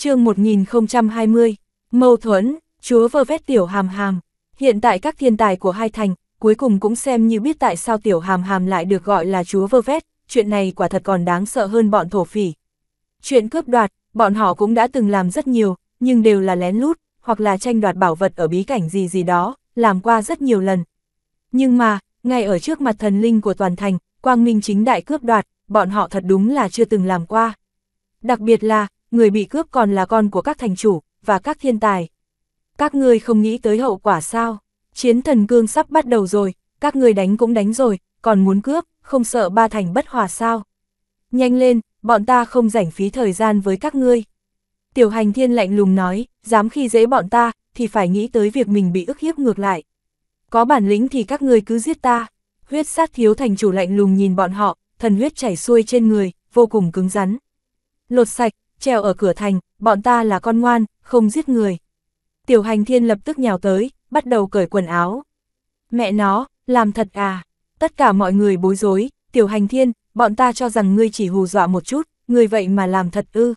chương 1020, mâu thuẫn, chúa vơ vét tiểu hàm hàm, hiện tại các thiên tài của hai thành, cuối cùng cũng xem như biết tại sao tiểu hàm hàm lại được gọi là chúa vơ vét, chuyện này quả thật còn đáng sợ hơn bọn thổ phỉ. Chuyện cướp đoạt, bọn họ cũng đã từng làm rất nhiều, nhưng đều là lén lút, hoặc là tranh đoạt bảo vật ở bí cảnh gì gì đó, làm qua rất nhiều lần. Nhưng mà, ngay ở trước mặt thần linh của toàn thành, quang minh chính đại cướp đoạt, bọn họ thật đúng là chưa từng làm qua. Đặc biệt là, người bị cướp còn là con của các thành chủ, và các thiên tài. Các ngươi không nghĩ tới hậu quả sao? Chiến thần cương sắp bắt đầu rồi, các ngươi đánh cũng đánh rồi, còn muốn cướp, không sợ ba thành bất hòa sao? Nhanh lên, bọn ta không rảnh phí thời gian với các ngươi. Tiểu hành thiên lạnh lùng nói, dám khi dễ bọn ta, thì phải nghĩ tới việc mình bị ức hiếp ngược lại. Có bản lĩnh thì các ngươi cứ giết ta. Huyết sát thiếu thành chủ lạnh lùng nhìn bọn họ, thần huyết chảy xuôi trên người, vô cùng cứng rắn. Lột sạch, treo ở cửa thành, bọn ta là con ngoan, không giết người. Tiểu hành thiên lập tức nhào tới, bắt đầu cởi quần áo. Mẹ nó, làm thật à? Tất cả mọi người bối rối, tiểu hành thiên, bọn ta cho rằng ngươi chỉ hù dọa một chút, ngươi vậy mà làm thật ư.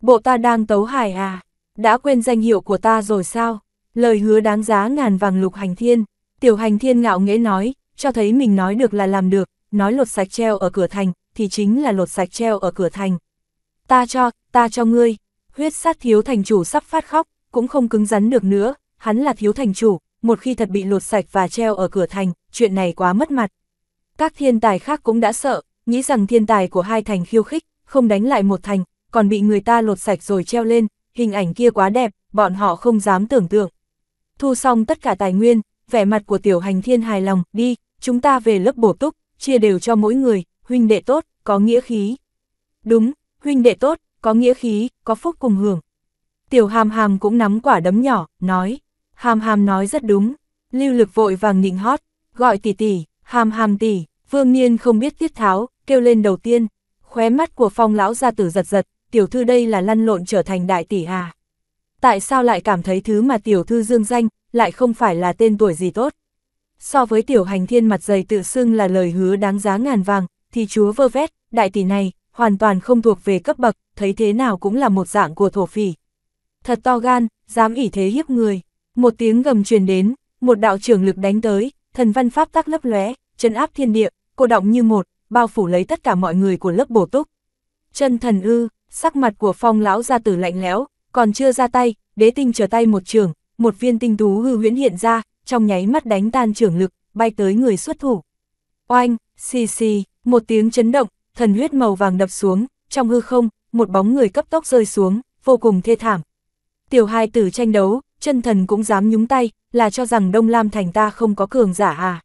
Bộ ta đang tấu hài à? Đã quên danh hiệu của ta rồi sao? Lời hứa đáng giá ngàn vàng lục hành thiên. Tiểu hành thiên ngạo nghễ nói, cho thấy mình nói được là làm được, nói lột sạch treo ở cửa thành, thì chính là lột sạch treo ở cửa thành ta cho, ta cho ngươi. Huyết sát thiếu thành chủ sắp phát khóc, cũng không cứng rắn được nữa, hắn là thiếu thành chủ, một khi thật bị lột sạch và treo ở cửa thành, chuyện này quá mất mặt. Các thiên tài khác cũng đã sợ, nghĩ rằng thiên tài của hai thành khiêu khích, không đánh lại một thành, còn bị người ta lột sạch rồi treo lên, hình ảnh kia quá đẹp, bọn họ không dám tưởng tượng. Thu xong tất cả tài nguyên, vẻ mặt của tiểu hành thiên hài lòng, đi, chúng ta về lớp bổ túc, chia đều cho mỗi người, huynh đệ tốt, có nghĩa khí. Đúng, huynh đệ tốt, có nghĩa khí, có phúc cùng hưởng. Tiểu hàm hàm cũng nắm quả đấm nhỏ, nói, hàm hàm nói rất đúng, lưu lực vội vàng nịnh hót, gọi tỷ tỷ, hàm hàm tỷ, vương niên không biết tiết tháo, kêu lên đầu tiên, khóe mắt của phong lão gia tử giật giật, tiểu thư đây là lăn lộn trở thành đại tỷ à. Tại sao lại cảm thấy thứ mà tiểu thư dương danh, lại không phải là tên tuổi gì tốt? So với tiểu hành thiên mặt dày tự xưng là lời hứa đáng giá ngàn vàng, thì chúa vơ vét, đại tỷ này, hoàn toàn không thuộc về cấp bậc, thấy thế nào cũng là một dạng của thổ phỉ. Thật to gan, dám ỉ thế hiếp người. Một tiếng gầm truyền đến, một đạo trưởng lực đánh tới, thần văn pháp tác lấp lóe, chân áp thiên địa, cô động như một, bao phủ lấy tất cả mọi người của lớp bổ túc. Chân thần ư, sắc mặt của phong lão ra tử lạnh lẽo, còn chưa ra tay, đế tinh trở tay một trường, một viên tinh tú hư huyễn hiện ra, trong nháy mắt đánh tan trưởng lực, bay tới người xuất thủ. Oanh, xì xì, một tiếng chấn động, thần huyết màu vàng đập xuống, trong hư không, một bóng người cấp tốc rơi xuống, vô cùng thê thảm. Tiểu hai tử tranh đấu, chân thần cũng dám nhúng tay, là cho rằng Đông Lam thành ta không có cường giả à.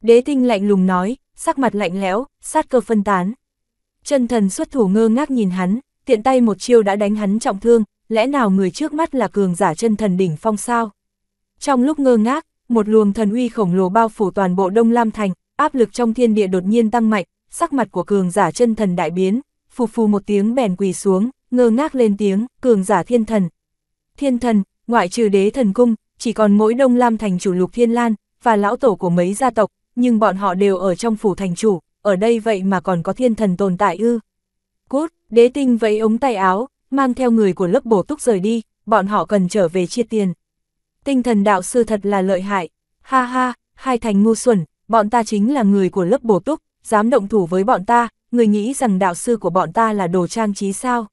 Đế tinh lạnh lùng nói, sắc mặt lạnh lẽo, sát cơ phân tán. Chân thần xuất thủ ngơ ngác nhìn hắn, tiện tay một chiêu đã đánh hắn trọng thương, lẽ nào người trước mắt là cường giả chân thần đỉnh phong sao? Trong lúc ngơ ngác, một luồng thần uy khổng lồ bao phủ toàn bộ Đông Lam Thành, áp lực trong thiên địa đột nhiên tăng mạnh, sắc mặt của cường giả chân thần đại biến, phù phù một tiếng bèn quỳ xuống, ngơ ngác lên tiếng, cường giả thiên thần. Thiên thần, ngoại trừ đế thần cung, chỉ còn mỗi Đông Lam thành chủ Lục Thiên Lan, và lão tổ của mấy gia tộc, nhưng bọn họ đều ở trong phủ thành chủ, ở đây vậy mà còn có thiên thần tồn tại ư. Cút, đế tinh vẫy ống tay áo, mang theo người của lớp bổ túc rời đi, bọn họ cần trở về chia tiền. Tinh thần đạo sư thật là lợi hại, ha ha, hai thành ngu xuẩn, bọn ta chính là người của lớp bổ túc, dám động thủ với bọn ta, người nghĩ rằng đạo sư của bọn ta là đồ trang trí sao?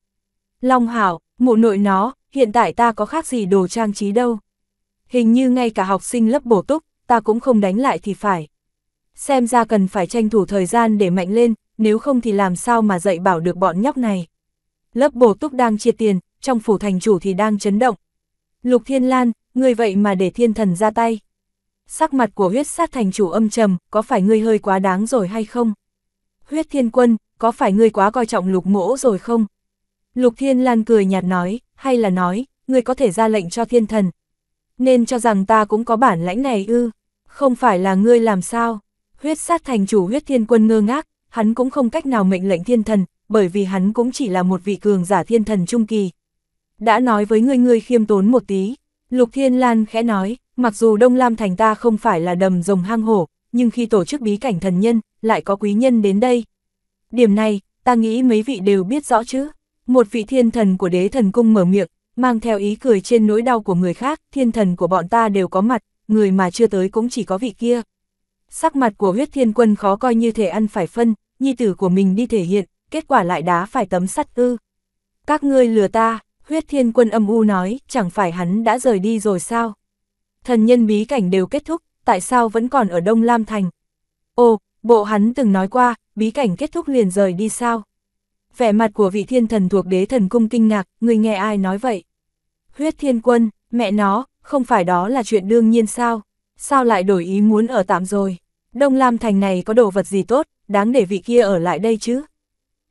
Long Hảo, mụ nội nó, hiện tại ta có khác gì đồ trang trí đâu. Hình như ngay cả học sinh lớp bổ túc, ta cũng không đánh lại thì phải. Xem ra cần phải tranh thủ thời gian để mạnh lên, nếu không thì làm sao mà dạy bảo được bọn nhóc này. Lớp bổ túc đang chia tiền, trong phủ thành chủ thì đang chấn động. Lục Thiên Lan, người vậy mà để thiên thần ra tay sắc mặt của huyết sát thành chủ âm trầm, có phải ngươi hơi quá đáng rồi hay không? Huyết thiên quân, có phải ngươi quá coi trọng lục mỗ rồi không? Lục thiên lan cười nhạt nói, hay là nói, ngươi có thể ra lệnh cho thiên thần. Nên cho rằng ta cũng có bản lãnh này ư, không phải là ngươi làm sao? Huyết sát thành chủ huyết thiên quân ngơ ngác, hắn cũng không cách nào mệnh lệnh thiên thần, bởi vì hắn cũng chỉ là một vị cường giả thiên thần trung kỳ. Đã nói với ngươi ngươi khiêm tốn một tí, Lục Thiên Lan khẽ nói, Mặc dù Đông Lam Thành ta không phải là đầm rồng hang hổ, nhưng khi tổ chức bí cảnh thần nhân, lại có quý nhân đến đây. Điểm này, ta nghĩ mấy vị đều biết rõ chứ. Một vị thiên thần của đế thần cung mở miệng, mang theo ý cười trên nỗi đau của người khác, thiên thần của bọn ta đều có mặt, người mà chưa tới cũng chỉ có vị kia. Sắc mặt của huyết thiên quân khó coi như thể ăn phải phân, nhi tử của mình đi thể hiện, kết quả lại đá phải tấm sắt ư. Các ngươi lừa ta, huyết thiên quân âm u nói, chẳng phải hắn đã rời đi rồi sao? thần nhân bí cảnh đều kết thúc, tại sao vẫn còn ở Đông Lam Thành? Ồ, bộ hắn từng nói qua, bí cảnh kết thúc liền rời đi sao? Vẻ mặt của vị thiên thần thuộc đế thần cung kinh ngạc, người nghe ai nói vậy? Huyết thiên quân, mẹ nó, không phải đó là chuyện đương nhiên sao? Sao lại đổi ý muốn ở tạm rồi? Đông Lam Thành này có đồ vật gì tốt, đáng để vị kia ở lại đây chứ?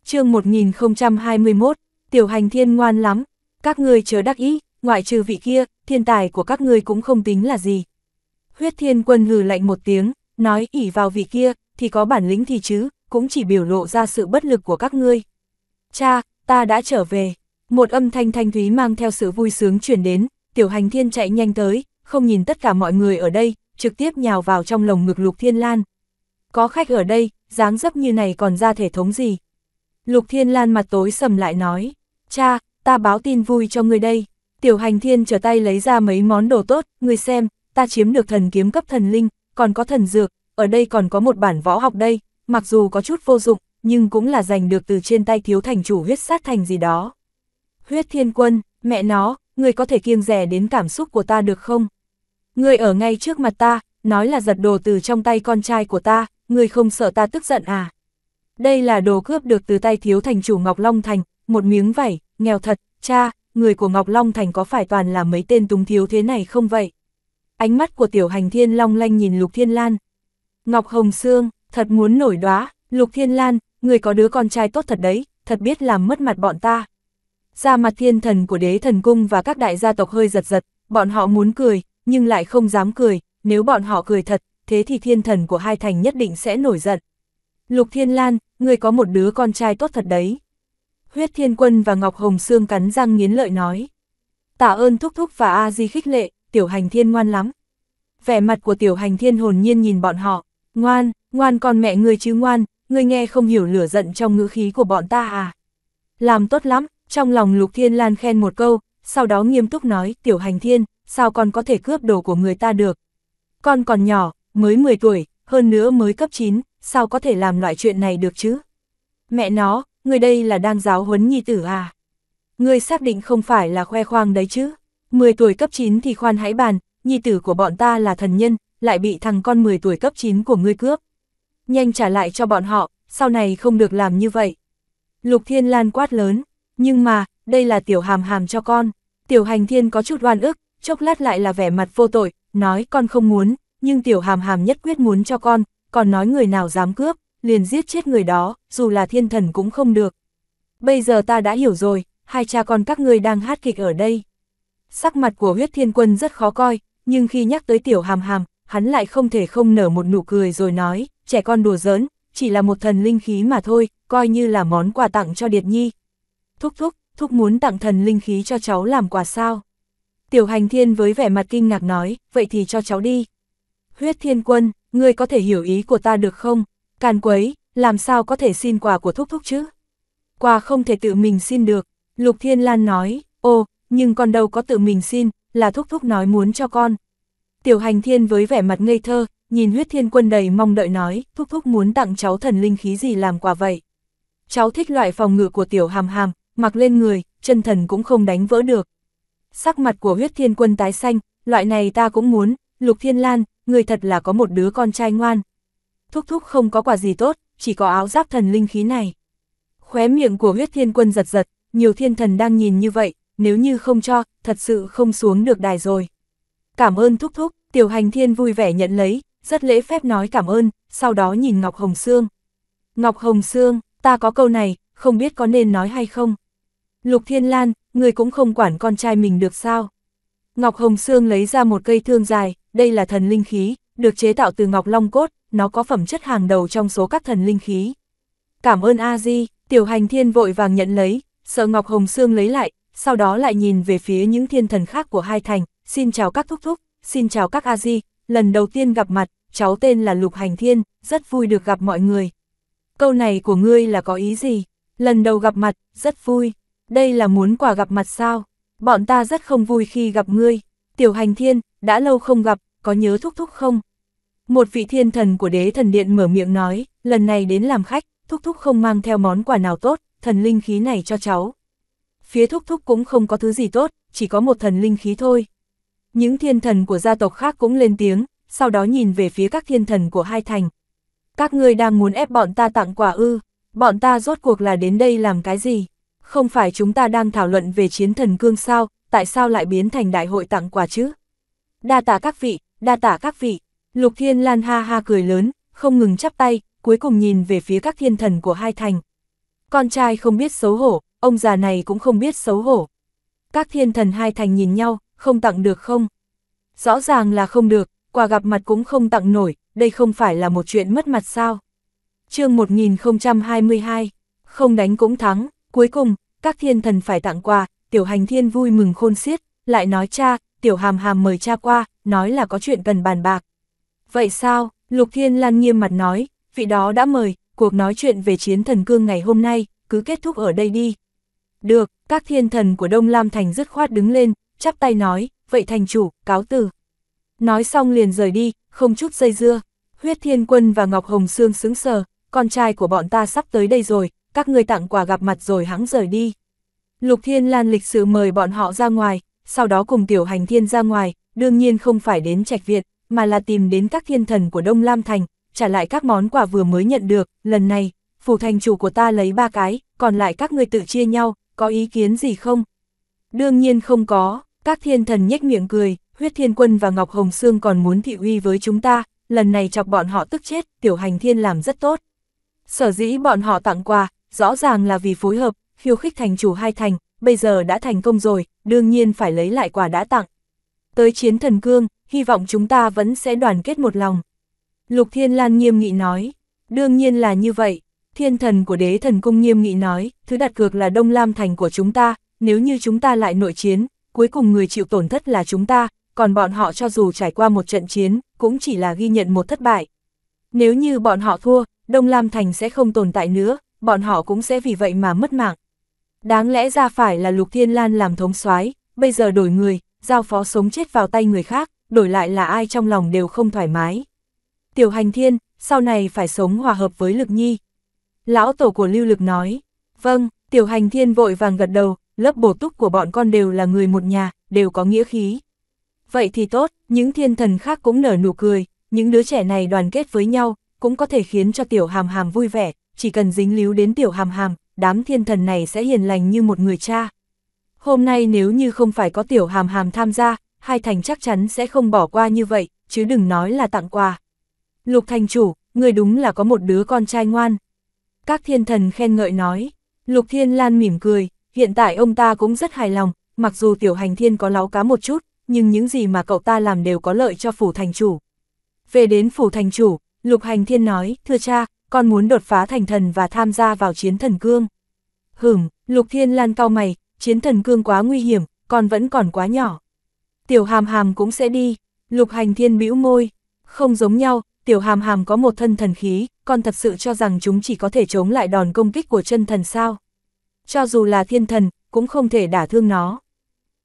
chương 1021, tiểu hành thiên ngoan lắm, các ngươi chớ đắc ý, ngoại trừ vị kia, thiên tài của các ngươi cũng không tính là gì. Huyết thiên quân hừ lạnh một tiếng, nói ỉ vào vị kia, thì có bản lĩnh thì chứ, cũng chỉ biểu lộ ra sự bất lực của các ngươi. Cha, ta đã trở về. Một âm thanh thanh thúy mang theo sự vui sướng chuyển đến, tiểu hành thiên chạy nhanh tới, không nhìn tất cả mọi người ở đây, trực tiếp nhào vào trong lồng ngực lục thiên lan. Có khách ở đây, dáng dấp như này còn ra thể thống gì. Lục thiên lan mặt tối sầm lại nói, cha, ta báo tin vui cho người đây. Tiểu hành thiên trở tay lấy ra mấy món đồ tốt, người xem, ta chiếm được thần kiếm cấp thần linh, còn có thần dược, ở đây còn có một bản võ học đây, mặc dù có chút vô dụng, nhưng cũng là giành được từ trên tay thiếu thành chủ huyết sát thành gì đó. Huyết thiên quân, mẹ nó, người có thể kiêng rẻ đến cảm xúc của ta được không? Người ở ngay trước mặt ta, nói là giật đồ từ trong tay con trai của ta, người không sợ ta tức giận à? Đây là đồ cướp được từ tay thiếu thành chủ Ngọc Long Thành, một miếng vảy, nghèo thật, cha, người của Ngọc Long Thành có phải toàn là mấy tên túng thiếu thế này không vậy? Ánh mắt của tiểu hành thiên long lanh nhìn Lục Thiên Lan. Ngọc Hồng Sương, thật muốn nổi đóa, Lục Thiên Lan, người có đứa con trai tốt thật đấy, thật biết làm mất mặt bọn ta. Ra mặt thiên thần của đế thần cung và các đại gia tộc hơi giật giật, bọn họ muốn cười, nhưng lại không dám cười, nếu bọn họ cười thật, thế thì thiên thần của hai thành nhất định sẽ nổi giận. Lục Thiên Lan, người có một đứa con trai tốt thật đấy. Huyết Thiên Quân và Ngọc Hồng Sương cắn răng nghiến lợi nói. Tạ ơn Thúc Thúc và A Di khích lệ, Tiểu Hành Thiên ngoan lắm. Vẻ mặt của Tiểu Hành Thiên hồn nhiên nhìn bọn họ, ngoan, ngoan con mẹ ngươi chứ ngoan, ngươi nghe không hiểu lửa giận trong ngữ khí của bọn ta à. Làm tốt lắm, trong lòng Lục Thiên Lan khen một câu, sau đó nghiêm túc nói, Tiểu Hành Thiên, sao con có thể cướp đồ của người ta được. Con còn nhỏ, mới 10 tuổi, hơn nữa mới cấp 9, sao có thể làm loại chuyện này được chứ? Mẹ nó, người đây là đang giáo huấn nhi tử à? Người xác định không phải là khoe khoang đấy chứ? 10 tuổi cấp 9 thì khoan hãy bàn, nhi tử của bọn ta là thần nhân, lại bị thằng con 10 tuổi cấp 9 của ngươi cướp. Nhanh trả lại cho bọn họ, sau này không được làm như vậy. Lục Thiên Lan quát lớn, nhưng mà, đây là tiểu hàm hàm cho con. Tiểu hành thiên có chút oan ức, chốc lát lại là vẻ mặt vô tội, nói con không muốn, nhưng tiểu hàm hàm nhất quyết muốn cho con, còn nói người nào dám cướp, liền giết chết người đó, dù là thiên thần cũng không được. Bây giờ ta đã hiểu rồi, hai cha con các ngươi đang hát kịch ở đây. Sắc mặt của huyết thiên quân rất khó coi, nhưng khi nhắc tới tiểu hàm hàm, hắn lại không thể không nở một nụ cười rồi nói, trẻ con đùa giỡn, chỉ là một thần linh khí mà thôi, coi như là món quà tặng cho Điệt Nhi. Thúc thúc, thúc muốn tặng thần linh khí cho cháu làm quà sao? Tiểu hành thiên với vẻ mặt kinh ngạc nói, vậy thì cho cháu đi. Huyết thiên quân, ngươi có thể hiểu ý của ta được không? Càn quấy, làm sao có thể xin quà của thúc thúc chứ? Quà không thể tự mình xin được. Lục Thiên Lan nói, ô, nhưng con đâu có tự mình xin, là thúc thúc nói muốn cho con. Tiểu hành thiên với vẻ mặt ngây thơ, nhìn huyết thiên quân đầy mong đợi nói, thúc thúc muốn tặng cháu thần linh khí gì làm quà vậy. Cháu thích loại phòng ngự của tiểu hàm hàm, mặc lên người, chân thần cũng không đánh vỡ được. Sắc mặt của huyết thiên quân tái xanh, loại này ta cũng muốn, lục thiên lan, người thật là có một đứa con trai ngoan thúc thúc không có quà gì tốt, chỉ có áo giáp thần linh khí này. Khóe miệng của huyết thiên quân giật giật, nhiều thiên thần đang nhìn như vậy, nếu như không cho, thật sự không xuống được đài rồi. Cảm ơn thúc thúc, tiểu hành thiên vui vẻ nhận lấy, rất lễ phép nói cảm ơn, sau đó nhìn Ngọc Hồng Sương. Ngọc Hồng Sương, ta có câu này, không biết có nên nói hay không. Lục Thiên Lan, người cũng không quản con trai mình được sao. Ngọc Hồng Sương lấy ra một cây thương dài, đây là thần linh khí, được chế tạo từ Ngọc Long Cốt, nó có phẩm chất hàng đầu trong số các thần linh khí. Cảm ơn A-di, tiểu hành thiên vội vàng nhận lấy, sợ Ngọc Hồng Sương lấy lại, sau đó lại nhìn về phía những thiên thần khác của hai thành, xin chào các thúc thúc, xin chào các A-di, lần đầu tiên gặp mặt, cháu tên là Lục Hành Thiên, rất vui được gặp mọi người. Câu này của ngươi là có ý gì? Lần đầu gặp mặt, rất vui, đây là muốn quà gặp mặt sao? Bọn ta rất không vui khi gặp ngươi. Tiểu Hành Thiên, đã lâu không gặp, có nhớ thúc thúc không? Một vị thiên thần của đế thần điện mở miệng nói, lần này đến làm khách, thúc thúc không mang theo món quà nào tốt, thần linh khí này cho cháu. Phía thúc thúc cũng không có thứ gì tốt, chỉ có một thần linh khí thôi. Những thiên thần của gia tộc khác cũng lên tiếng, sau đó nhìn về phía các thiên thần của hai thành. Các ngươi đang muốn ép bọn ta tặng quà ư, bọn ta rốt cuộc là đến đây làm cái gì? Không phải chúng ta đang thảo luận về chiến thần cương sao, tại sao lại biến thành đại hội tặng quà chứ? Đa tả các vị, đa tả các vị. Lục Thiên Lan ha ha cười lớn, không ngừng chắp tay, cuối cùng nhìn về phía các thiên thần của hai thành. Con trai không biết xấu hổ, ông già này cũng không biết xấu hổ. Các thiên thần hai thành nhìn nhau, không tặng được không? Rõ ràng là không được, quà gặp mặt cũng không tặng nổi, đây không phải là một chuyện mất mặt sao? chương 1022, không đánh cũng thắng, cuối cùng, các thiên thần phải tặng quà, tiểu hành thiên vui mừng khôn xiết, lại nói cha, tiểu hàm hàm mời cha qua, nói là có chuyện cần bàn bạc. Vậy sao? Lục Thiên Lan nghiêm mặt nói, vị đó đã mời, cuộc nói chuyện về chiến thần cương ngày hôm nay, cứ kết thúc ở đây đi. Được, các thiên thần của Đông Lam Thành dứt khoát đứng lên, chắp tay nói, vậy thành chủ, cáo từ. Nói xong liền rời đi, không chút dây dưa. Huyết Thiên Quân và Ngọc Hồng Sương sững sờ, con trai của bọn ta sắp tới đây rồi, các ngươi tặng quà gặp mặt rồi hãng rời đi. Lục Thiên Lan lịch sự mời bọn họ ra ngoài, sau đó cùng tiểu hành thiên ra ngoài, đương nhiên không phải đến trạch viện, mà là tìm đến các thiên thần của Đông Lam Thành, trả lại các món quà vừa mới nhận được, lần này, phủ thành chủ của ta lấy ba cái, còn lại các người tự chia nhau, có ý kiến gì không? Đương nhiên không có, các thiên thần nhếch miệng cười, huyết thiên quân và Ngọc Hồng Sương còn muốn thị uy với chúng ta, lần này chọc bọn họ tức chết, tiểu hành thiên làm rất tốt. Sở dĩ bọn họ tặng quà, rõ ràng là vì phối hợp, khiêu khích thành chủ hai thành, bây giờ đã thành công rồi, đương nhiên phải lấy lại quà đã tặng. Tới chiến thần cương, hy vọng chúng ta vẫn sẽ đoàn kết một lòng. Lục Thiên Lan nghiêm nghị nói, đương nhiên là như vậy, thiên thần của đế thần cung nghiêm nghị nói, thứ đặt cược là Đông Lam Thành của chúng ta, nếu như chúng ta lại nội chiến, cuối cùng người chịu tổn thất là chúng ta, còn bọn họ cho dù trải qua một trận chiến, cũng chỉ là ghi nhận một thất bại. Nếu như bọn họ thua, Đông Lam Thành sẽ không tồn tại nữa, bọn họ cũng sẽ vì vậy mà mất mạng. Đáng lẽ ra phải là Lục Thiên Lan làm thống soái bây giờ đổi người, giao phó sống chết vào tay người khác, đổi lại là ai trong lòng đều không thoải mái. Tiểu hành thiên, sau này phải sống hòa hợp với lực nhi. Lão tổ của lưu lực nói, vâng, tiểu hành thiên vội vàng gật đầu, lớp bổ túc của bọn con đều là người một nhà, đều có nghĩa khí. Vậy thì tốt, những thiên thần khác cũng nở nụ cười, những đứa trẻ này đoàn kết với nhau, cũng có thể khiến cho tiểu hàm hàm vui vẻ, chỉ cần dính líu đến tiểu hàm hàm, đám thiên thần này sẽ hiền lành như một người cha. Hôm nay nếu như không phải có tiểu hàm hàm tham gia, hai thành chắc chắn sẽ không bỏ qua như vậy, chứ đừng nói là tặng quà. Lục thành chủ, người đúng là có một đứa con trai ngoan. Các thiên thần khen ngợi nói, Lục Thiên Lan mỉm cười, hiện tại ông ta cũng rất hài lòng, mặc dù tiểu hành thiên có láo cá một chút, nhưng những gì mà cậu ta làm đều có lợi cho phủ thành chủ. Về đến phủ thành chủ, Lục Hành Thiên nói, thưa cha, con muốn đột phá thành thần và tham gia vào chiến thần cương. Hửm, Lục Thiên Lan cao mày, chiến thần cương quá nguy hiểm, con vẫn còn quá nhỏ tiểu hàm hàm cũng sẽ đi, lục hành thiên bĩu môi, không giống nhau, tiểu hàm hàm có một thân thần khí, còn thật sự cho rằng chúng chỉ có thể chống lại đòn công kích của chân thần sao. Cho dù là thiên thần, cũng không thể đả thương nó.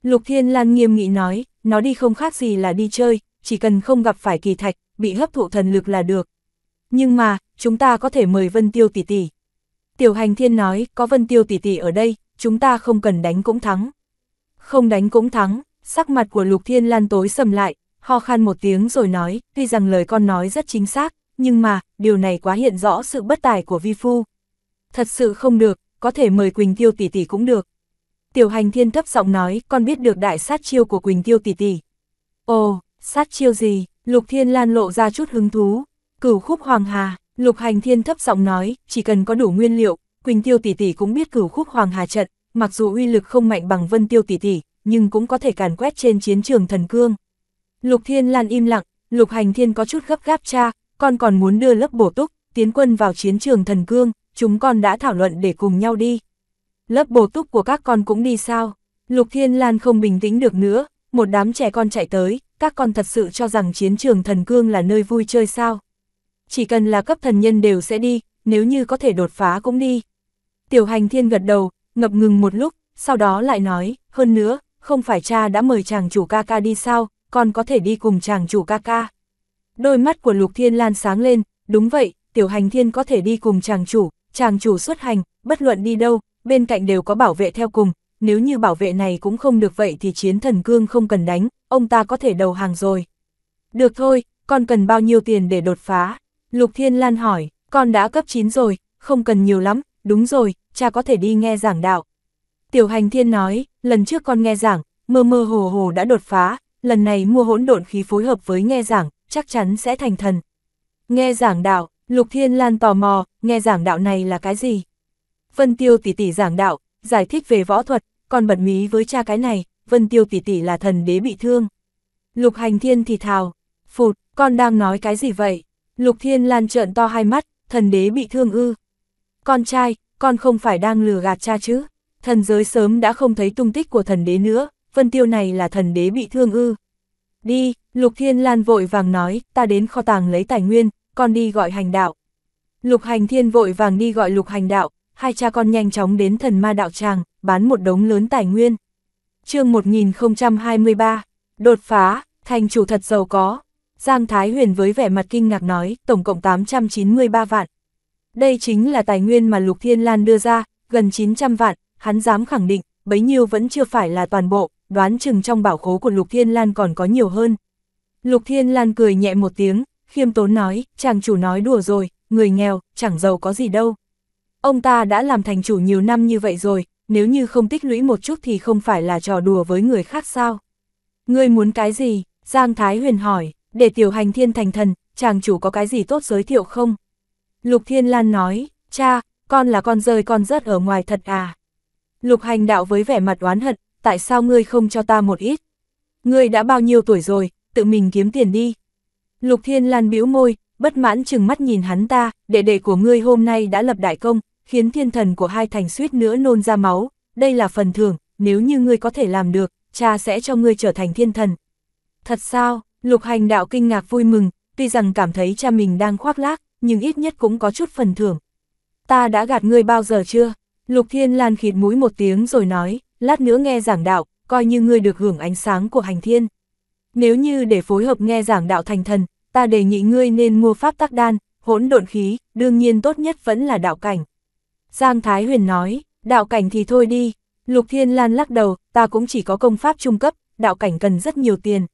Lục Thiên Lan nghiêm nghị nói, nó đi không khác gì là đi chơi, chỉ cần không gặp phải kỳ thạch, bị hấp thụ thần lực là được. Nhưng mà, chúng ta có thể mời Vân Tiêu tỷ tỷ. Tiểu Hành Thiên nói, có Vân Tiêu tỷ tỷ ở đây, chúng ta không cần đánh cũng thắng. Không đánh cũng thắng, Sắc mặt của Lục Thiên Lan tối sầm lại, ho khan một tiếng rồi nói, tuy rằng lời con nói rất chính xác, nhưng mà, điều này quá hiện rõ sự bất tài của vi phu. Thật sự không được, có thể mời Quỳnh Tiêu tỷ tỷ cũng được. Tiểu hành thiên thấp giọng nói, con biết được đại sát chiêu của Quỳnh Tiêu tỷ tỷ. Ồ, sát chiêu gì? Lục Thiên Lan lộ ra chút hứng thú. Cửu khúc hoàng hà, Lục hành thiên thấp giọng nói, chỉ cần có đủ nguyên liệu, Quỳnh Tiêu tỷ tỷ cũng biết cửu khúc hoàng hà trận, mặc dù uy lực không mạnh bằng Vân Tiêu tỷ tỷ, nhưng cũng có thể càn quét trên chiến trường thần cương. Lục Thiên Lan im lặng, Lục Hành Thiên có chút gấp gáp cha, con còn muốn đưa lớp bổ túc, tiến quân vào chiến trường thần cương, chúng con đã thảo luận để cùng nhau đi. Lớp bổ túc của các con cũng đi sao? Lục Thiên Lan không bình tĩnh được nữa, một đám trẻ con chạy tới, các con thật sự cho rằng chiến trường thần cương là nơi vui chơi sao? Chỉ cần là cấp thần nhân đều sẽ đi, nếu như có thể đột phá cũng đi. Tiểu hành thiên gật đầu, ngập ngừng một lúc, sau đó lại nói, hơn nữa, không phải cha đã mời chàng chủ ca ca đi sao, con có thể đi cùng chàng chủ ca ca. Đôi mắt của Lục Thiên Lan sáng lên, đúng vậy, tiểu hành thiên có thể đi cùng chàng chủ, chàng chủ xuất hành, bất luận đi đâu, bên cạnh đều có bảo vệ theo cùng, nếu như bảo vệ này cũng không được vậy thì chiến thần cương không cần đánh, ông ta có thể đầu hàng rồi. Được thôi, con cần bao nhiêu tiền để đột phá? Lục Thiên Lan hỏi, con đã cấp 9 rồi, không cần nhiều lắm, đúng rồi, cha có thể đi nghe giảng đạo, Tiểu hành thiên nói, lần trước con nghe giảng, mơ mơ hồ hồ đã đột phá, lần này mua hỗn độn khí phối hợp với nghe giảng, chắc chắn sẽ thành thần. Nghe giảng đạo, Lục Thiên Lan tò mò, nghe giảng đạo này là cái gì? Vân Tiêu tỷ tỷ giảng đạo, giải thích về võ thuật, còn bật mí với cha cái này, Vân Tiêu tỷ tỷ là thần đế bị thương. Lục Hành Thiên thì thào, phụt, con đang nói cái gì vậy? Lục Thiên Lan trợn to hai mắt, thần đế bị thương ư. Con trai, con không phải đang lừa gạt cha chứ? Thần giới sớm đã không thấy tung tích của thần đế nữa, vân tiêu này là thần đế bị thương ư. Đi, Lục Thiên Lan vội vàng nói, ta đến kho tàng lấy tài nguyên, con đi gọi hành đạo. Lục Hành Thiên vội vàng đi gọi Lục Hành đạo, hai cha con nhanh chóng đến thần ma đạo tràng, bán một đống lớn tài nguyên. chương 1023, đột phá, thành chủ thật giàu có. Giang Thái Huyền với vẻ mặt kinh ngạc nói, tổng cộng 893 vạn. Đây chính là tài nguyên mà Lục Thiên Lan đưa ra, gần 900 vạn, hắn dám khẳng định, bấy nhiêu vẫn chưa phải là toàn bộ, đoán chừng trong bảo khố của Lục Thiên Lan còn có nhiều hơn. Lục Thiên Lan cười nhẹ một tiếng, khiêm tốn nói, chàng chủ nói đùa rồi, người nghèo, chẳng giàu có gì đâu. Ông ta đã làm thành chủ nhiều năm như vậy rồi, nếu như không tích lũy một chút thì không phải là trò đùa với người khác sao. Ngươi muốn cái gì? Giang Thái Huyền hỏi, để tiểu hành thiên thành thần, chàng chủ có cái gì tốt giới thiệu không? Lục Thiên Lan nói, cha, con là con rơi con rớt ở ngoài thật à? Lục hành đạo với vẻ mặt oán hận, tại sao ngươi không cho ta một ít? Ngươi đã bao nhiêu tuổi rồi, tự mình kiếm tiền đi. Lục thiên lan bĩu môi, bất mãn chừng mắt nhìn hắn ta, đệ đệ của ngươi hôm nay đã lập đại công, khiến thiên thần của hai thành suýt nữa nôn ra máu, đây là phần thưởng, nếu như ngươi có thể làm được, cha sẽ cho ngươi trở thành thiên thần. Thật sao, lục hành đạo kinh ngạc vui mừng, tuy rằng cảm thấy cha mình đang khoác lác, nhưng ít nhất cũng có chút phần thưởng. Ta đã gạt ngươi bao giờ chưa? Lục Thiên Lan khịt mũi một tiếng rồi nói, lát nữa nghe giảng đạo, coi như ngươi được hưởng ánh sáng của hành thiên. Nếu như để phối hợp nghe giảng đạo thành thần, ta đề nghị ngươi nên mua pháp tắc đan, hỗn độn khí, đương nhiên tốt nhất vẫn là đạo cảnh. Giang Thái Huyền nói, đạo cảnh thì thôi đi, Lục Thiên Lan lắc đầu, ta cũng chỉ có công pháp trung cấp, đạo cảnh cần rất nhiều tiền.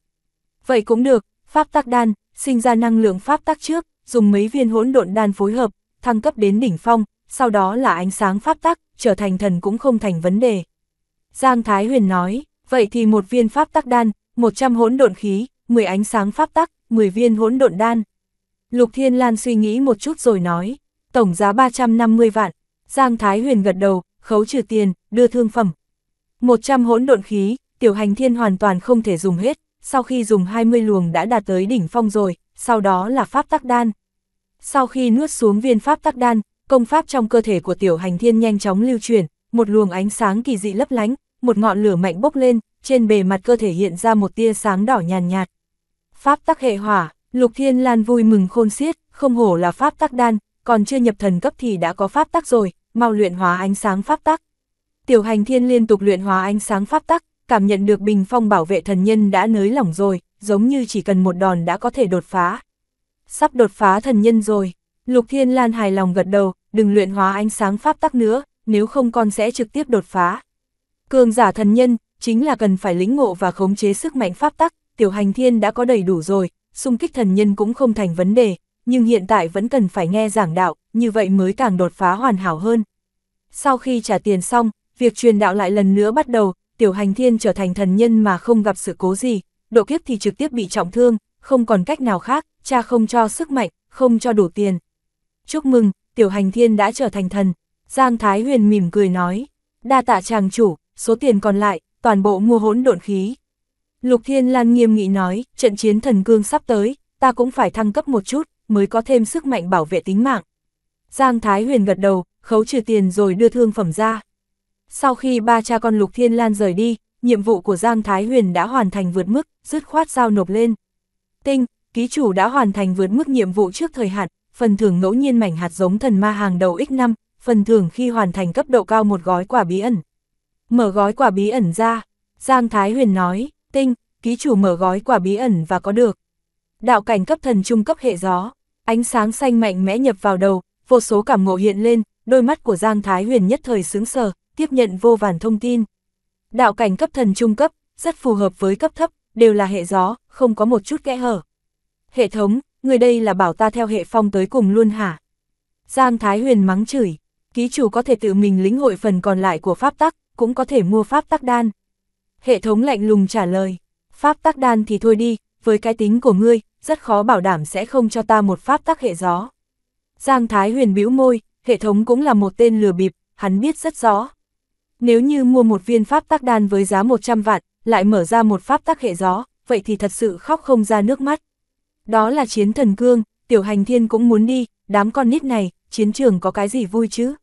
Vậy cũng được, pháp tắc đan, sinh ra năng lượng pháp tắc trước, dùng mấy viên hỗn độn đan phối hợp, thăng cấp đến đỉnh phong, sau đó là ánh sáng pháp tắc, trở thành thần cũng không thành vấn đề. Giang Thái Huyền nói, vậy thì một viên pháp tắc đan, 100 hỗn độn khí, 10 ánh sáng pháp tắc, 10 viên hỗn độn đan. Lục Thiên Lan suy nghĩ một chút rồi nói, tổng giá 350 vạn, Giang Thái Huyền gật đầu, khấu trừ tiền, đưa thương phẩm. 100 hỗn độn khí, tiểu hành thiên hoàn toàn không thể dùng hết, sau khi dùng 20 luồng đã đạt tới đỉnh phong rồi, sau đó là pháp tắc đan. Sau khi nuốt xuống viên pháp tắc đan, công pháp trong cơ thể của tiểu hành thiên nhanh chóng lưu chuyển, một luồng ánh sáng kỳ dị lấp lánh, một ngọn lửa mạnh bốc lên, trên bề mặt cơ thể hiện ra một tia sáng đỏ nhàn nhạt, Pháp tắc hệ hỏa, Lục Thiên Lan vui mừng khôn xiết, không hổ là pháp tắc đan, còn chưa nhập thần cấp thì đã có pháp tắc rồi, mau luyện hóa ánh sáng pháp tắc. Tiểu hành thiên liên tục luyện hóa ánh sáng pháp tắc, cảm nhận được bình phong bảo vệ thần nhân đã nới lỏng rồi, giống như chỉ cần một đòn đã có thể đột phá. Sắp đột phá thần nhân rồi, Lục Thiên Lan hài lòng gật đầu, đừng luyện hóa ánh sáng pháp tắc nữa, nếu không con sẽ trực tiếp đột phá. Cường giả thần nhân, chính là cần phải lĩnh ngộ và khống chế sức mạnh pháp tắc, tiểu hành thiên đã có đầy đủ rồi, xung kích thần nhân cũng không thành vấn đề, nhưng hiện tại vẫn cần phải nghe giảng đạo, như vậy mới càng đột phá hoàn hảo hơn. Sau khi trả tiền xong, việc truyền đạo lại lần nữa bắt đầu, tiểu hành thiên trở thành thần nhân mà không gặp sự cố gì, độ kiếp thì trực tiếp bị trọng thương, không còn cách nào khác, cha không cho sức mạnh, không cho đủ tiền. Chúc mừng, tiểu hành thiên đã trở thành thần. Giang Thái Huyền mỉm cười nói, đa tạ chàng chủ, số tiền còn lại, toàn bộ mua hỗn độn khí. Lục Thiên Lan nghiêm nghị nói, trận chiến thần cương sắp tới, ta cũng phải thăng cấp một chút, mới có thêm sức mạnh bảo vệ tính mạng. Giang Thái Huyền gật đầu, khấu trừ tiền rồi đưa thương phẩm ra. Sau khi ba cha con Lục Thiên Lan rời đi, nhiệm vụ của Giang Thái Huyền đã hoàn thành vượt mức, dứt khoát giao nộp lên. Tinh, ký chủ đã hoàn thành vượt mức nhiệm vụ trước thời hạn, phần thưởng ngẫu nhiên mảnh hạt giống thần ma hàng đầu X5, phần thưởng khi hoàn thành cấp độ cao một gói quả bí ẩn. Mở gói quả bí ẩn ra, Giang Thái Huyền nói, tinh, ký chủ mở gói quả bí ẩn và có được. Đạo cảnh cấp thần trung cấp hệ gió, ánh sáng xanh mạnh mẽ nhập vào đầu, vô số cảm ngộ hiện lên, đôi mắt của Giang Thái Huyền nhất thời sướng sờ, tiếp nhận vô vàn thông tin. Đạo cảnh cấp thần trung cấp, rất phù hợp với cấp thấp, đều là hệ gió, không có một chút kẽ hở. Hệ thống, người đây là bảo ta theo hệ phong tới cùng luôn hả? Giang Thái Huyền mắng chửi, ký chủ có thể tự mình lĩnh hội phần còn lại của pháp tắc, cũng có thể mua pháp tắc đan. Hệ thống lạnh lùng trả lời, pháp tắc đan thì thôi đi, với cái tính của ngươi, rất khó bảo đảm sẽ không cho ta một pháp tắc hệ gió. Giang Thái Huyền bĩu môi, hệ thống cũng là một tên lừa bịp, hắn biết rất rõ. Nếu như mua một viên pháp tắc đan với giá 100 vạn, lại mở ra một pháp tắc hệ gió, vậy thì thật sự khóc không ra nước mắt. Đó là chiến thần cương, tiểu hành thiên cũng muốn đi, đám con nít này, chiến trường có cái gì vui chứ?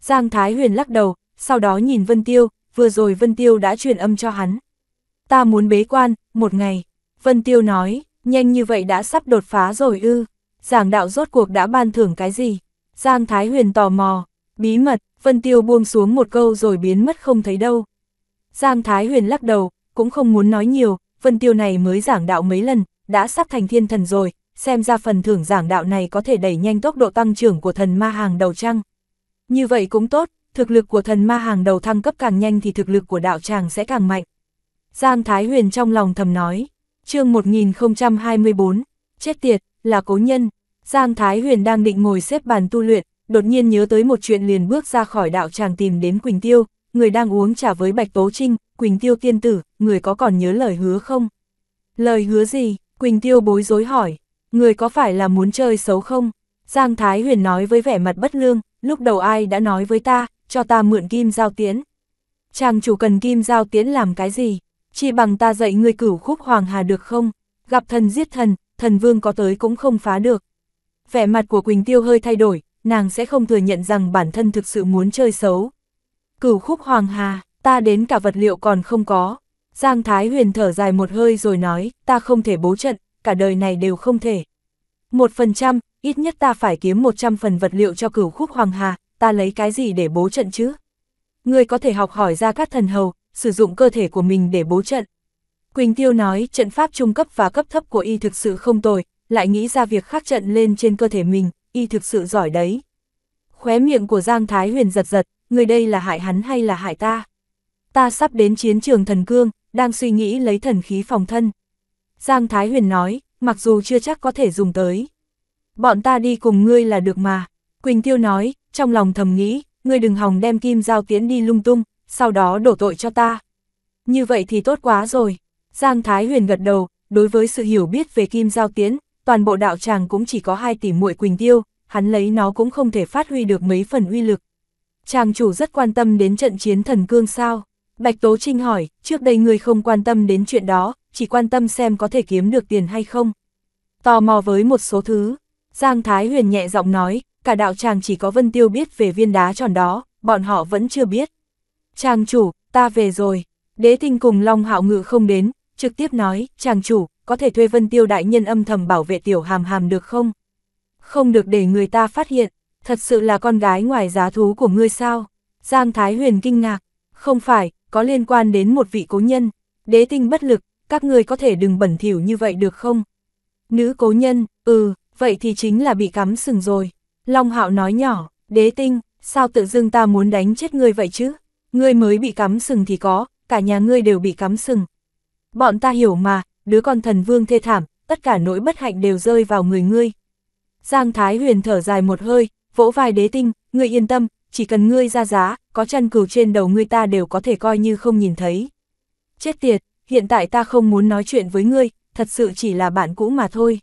Giang Thái Huyền lắc đầu, sau đó nhìn Vân Tiêu, vừa rồi Vân Tiêu đã truyền âm cho hắn. Ta muốn bế quan, một ngày. Vân Tiêu nói, nhanh như vậy đã sắp đột phá rồi ư. Giảng đạo rốt cuộc đã ban thưởng cái gì? Giang Thái Huyền tò mò, bí mật, Vân Tiêu buông xuống một câu rồi biến mất không thấy đâu. Giang Thái Huyền lắc đầu, cũng không muốn nói nhiều, Vân Tiêu này mới giảng đạo mấy lần, đã sắp thành thiên thần rồi, xem ra phần thưởng giảng đạo này có thể đẩy nhanh tốc độ tăng trưởng của thần ma hàng đầu trăng. Như vậy cũng tốt, thực lực của thần ma hàng đầu thăng cấp càng nhanh thì thực lực của đạo tràng sẽ càng mạnh. Giang Thái Huyền trong lòng thầm nói, chương 1024, chết tiệt, là cố nhân, Giang Thái Huyền đang định ngồi xếp bàn tu luyện, đột nhiên nhớ tới một chuyện liền bước ra khỏi đạo tràng tìm đến Quỳnh Tiêu, người đang uống trà với Bạch Tố Trinh, Quỳnh Tiêu tiên tử, người có còn nhớ lời hứa không? Lời hứa gì? Quỳnh Tiêu bối rối hỏi, người có phải là muốn chơi xấu không? Giang Thái Huyền nói với vẻ mặt bất lương, lúc đầu ai đã nói với ta, cho ta mượn kim giao tiến. Chàng chủ cần kim giao tiến làm cái gì? Chỉ bằng ta dạy người cửu khúc hoàng hà được không? Gặp thần giết thần, thần vương có tới cũng không phá được. Vẻ mặt của Quỳnh Tiêu hơi thay đổi, nàng sẽ không thừa nhận rằng bản thân thực sự muốn chơi xấu. Cửu khúc hoàng hà, ta đến cả vật liệu còn không có, Giang Thái Huyền thở dài một hơi rồi nói, ta không thể bố trận, cả đời này đều không thể. Một phần trăm, ít nhất ta phải kiếm một trăm phần vật liệu cho cửu khúc hoàng hà, ta lấy cái gì để bố trận chứ? Ngươi có thể học hỏi ra các thần hầu, sử dụng cơ thể của mình để bố trận. Quỳnh Tiêu nói, trận pháp trung cấp và cấp thấp của y thực sự không tồi, lại nghĩ ra việc khắc trận lên trên cơ thể mình, y thực sự giỏi đấy. Khóe miệng của Giang Thái Huyền giật giật, người đây là hại hắn hay là hại ta? Ta sắp đến chiến trường thần cương, đang suy nghĩ lấy thần khí phòng thân. Giang Thái Huyền nói, mặc dù chưa chắc có thể dùng tới. Bọn ta đi cùng ngươi là được mà. Quỳnh Tiêu nói, trong lòng thầm nghĩ, ngươi đừng hòng đem kim giao tiến đi lung tung, sau đó đổ tội cho ta. Như vậy thì tốt quá rồi. Giang Thái Huyền gật đầu, đối với sự hiểu biết về kim giao tiến, toàn bộ đạo tràng cũng chỉ có hai tỷ muội Quỳnh Tiêu, hắn lấy nó cũng không thể phát huy được mấy phần uy lực. Chàng chủ rất quan tâm đến trận chiến thần cương sao. Bạch Tố Trinh hỏi, trước đây người không quan tâm đến chuyện đó, chỉ quan tâm xem có thể kiếm được tiền hay không. Tò mò với một số thứ, Giang Thái Huyền nhẹ giọng nói, cả đạo tràng chỉ có Vân Tiêu biết về viên đá tròn đó, bọn họ vẫn chưa biết. Tràng chủ, ta về rồi, đế tinh cùng Long Hạo Ngự không đến, trực tiếp nói, Tràng chủ, có thể thuê Vân Tiêu đại nhân âm thầm bảo vệ tiểu hàm hàm được không? Không được để người ta phát hiện, thật sự là con gái ngoài giá thú của ngươi sao? Giang Thái Huyền kinh ngạc, không phải, có liên quan đến một vị cố nhân, đế tinh bất lực, các người có thể đừng bẩn thỉu như vậy được không? Nữ cố nhân, ừ, vậy thì chính là bị cắm sừng rồi. Long hạo nói nhỏ, đế tinh, sao tự dưng ta muốn đánh chết ngươi vậy chứ? Ngươi mới bị cắm sừng thì có, cả nhà ngươi đều bị cắm sừng. Bọn ta hiểu mà, đứa con thần vương thê thảm, tất cả nỗi bất hạnh đều rơi vào người ngươi. Giang Thái Huyền thở dài một hơi, vỗ vai đế tinh, ngươi yên tâm, chỉ cần ngươi ra giá, có chăn cừu trên đầu ngươi ta đều có thể coi như không nhìn thấy. Chết tiệt, hiện tại ta không muốn nói chuyện với ngươi, thật sự chỉ là bạn cũ mà thôi.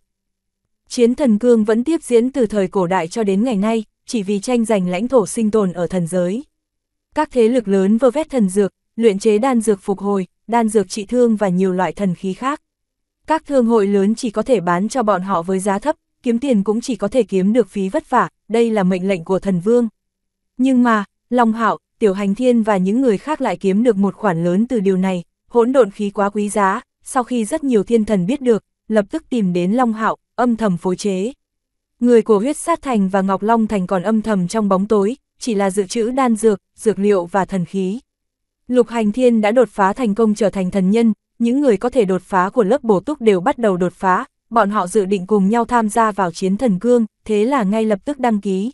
Chiến thần cương vẫn tiếp diễn từ thời cổ đại cho đến ngày nay, chỉ vì tranh giành lãnh thổ sinh tồn ở thần giới. Các thế lực lớn vơ vét thần dược, luyện chế đan dược phục hồi, đan dược trị thương và nhiều loại thần khí khác. Các thương hội lớn chỉ có thể bán cho bọn họ với giá thấp, kiếm tiền cũng chỉ có thể kiếm được phí vất vả, đây là mệnh lệnh của thần vương. Nhưng mà, Long Hạo, Tiểu Hành Thiên và những người khác lại kiếm được một khoản lớn từ điều này, hỗn độn khí quá quý giá, sau khi rất nhiều thiên thần biết được, lập tức tìm đến Long Hạo, âm thầm phối chế. Người của huyết sát thành và Ngọc Long thành còn âm thầm trong bóng tối, chỉ là dự trữ đan dược, dược liệu và thần khí. Lục Hành Thiên đã đột phá thành công trở thành thần nhân, những người có thể đột phá của lớp bổ túc đều bắt đầu đột phá, bọn họ dự định cùng nhau tham gia vào chiến thần cương, thế là ngay lập tức đăng ký.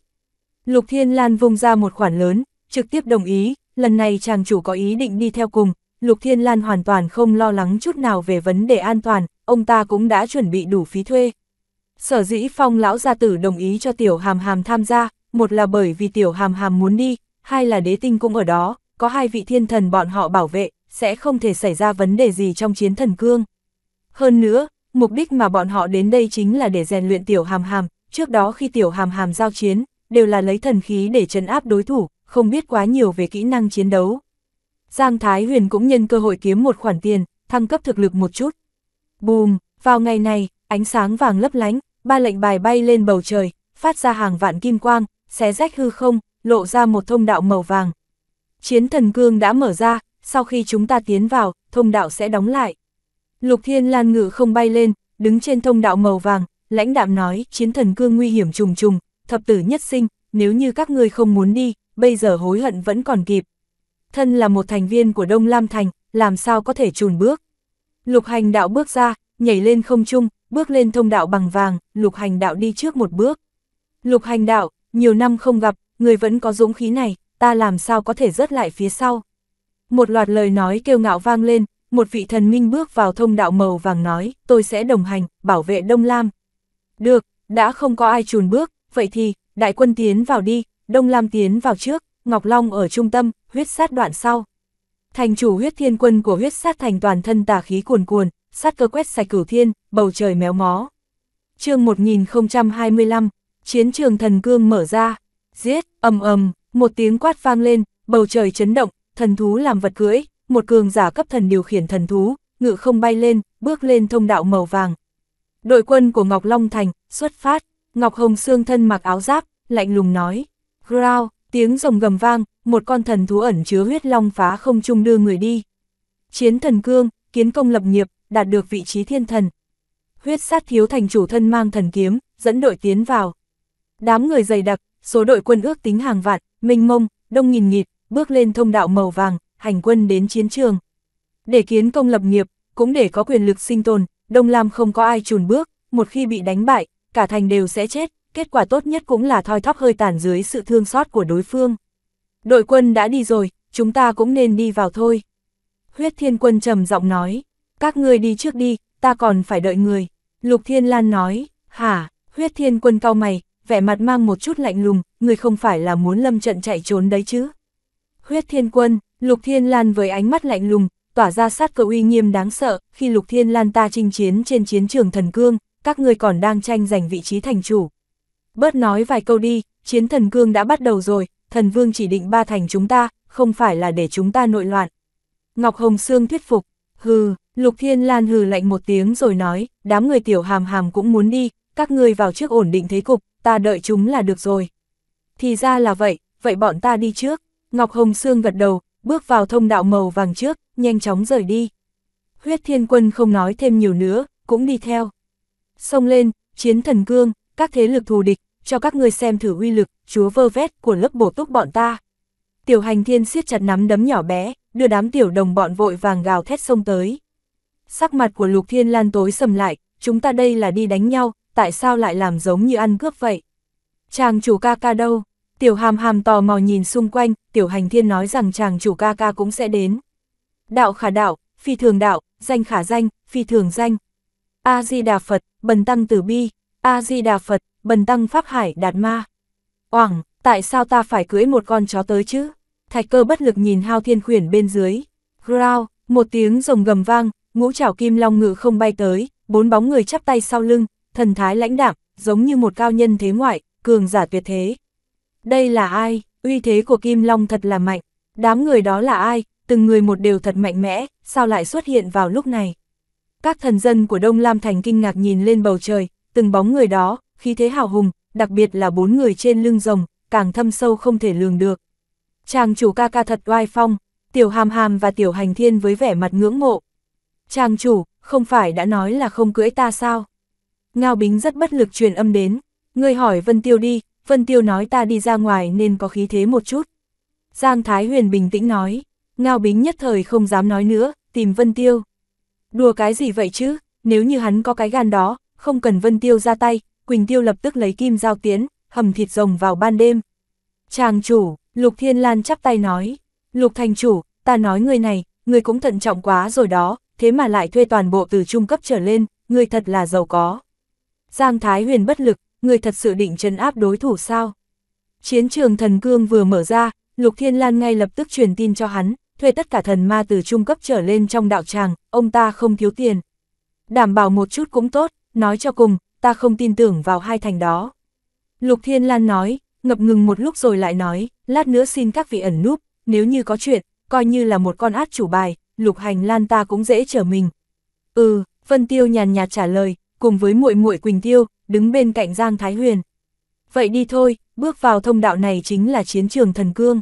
Lục Thiên Lan vùng ra một khoản lớn, trực tiếp đồng ý, lần này chàng chủ có ý định đi theo cùng, Lục Thiên Lan hoàn toàn không lo lắng chút nào về vấn đề an toàn, ông ta cũng đã chuẩn bị đủ phí thuê. Sở dĩ phong lão gia tử đồng ý cho tiểu hàm hàm tham gia, một là bởi vì tiểu hàm hàm muốn đi, hai là đế tinh cũng ở đó, có hai vị thiên thần bọn họ bảo vệ, sẽ không thể xảy ra vấn đề gì trong chiến thần cương. Hơn nữa, mục đích mà bọn họ đến đây chính là để rèn luyện tiểu hàm hàm, trước đó khi tiểu hàm hàm giao chiến, đều là lấy thần khí để trấn áp đối thủ, không biết quá nhiều về kỹ năng chiến đấu. Giang Thái Huyền cũng nhân cơ hội kiếm một khoản tiền, thăng cấp thực lực một chút. Bùm, vào ngày này, ánh sáng vàng lấp lánh, ba lệnh bài bay lên bầu trời, phát ra hàng vạn kim quang, xé rách hư không, lộ ra một thông đạo màu vàng. Chiến thần cương đã mở ra, sau khi chúng ta tiến vào, thông đạo sẽ đóng lại. Lục Thiên Lan ngự không bay lên, đứng trên thông đạo màu vàng, lãnh đạm nói, chiến thần cương nguy hiểm trùng trùng, thập tử nhất sinh, nếu như các ngươi không muốn đi, bây giờ hối hận vẫn còn kịp. Thân là một thành viên của Đông Lam Thành, làm sao có thể chùn bước. Lục hành đạo bước ra, nhảy lên không trung, bước lên thông đạo bằng vàng, lục hành đạo đi trước một bước. Lục hành đạo, nhiều năm không gặp, người vẫn có dũng khí này, ta làm sao có thể rớt lại phía sau. Một loạt lời nói kêu ngạo vang lên, một vị thần minh bước vào thông đạo màu vàng nói, tôi sẽ đồng hành, bảo vệ Đông Lam. Được, đã không có ai chùn bước, vậy thì, đại quân tiến vào đi, Đông Lam tiến vào trước, Ngọc Long ở trung tâm, huyết sát đoạn sau. Thành chủ huyết thiên quân của huyết sát thành toàn thân tà khí cuồn cuồn, sát cơ quét sạch cửu thiên, bầu trời méo mó. chương 1025, chiến trường thần cương mở ra, giết, ầm ầm, một tiếng quát vang lên, bầu trời chấn động, thần thú làm vật cưỡi, một cường giả cấp thần điều khiển thần thú, ngự không bay lên, bước lên thông đạo màu vàng. Đội quân của Ngọc Long Thành, xuất phát, Ngọc Hồng Sương thân mặc áo giáp, lạnh lùng nói. Growl, tiếng rồng gầm vang, một con thần thú ẩn chứa huyết long phá không trung đưa người đi. Chiến thần cương, kiến công lập nghiệp, đạt được vị trí thiên thần. Huyết sát thiếu thành chủ thân mang thần kiếm, dẫn đội tiến vào. Đám người dày đặc, số đội quân ước tính hàng vạn, minh mông, đông nghìn nghịt, bước lên thông đạo màu vàng, hành quân đến chiến trường. Để kiến công lập nghiệp, cũng để có quyền lực sinh tồn, Đông Lam không có ai chùn bước, một khi bị đánh bại, cả thành đều sẽ chết, kết quả tốt nhất cũng là thoi thóp hơi tàn dưới sự thương xót của đối phương. Đội quân đã đi rồi, chúng ta cũng nên đi vào thôi. Huyết Thiên Quân trầm giọng nói, các ngươi đi trước đi, ta còn phải đợi người. Lục Thiên Lan nói, hả, Huyết Thiên Quân cao mày, vẻ mặt mang một chút lạnh lùng, người không phải là muốn lâm trận chạy trốn đấy chứ. Huyết Thiên Quân, Lục Thiên Lan với ánh mắt lạnh lùng, tỏa ra sát cơ uy nghiêm đáng sợ, khi Lục Thiên Lan ta chinh chiến trên chiến trường thần cương, các ngươi còn đang tranh giành vị trí thành chủ. Bớt nói vài câu đi, chiến thần cương đã bắt đầu rồi, thần vương chỉ định ba thành chúng ta, không phải là để chúng ta nội loạn. Ngọc Hồng Sương thuyết phục, hừ, Lục Thiên Lan hừ lạnh một tiếng rồi nói, đám người tiểu hàm hàm cũng muốn đi, các ngươi vào trước ổn định thế cục, ta đợi chúng là được rồi. Thì ra là vậy, vậy bọn ta đi trước. Ngọc Hồng Sương gật đầu, bước vào thông đạo màu vàng trước, nhanh chóng rời đi. Huyết Thiên Quân không nói thêm nhiều nữa, cũng đi theo xông lên, chiến thần cương, các thế lực thù địch, cho các ngươi xem thử uy lực, chúa vơ vét của lớp bổ túc bọn ta. Tiểu hành thiên siết chặt nắm đấm nhỏ bé, đưa đám tiểu đồng bọn vội vàng gào thét xông tới. Sắc mặt của lục thiên lan tối sầm lại, chúng ta đây là đi đánh nhau, tại sao lại làm giống như ăn cướp vậy? Chàng chủ ca ca đâu? Tiểu hàm hàm tò mò nhìn xung quanh, tiểu hành thiên nói rằng chàng chủ ca ca cũng sẽ đến. Đạo khả đạo, phi thường đạo, danh khả danh, phi thường danh, A-di-đà Phật, bần tăng tử bi, A-di-đà Phật, bần tăng pháp hải đạt ma. Oảng, tại sao ta phải cưới một con chó tới chứ? Thạch cơ bất lực nhìn hao thiên khuyển bên dưới. Growl, một tiếng rồng gầm vang, ngũ trảo kim long ngự không bay tới, bốn bóng người chắp tay sau lưng, thần thái lãnh đạm, giống như một cao nhân thế ngoại, cường giả tuyệt thế. Đây là ai? Uy thế của kim long thật là mạnh. Đám người đó là ai? Từng người một đều thật mạnh mẽ, sao lại xuất hiện vào lúc này? Các thần dân của Đông Lam Thành kinh ngạc nhìn lên bầu trời, từng bóng người đó, khí thế hào hùng, đặc biệt là bốn người trên lưng rồng, càng thâm sâu không thể lường được. Chàng chủ ca ca thật oai phong, tiểu hàm hàm và tiểu hành thiên với vẻ mặt ngưỡng mộ. Chàng chủ, không phải đã nói là không cưỡi ta sao? Ngao Bính rất bất lực truyền âm đến, ngươi hỏi Vân Tiêu đi, Vân Tiêu nói ta đi ra ngoài nên có khí thế một chút. Giang Thái Huyền bình tĩnh nói, Ngao Bính nhất thời không dám nói nữa, tìm Vân Tiêu. Đùa cái gì vậy chứ, nếu như hắn có cái gan đó, không cần Vân Tiêu ra tay, Quỳnh Tiêu lập tức lấy kim dao tiến, hầm thịt rồng vào ban đêm. Chàng chủ, Lục Thiên Lan chắp tay nói, Lục thành chủ, ta nói người này, người cũng thận trọng quá rồi đó, thế mà lại thuê toàn bộ từ trung cấp trở lên, người thật là giàu có. Giang Thái Huyền bất lực, người thật sự định trấn áp đối thủ sao? Chiến trường thần cương vừa mở ra, Lục Thiên Lan ngay lập tức truyền tin cho hắn, thuê tất cả thần ma từ trung cấp trở lên trong đạo tràng, ông ta không thiếu tiền. Đảm bảo một chút cũng tốt, nói cho cùng, ta không tin tưởng vào hai thành đó. Lục Thiên Lan nói, ngập ngừng một lúc rồi lại nói, lát nữa xin các vị ẩn núp, nếu như có chuyện, coi như là một con át chủ bài, lục hành lan ta cũng dễ trở mình. Ừ, Vân Tiêu nhàn nhạt trả lời, cùng với muội muội Quỳnh Tiêu, đứng bên cạnh Giang Thái Huyền. Vậy đi thôi, bước vào thông đạo này chính là chiến trường thần cương.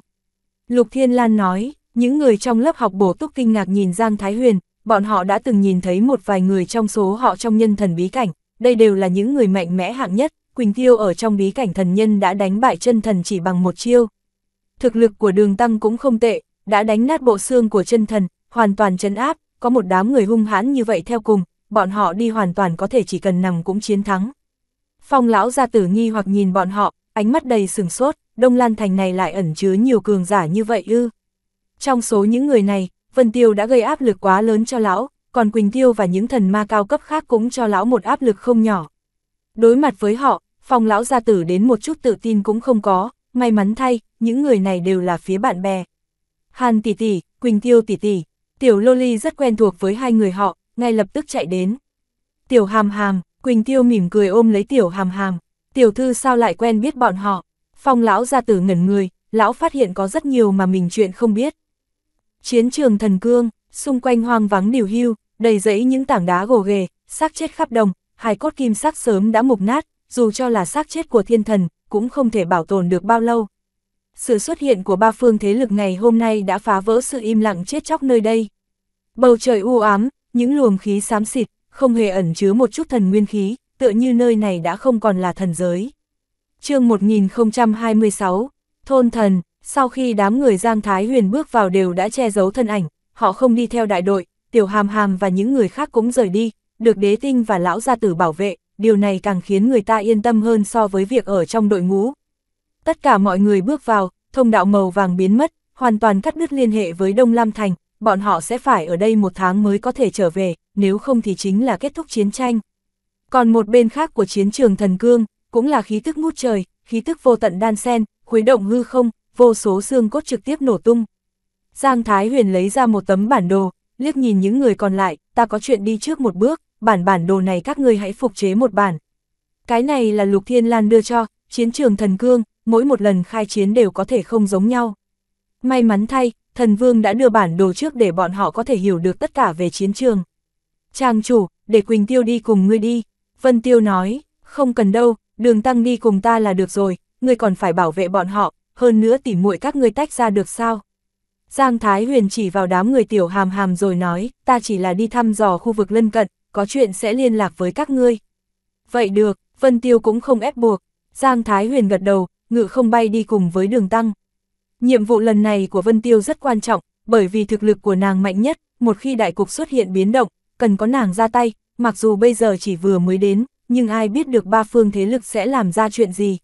Lục Thiên Lan nói, những người trong lớp học bổ túc kinh ngạc nhìn Giang Thái Huyền, bọn họ đã từng nhìn thấy một vài người trong số họ trong nhân thần bí cảnh, đây đều là những người mạnh mẽ hạng nhất, Quỳnh Tiêu ở trong bí cảnh thần nhân đã đánh bại chân thần chỉ bằng một chiêu. Thực lực của đường tăng cũng không tệ, đã đánh nát bộ xương của chân thần, hoàn toàn chấn áp, có một đám người hung hãn như vậy theo cùng, bọn họ đi hoàn toàn có thể chỉ cần nằm cũng chiến thắng. Phong lão gia tử nghi hoặc nhìn bọn họ, ánh mắt đầy sừng sốt, Đông Lan Thành này lại ẩn chứa nhiều cường giả như vậy ư. Trong số những người này, Vân Tiêu đã gây áp lực quá lớn cho lão, còn Quỳnh Tiêu và những thần ma cao cấp khác cũng cho lão một áp lực không nhỏ. Đối mặt với họ, phòng lão gia tử đến một chút tự tin cũng không có, may mắn thay, những người này đều là phía bạn bè. Hàn tỷ tỷ, Quỳnh Tiêu tỷ tỷ, Tiểu Loli rất quen thuộc với hai người họ, ngay lập tức chạy đến. Tiểu Hàm Hàm, Quỳnh Tiêu mỉm cười ôm lấy Tiểu Hàm Hàm, tiểu thư sao lại quen biết bọn họ. Phong lão gia tử ngẩn người, lão phát hiện có rất nhiều mà mình chuyện không biết. Chiến trường thần cương, xung quanh hoang vắng điều hưu, đầy rẫy những tảng đá gồ ghề, xác chết khắp đồng, hài cốt kim sắc sớm đã mục nát, dù cho là xác chết của thiên thần, cũng không thể bảo tồn được bao lâu. Sự xuất hiện của ba phương thế lực ngày hôm nay đã phá vỡ sự im lặng chết chóc nơi đây. Bầu trời u ám, những luồng khí xám xịt, không hề ẩn chứa một chút thần nguyên khí, tựa như nơi này đã không còn là thần giới. chương 1026, Thôn Thần, sau khi đám người Giang Thái Huyền bước vào đều đã che giấu thân ảnh, họ không đi theo đại đội, Tiểu Hàm Hàm và những người khác cũng rời đi, được đế tinh và lão gia tử bảo vệ, điều này càng khiến người ta yên tâm hơn so với việc ở trong đội ngũ. Tất cả mọi người bước vào, thông đạo màu vàng biến mất, hoàn toàn cắt đứt liên hệ với Đông Lam Thành, bọn họ sẽ phải ở đây một tháng mới có thể trở về, nếu không thì chính là kết thúc chiến tranh. Còn một bên khác của chiến trường thần cương, cũng là khí tức ngút trời, khí tức vô tận đan sen, khuấy động hư không, vô số xương cốt trực tiếp nổ tung. Giang Thái Huyền lấy ra một tấm bản đồ, liếc nhìn những người còn lại, ta có chuyện đi trước một bước, bản bản đồ này các ngươi hãy phục chế một bản. Cái này là Lục Thiên Lan đưa cho, chiến trường thần cương, mỗi một lần khai chiến đều có thể không giống nhau. May mắn thay, thần vương đã đưa bản đồ trước để bọn họ có thể hiểu được tất cả về chiến trường. Trang chủ, để Quỳnh Tiêu đi cùng ngươi đi. Vân Tiêu nói, không cần đâu, đường tăng đi cùng ta là được rồi, ngươi còn phải bảo vệ bọn họ, hơn nữa tỉ muội các ngươi tách ra được sao? Giang Thái Huyền chỉ vào đám người tiểu hàm hàm rồi nói, ta chỉ là đi thăm dò khu vực lân cận, có chuyện sẽ liên lạc với các ngươi. Vậy được, Vân Tiêu cũng không ép buộc, Giang Thái Huyền gật đầu, ngự không bay đi cùng với đường tăng. Nhiệm vụ lần này của Vân Tiêu rất quan trọng, bởi vì thực lực của nàng mạnh nhất, một khi đại cục xuất hiện biến động, cần có nàng ra tay, mặc dù bây giờ chỉ vừa mới đến, nhưng ai biết được ba phương thế lực sẽ làm ra chuyện gì.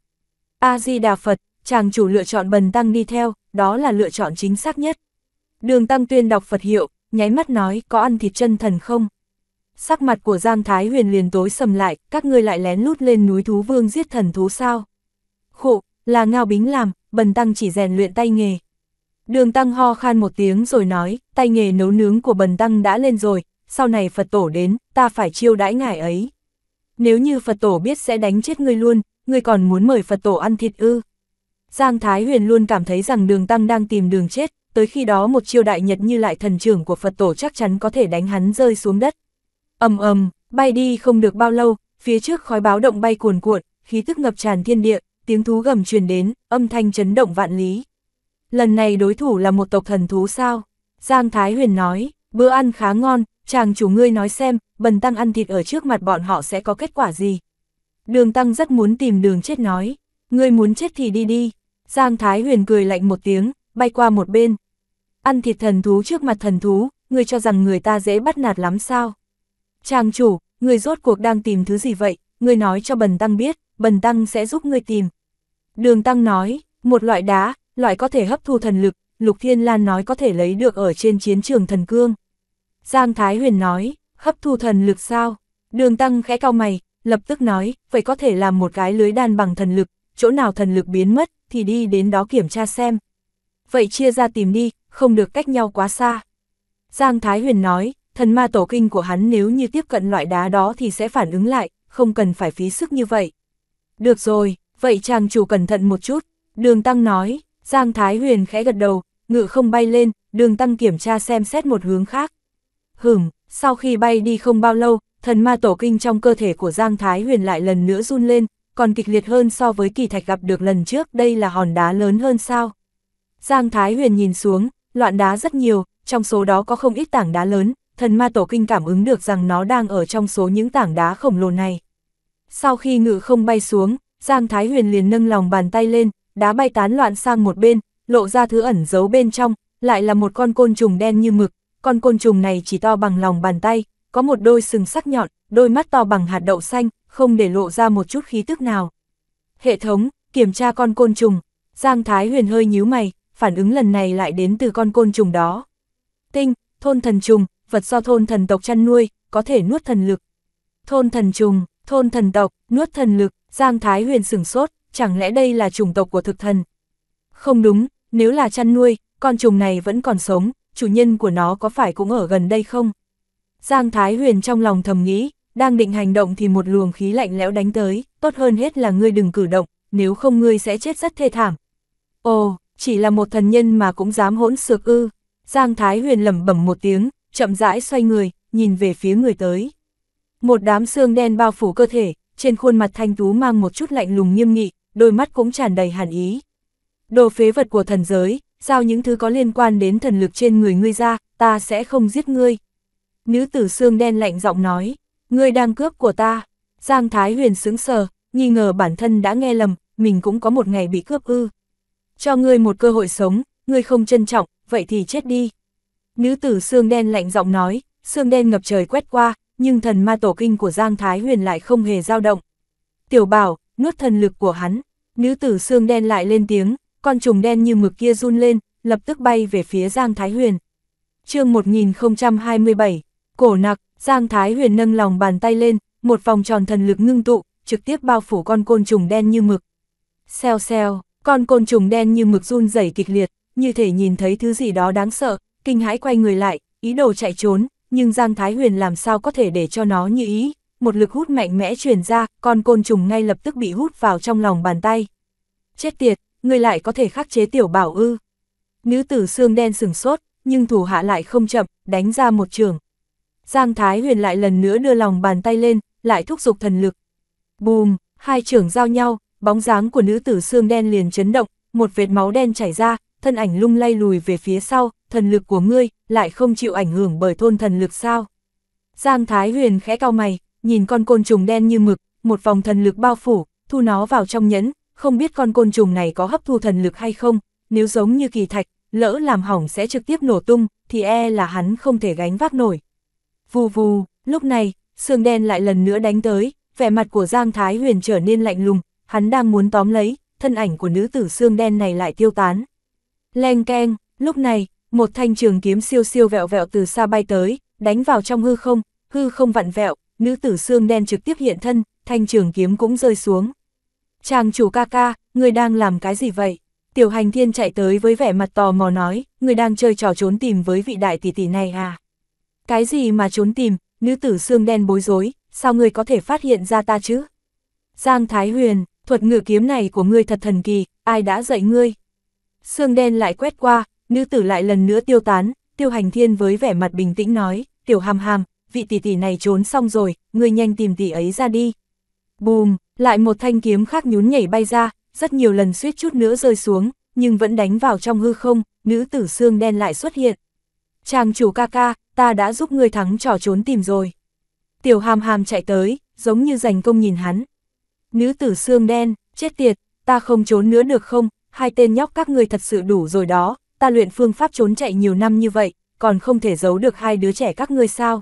A-di-đà Phật, chàng chủ lựa chọn bần tăng đi theo, đó là lựa chọn chính xác nhất. Đường tăng tuyên đọc Phật hiệu, nháy mắt nói có ăn thịt chân thần không? Sắc mặt của Giang Thái Huyền liền tối sầm lại, các ngươi lại lén lút lên núi thú vương giết thần thú sao? Khổ, là ngao bính làm, bần tăng chỉ rèn luyện tay nghề. Đường tăng ho khan một tiếng rồi nói, tay nghề nấu nướng của bần tăng đã lên rồi, sau này Phật tổ đến, ta phải chiêu đãi ngài ấy. Nếu như Phật tổ biết sẽ đánh chết ngươi luôn, ngươi còn muốn mời Phật tổ ăn thịt ư? Giang Thái Huyền luôn cảm thấy rằng đường tăng đang tìm đường chết, tới khi đó một chiêu đại nhật như lại thần trưởng của Phật tổ chắc chắn có thể đánh hắn rơi xuống đất. ầm ầm, bay đi không được bao lâu, phía trước khói báo động bay cuồn cuộn, khí tức ngập tràn thiên địa, tiếng thú gầm truyền đến, âm thanh chấn động vạn lý. Lần này đối thủ là một tộc thần thú sao? Giang Thái Huyền nói, bữa ăn khá ngon, chàng chủ ngươi nói xem, bần tăng ăn thịt ở trước mặt bọn họ sẽ có kết quả gì? Đường tăng rất muốn tìm đường chết nói, ngươi muốn chết thì đi đi, Giang Thái Huyền cười lạnh một tiếng, bay qua một bên. Ăn thịt thần thú trước mặt thần thú, người cho rằng người ta dễ bắt nạt lắm sao. Trang chủ, người rốt cuộc đang tìm thứ gì vậy, người nói cho Bần Tăng biết, Bần Tăng sẽ giúp người tìm. Đường Tăng nói, một loại đá, loại có thể hấp thu thần lực, Lục Thiên Lan nói có thể lấy được ở trên chiến trường thần cương. Giang Thái Huyền nói, hấp thu thần lực sao? Đường Tăng khẽ cao mày, lập tức nói, vậy có thể làm một cái lưới đan bằng thần lực, chỗ nào thần lực biến mất, thì đi đến đó kiểm tra xem. Vậy chia ra tìm đi, không được cách nhau quá xa. Giang Thái Huyền nói, thần ma tổ kinh của hắn nếu như tiếp cận loại đá đó thì sẽ phản ứng lại, không cần phải phí sức như vậy. Được rồi, vậy chàng chủ cẩn thận một chút. Đường Tăng nói, Giang Thái Huyền khẽ gật đầu, ngự không bay lên, đường Tăng kiểm tra xem xét một hướng khác. Hửm, sau khi bay đi không bao lâu, thần ma tổ kinh trong cơ thể của Giang Thái Huyền lại lần nữa run lên, còn kịch liệt hơn so với kỳ thạch gặp được lần trước đây là hòn đá lớn hơn sao. Giang Thái Huyền nhìn xuống, loạn đá rất nhiều, trong số đó có không ít tảng đá lớn, thần ma tổ kinh cảm ứng được rằng nó đang ở trong số những tảng đá khổng lồ này. Sau khi ngự không bay xuống, Giang Thái Huyền liền nâng lòng bàn tay lên, đá bay tán loạn sang một bên, lộ ra thứ ẩn giấu bên trong, lại là một con côn trùng đen như mực, con côn trùng này chỉ to bằng lòng bàn tay, có một đôi sừng sắc nhọn, đôi mắt to bằng hạt đậu xanh, không để lộ ra một chút khí tức nào. Hệ thống, kiểm tra con côn trùng, Giang Thái Huyền hơi nhíu mày, phản ứng lần này lại đến từ con côn trùng đó. Tinh, thôn thần trùng, vật do thôn thần tộc chăn nuôi, có thể nuốt thần lực. Thôn thần trùng, thôn thần tộc, nuốt thần lực, Giang Thái Huyền sửng sốt, chẳng lẽ đây là chủng tộc của thực thần? Không đúng, nếu là chăn nuôi, con trùng này vẫn còn sống, chủ nhân của nó có phải cũng ở gần đây không? Giang Thái Huyền trong lòng thầm nghĩ, đang định hành động thì một luồng khí lạnh lẽo đánh tới, tốt hơn hết là ngươi đừng cử động, nếu không ngươi sẽ chết rất thê thảm. Ồ, chỉ là một thần nhân mà cũng dám hỗn xược ư. Giang Thái Huyền lẩm bẩm một tiếng, chậm rãi xoay người, nhìn về phía người tới. Một đám xương đen bao phủ cơ thể, trên khuôn mặt thanh tú mang một chút lạnh lùng nghiêm nghị, đôi mắt cũng tràn đầy hàn ý. Đồ phế vật của thần giới, giao những thứ có liên quan đến thần lực trên người ngươi ra, ta sẽ không giết ngươi. Nữ tử xương đen lạnh giọng nói. Ngươi đang cướp của ta. Giang Thái Huyền sững sờ, nghi ngờ bản thân đã nghe lầm, mình cũng có một ngày bị cướp ư. Cho ngươi một cơ hội sống, ngươi không trân trọng, vậy thì chết đi. Nữ tử xương đen lạnh giọng nói, xương đen ngập trời quét qua, nhưng thần ma tổ kinh của Giang Thái Huyền lại không hề dao động. Tiểu bảo, nuốt thần lực của hắn, nữ tử xương đen lại lên tiếng, con trùng đen như mực kia run lên, lập tức bay về phía Giang Thái Huyền. chương 1027, Cổ Nặc Giang Thái Huyền nâng lòng bàn tay lên, một vòng tròn thần lực ngưng tụ, trực tiếp bao phủ con côn trùng đen như mực. Xèo xèo, con côn trùng đen như mực run rẩy kịch liệt, như thể nhìn thấy thứ gì đó đáng sợ, kinh hãi quay người lại, ý đồ chạy trốn, nhưng Giang Thái Huyền làm sao có thể để cho nó như ý, một lực hút mạnh mẽ truyền ra, con côn trùng ngay lập tức bị hút vào trong lòng bàn tay. Chết tiệt, người lại có thể khắc chế tiểu bảo ư. Nữ tử xương đen sừng sốt, nhưng thủ hạ lại không chậm, đánh ra một trường. Giang Thái Huyền lại lần nữa đưa lòng bàn tay lên, lại thúc giục thần lực. Bùm, hai trưởng giao nhau, bóng dáng của nữ tử xương đen liền chấn động, một vệt máu đen chảy ra, thân ảnh lung lay lùi về phía sau, thần lực của ngươi lại không chịu ảnh hưởng bởi thôn thần lực sao? Giang Thái Huyền khẽ cao mày, nhìn con côn trùng đen như mực, một vòng thần lực bao phủ, thu nó vào trong nhẫn, không biết con côn trùng này có hấp thu thần lực hay không, nếu giống như kỳ thạch, lỡ làm hỏng sẽ trực tiếp nổ tung, thì e là hắn không thể gánh vác nổi vù vù, lúc này, xương đen lại lần nữa đánh tới, vẻ mặt của Giang Thái Huyền trở nên lạnh lùng, hắn đang muốn tóm lấy, thân ảnh của nữ tử xương đen này lại tiêu tán. Leng keng, lúc này, một thanh trường kiếm siêu siêu vẹo vẹo từ xa bay tới, đánh vào trong hư không, hư không vặn vẹo, nữ tử xương đen trực tiếp hiện thân, thanh trường kiếm cũng rơi xuống. Chàng chủ ca ca, người đang làm cái gì vậy? Tiểu hành thiên chạy tới với vẻ mặt tò mò nói, người đang chơi trò trốn tìm với vị đại tỷ tỷ này à? Cái gì mà trốn tìm, nữ tử xương đen bối rối, sao ngươi có thể phát hiện ra ta chứ? Giang Thái Huyền, thuật ngự kiếm này của ngươi thật thần kỳ, ai đã dạy ngươi? Xương đen lại quét qua, nữ tử lại lần nữa tiêu tán, tiêu hành thiên với vẻ mặt bình tĩnh nói, tiểu hàm hàm, vị tỷ tỷ này trốn xong rồi, ngươi nhanh tìm tỷ ấy ra đi. Bùm, lại một thanh kiếm khác nhún nhảy bay ra, rất nhiều lần suýt chút nữa rơi xuống, nhưng vẫn đánh vào trong hư không, nữ tử xương đen lại xuất hiện, Chàng chủ ca ca, ta đã giúp ngươi thắng trò trốn tìm rồi. Tiểu hàm hàm chạy tới, giống như giành công nhìn hắn. Nữ tử xương đen, chết tiệt, ta không trốn nữa được không, hai tên nhóc các ngươi thật sự đủ rồi đó, ta luyện phương pháp trốn chạy nhiều năm như vậy, còn không thể giấu được hai đứa trẻ các ngươi sao.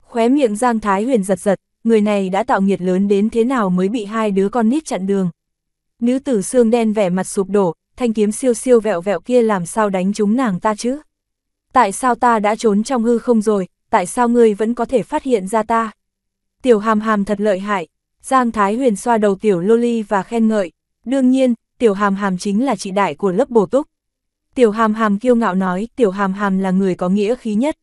Khóe miệng Giang Thái Huyền giật giật, người này đã tạo nghiệt lớn đến thế nào mới bị hai đứa con nít chặn đường. Nữ tử xương đen vẻ mặt sụp đổ, thanh kiếm siêu siêu vẹo vẹo kia làm sao đánh chúng nàng ta chứ? tại sao ta đã trốn trong hư không rồi, tại sao ngươi vẫn có thể phát hiện ra ta? Tiểu hàm hàm thật lợi hại, Giang Thái Huyền xoa đầu tiểu loli và khen ngợi, đương nhiên, tiểu hàm hàm chính là chị đại của lớp bổ túc. Tiểu hàm hàm kiêu ngạo nói tiểu hàm hàm là người có nghĩa khí nhất.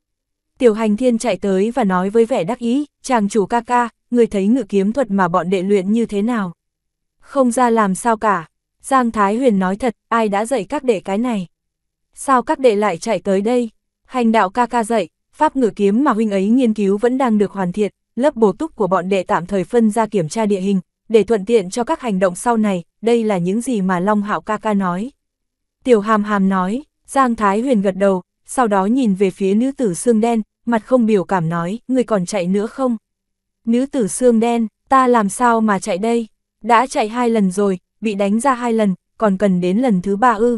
Tiểu hành thiên chạy tới và nói với vẻ đắc ý, chàng chủ ca ca, người thấy ngự kiếm thuật mà bọn đệ luyện như thế nào? Không ra làm sao cả, Giang Thái Huyền nói thật, ai đã dạy các đệ cái này? Sao các đệ lại chạy tới đây? Hành đạo ca ca dạy, pháp ngửa kiếm mà huynh ấy nghiên cứu vẫn đang được hoàn thiện, lớp bổ túc của bọn đệ tạm thời phân ra kiểm tra địa hình, để thuận tiện cho các hành động sau này, đây là những gì mà Long Hạo ca ca nói. Tiểu Hàm Hàm nói, Giang Thái Huyền gật đầu, sau đó nhìn về phía nữ tử xương đen, mặt không biểu cảm nói, người còn chạy nữa không? Nữ tử xương đen, ta làm sao mà chạy đây? Đã chạy hai lần rồi, bị đánh ra hai lần, còn cần đến lần thứ ba ư.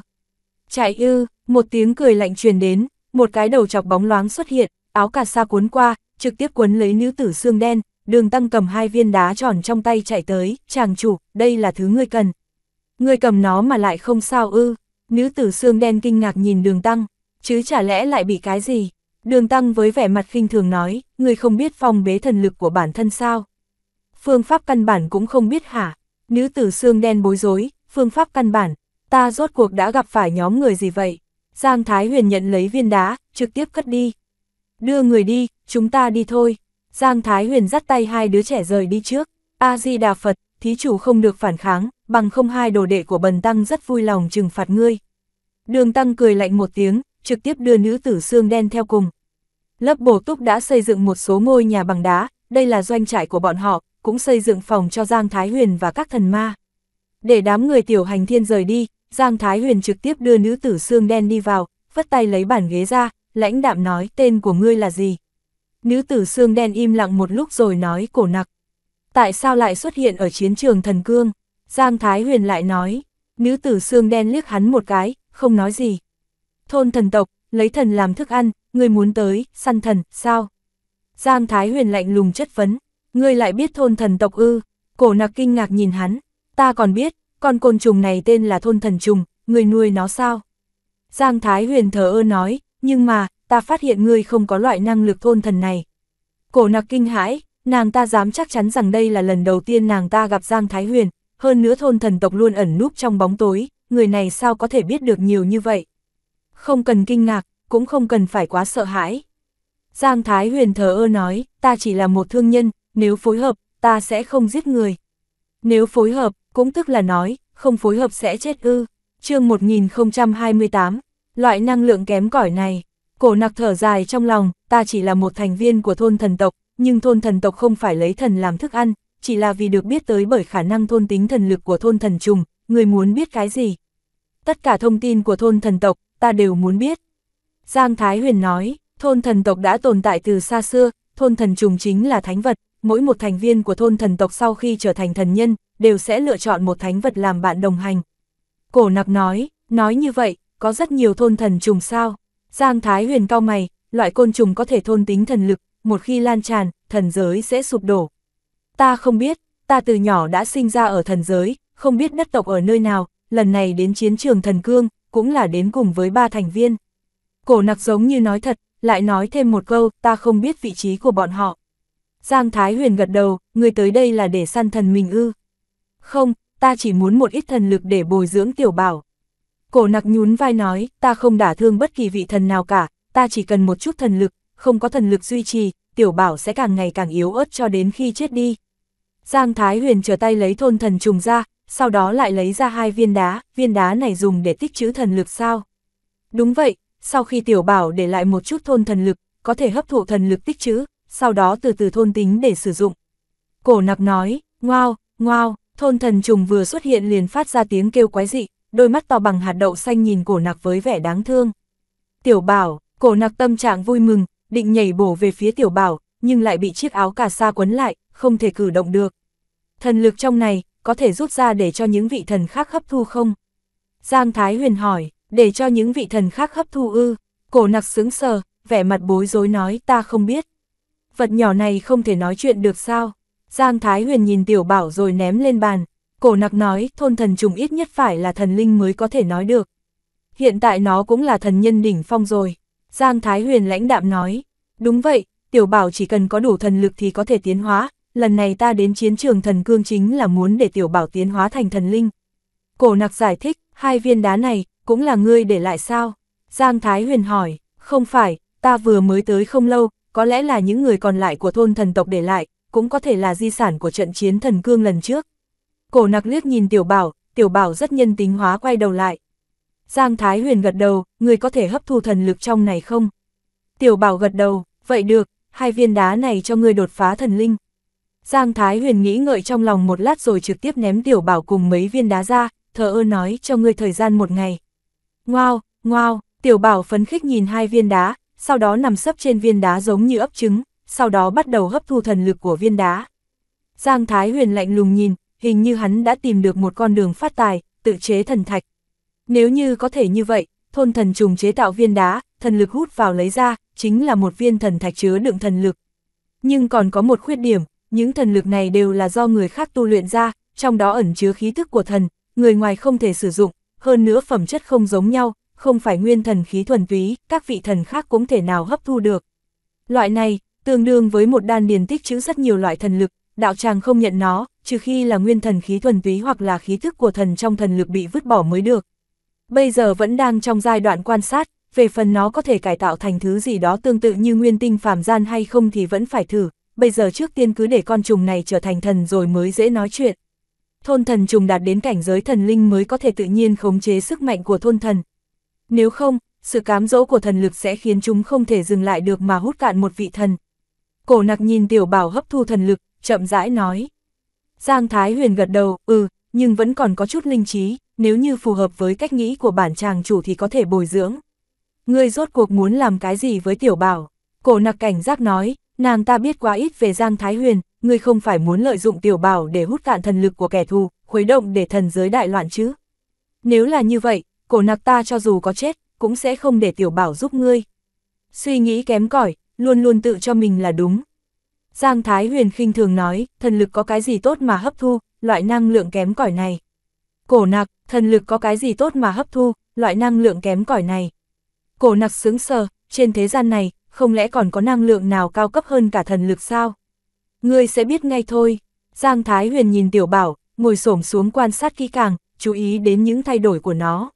Chạy ư, một tiếng cười lạnh truyền đến, một cái đầu chọc bóng loáng xuất hiện, áo cà sa cuốn qua, trực tiếp cuốn lấy nữ tử xương đen, đường tăng cầm hai viên đá tròn trong tay chạy tới, chàng chủ, đây là thứ ngươi cần. Ngươi cầm nó mà lại không sao ư, nữ tử xương đen kinh ngạc nhìn đường tăng, chứ chả lẽ lại bị cái gì. Đường tăng với vẻ mặt khinh thường nói, ngươi không biết phong bế thần lực của bản thân sao. Phương pháp căn bản cũng không biết hả, nữ tử xương đen bối rối, phương pháp căn bản, ta rốt cuộc đã gặp phải nhóm người gì vậy. Giang Thái Huyền nhận lấy viên đá, trực tiếp cất đi. Đưa người đi, chúng ta đi thôi. Giang Thái Huyền dắt tay hai đứa trẻ rời đi trước. A-di-đà Phật, thí chủ không được phản kháng, bằng không hai đồ đệ của bần tăng rất vui lòng trừng phạt ngươi. Đường tăng cười lạnh một tiếng, trực tiếp đưa nữ tử xương đen theo cùng. Lớp bổ túc đã xây dựng một số ngôi nhà bằng đá, đây là doanh trại của bọn họ, cũng xây dựng phòng cho Giang Thái Huyền và các thần ma. Để đám người tiểu hành thiên rời đi, Giang Thái Huyền trực tiếp đưa nữ tử xương đen đi vào, vất tay lấy bản ghế ra, lãnh đạm nói tên của ngươi là gì. Nữ tử xương đen im lặng một lúc rồi nói cổ nặc. Tại sao lại xuất hiện ở chiến trường thần cương? Giang Thái Huyền lại nói, nữ tử xương đen liếc hắn một cái, không nói gì. Thôn thần tộc, lấy thần làm thức ăn, ngươi muốn tới, săn thần, sao? Giang Thái Huyền lạnh lùng chất vấn, ngươi lại biết thôn thần tộc ư? Cổ nặc kinh ngạc nhìn hắn, ta còn biết, con côn trùng này tên là thôn thần trùng, người nuôi nó sao? Giang Thái Huyền thờ ơ nói, nhưng mà, ta phát hiện ngươi không có loại năng lực thôn thần này. Cổ nặc kinh hãi, nàng ta dám chắc chắn rằng đây là lần đầu tiên nàng ta gặp Giang Thái Huyền, hơn nữa thôn thần tộc luôn ẩn núp trong bóng tối, người này sao có thể biết được nhiều như vậy. Không cần kinh ngạc, cũng không cần phải quá sợ hãi. Giang Thái Huyền thờ ơ nói, ta chỉ là một thương nhân, nếu phối hợp, ta sẽ không giết người, nếu phối hợp, cũng tức là nói, không phối hợp sẽ chết ư. chương 1028, loại năng lượng kém cỏi này. Cổ nặc thở dài trong lòng, ta chỉ là một thành viên của thôn thần tộc, nhưng thôn thần tộc không phải lấy thần làm thức ăn, chỉ là vì được biết tới bởi khả năng thôn tính thần lực của thôn thần trùng, người muốn biết cái gì. Tất cả thông tin của thôn thần tộc, ta đều muốn biết. Giang Thái Huyền nói, thôn thần tộc đã tồn tại từ xa xưa, thôn thần trùng chính là thánh vật, mỗi một thành viên của thôn thần tộc sau khi trở thành thần nhân, đều sẽ lựa chọn một thánh vật làm bạn đồng hành. Cổ nặc nói, nói như vậy, có rất nhiều thôn thần trùng sao. Giang Thái Huyền cao mày, loại côn trùng có thể thôn tính thần lực, một khi lan tràn, thần giới sẽ sụp đổ. Ta không biết, ta từ nhỏ đã sinh ra ở thần giới, không biết đất tộc ở nơi nào, lần này đến chiến trường thần cương, cũng là đến cùng với ba thành viên. Cổ nặc giống như nói thật, lại nói thêm một câu, ta không biết vị trí của bọn họ. Giang Thái Huyền gật đầu, người tới đây là để săn thần mình ư. Không, ta chỉ muốn một ít thần lực để bồi dưỡng tiểu bảo. Cổ nặc nhún vai nói, ta không đả thương bất kỳ vị thần nào cả, ta chỉ cần một chút thần lực, không có thần lực duy trì, tiểu bảo sẽ càng ngày càng yếu ớt cho đến khi chết đi. Giang Thái Huyền trở tay lấy thôn thần trùng ra, sau đó lại lấy ra hai viên đá, viên đá này dùng để tích trữ thần lực sao? Đúng vậy, sau khi tiểu bảo để lại một chút thôn thần lực, có thể hấp thụ thần lực tích trữ, sau đó từ từ thôn tính để sử dụng. Cổ nặc nói, ngoao, ngoao, thôn thần trùng vừa xuất hiện liền phát ra tiếng kêu quái dị, đôi mắt to bằng hạt đậu xanh nhìn cổ nặc với vẻ đáng thương. Tiểu bảo, cổ nặc tâm trạng vui mừng, định nhảy bổ về phía tiểu bảo, nhưng lại bị chiếc áo cà sa quấn lại, không thể cử động được. Thần lực trong này, có thể rút ra để cho những vị thần khác hấp thu không? Giang Thái Huyền hỏi, để cho những vị thần khác hấp thu ư, cổ nặc sướng sờ, vẻ mặt bối rối nói ta không biết vật nhỏ này không thể nói chuyện được sao. Giang Thái Huyền nhìn tiểu bảo rồi ném lên bàn, cổ nặc nói thôn thần trùng ít nhất phải là thần linh mới có thể nói được. Hiện tại nó cũng là thần nhân đỉnh phong rồi. Giang Thái Huyền lãnh đạm nói, đúng vậy, tiểu bảo chỉ cần có đủ thần lực thì có thể tiến hóa, lần này ta đến chiến trường thần cương chính là muốn để tiểu bảo tiến hóa thành thần linh. Cổ nặc giải thích, hai viên đá này, cũng là ngươi để lại sao? Giang Thái Huyền hỏi, không phải, ta vừa mới tới không lâu, có lẽ là những người còn lại của thôn thần tộc để lại, cũng có thể là di sản của trận chiến thần cương lần trước. Cổ nặc liếc nhìn tiểu bảo, tiểu bảo rất nhân tính hóa quay đầu lại. Giang Thái Huyền gật đầu, người có thể hấp thu thần lực trong này không? Tiểu bảo gật đầu, vậy được, hai viên đá này cho người đột phá thần linh. Giang Thái Huyền nghĩ ngợi trong lòng một lát rồi trực tiếp ném tiểu bảo cùng mấy viên đá ra, thờ ơ nói cho ngươi thời gian một ngày. Ngoao, ngoao, tiểu bảo phấn khích nhìn hai viên đá, sau đó nằm sấp trên viên đá giống như ấp trứng, sau đó bắt đầu hấp thu thần lực của viên đá. Giang Thái Huyền lạnh lùng nhìn, hình như hắn đã tìm được một con đường phát tài, tự chế thần thạch. Nếu như có thể như vậy, thôn thần trùng chế tạo viên đá, thần lực hút vào lấy ra, chính là một viên thần thạch chứa đựng thần lực. Nhưng còn có một khuyết điểm, những thần lực này đều là do người khác tu luyện ra, trong đó ẩn chứa khí thức của thần, người ngoài không thể sử dụng, hơn nữa phẩm chất không giống nhau, không phải nguyên thần khí thuần túy, các vị thần khác cũng thể nào hấp thu được. Loại này, tương đương với một đan điền tích trữ rất nhiều loại thần lực, đạo tràng không nhận nó, trừ khi là nguyên thần khí thuần túy hoặc là khí thức của thần trong thần lực bị vứt bỏ mới được. Bây giờ vẫn đang trong giai đoạn quan sát, về phần nó có thể cải tạo thành thứ gì đó tương tự như nguyên tinh phàm gian hay không thì vẫn phải thử, bây giờ trước tiên cứ để con trùng này trở thành thần rồi mới dễ nói chuyện. Thôn thần trùng đạt đến cảnh giới thần linh mới có thể tự nhiên khống chế sức mạnh của thôn thần, nếu không, sự cám dỗ của thần lực sẽ khiến chúng không thể dừng lại được mà hút cạn một vị thần. Cổ nặc nhìn tiểu bảo hấp thu thần lực, chậm rãi nói. Giang Thái Huyền gật đầu, ừ, nhưng vẫn còn có chút linh trí, nếu như phù hợp với cách nghĩ của bản chàng chủ thì có thể bồi dưỡng. Ngươi rốt cuộc muốn làm cái gì với tiểu bảo? Cổ nặc cảnh giác nói, nàng ta biết quá ít về Giang Thái Huyền, ngươi không phải muốn lợi dụng tiểu bảo để hút cạn thần lực của kẻ thù, khuấy động để thần giới đại loạn chứ. Nếu là như vậy, cổ nặc ta cho dù có chết, cũng sẽ không để tiểu bảo giúp ngươi. Suy nghĩ kém cỏi luôn luôn tự cho mình là đúng. Giang Thái Huyền khinh thường nói, thần lực có cái gì tốt mà hấp thu, loại năng lượng kém cỏi này. Cổ nặc, thần lực có cái gì tốt mà hấp thu, loại năng lượng kém cỏi này. Cổ nặc sướng sờ, trên thế gian này, không lẽ còn có năng lượng nào cao cấp hơn cả thần lực sao? Ngươi sẽ biết ngay thôi. Giang Thái Huyền nhìn tiểu bảo, ngồi xổm xuống quan sát kỹ càng, chú ý đến những thay đổi của nó.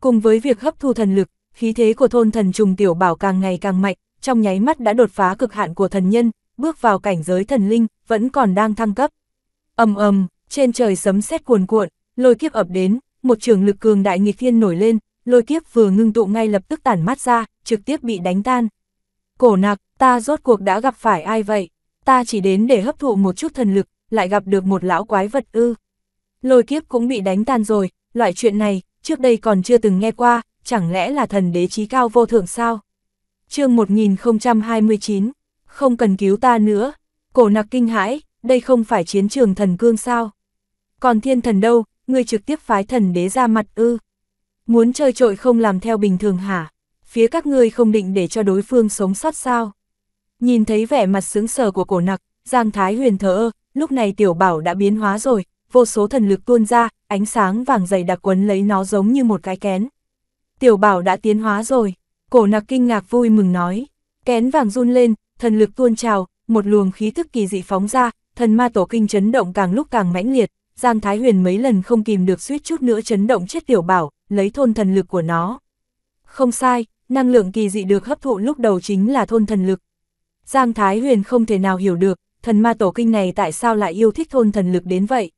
Cùng với việc hấp thu thần lực, khí thế của thôn thần trùng tiểu bảo càng ngày càng mạnh, trong nháy mắt đã đột phá cực hạn của thần nhân, bước vào cảnh giới thần linh, vẫn còn đang thăng cấp. ầm ầm, trên trời sấm sét cuồn cuộn, lôi kiếp ập đến, một trường lực cường đại nghịch thiên nổi lên, lôi kiếp vừa ngưng tụ ngay lập tức tản mát ra, trực tiếp bị đánh tan. Cổ nạc ta rốt cuộc đã gặp phải ai vậy? Ta chỉ đến để hấp thụ một chút thần lực, lại gặp được một lão quái vật ư. Lôi kiếp cũng bị đánh tan rồi, loại chuyện này, trước đây còn chưa từng nghe qua, chẳng lẽ là thần đế trí cao vô thượng sao? chương 1029, không cần cứu ta nữa, cổ nặc kinh hãi, đây không phải chiến trường thần cương sao? Còn thiên thần đâu, ngươi trực tiếp phái thần đế ra mặt ư? Muốn chơi trội không làm theo bình thường hả? Phía các ngươi không định để cho đối phương sống sót sao? Nhìn thấy vẻ mặt sướng sờ của cổ nặc, Giang Thái huyền thở ơ, lúc này tiểu bảo đã biến hóa rồi, vô số thần lực tuôn ra, ánh sáng vàng dày đặc quấn lấy nó giống như một cái kén. Tiểu bảo đã tiến hóa rồi, cổ nặc kinh ngạc vui mừng nói. Kén vàng run lên, thần lực tuôn trào, một luồng khí thức kỳ dị phóng ra, thần ma tổ kinh chấn động càng lúc càng mãnh liệt, Giang Thái Huyền mấy lần không kìm được suýt chút nữa chấn động chết tiểu bảo, lấy thôn thần lực của nó. Không sai, năng lượng kỳ dị được hấp thụ lúc đầu chính là thôn thần lực. Giang Thái Huyền không thể nào hiểu được, thần ma tổ kinh này tại sao lại yêu thích thôn thần lực đến vậy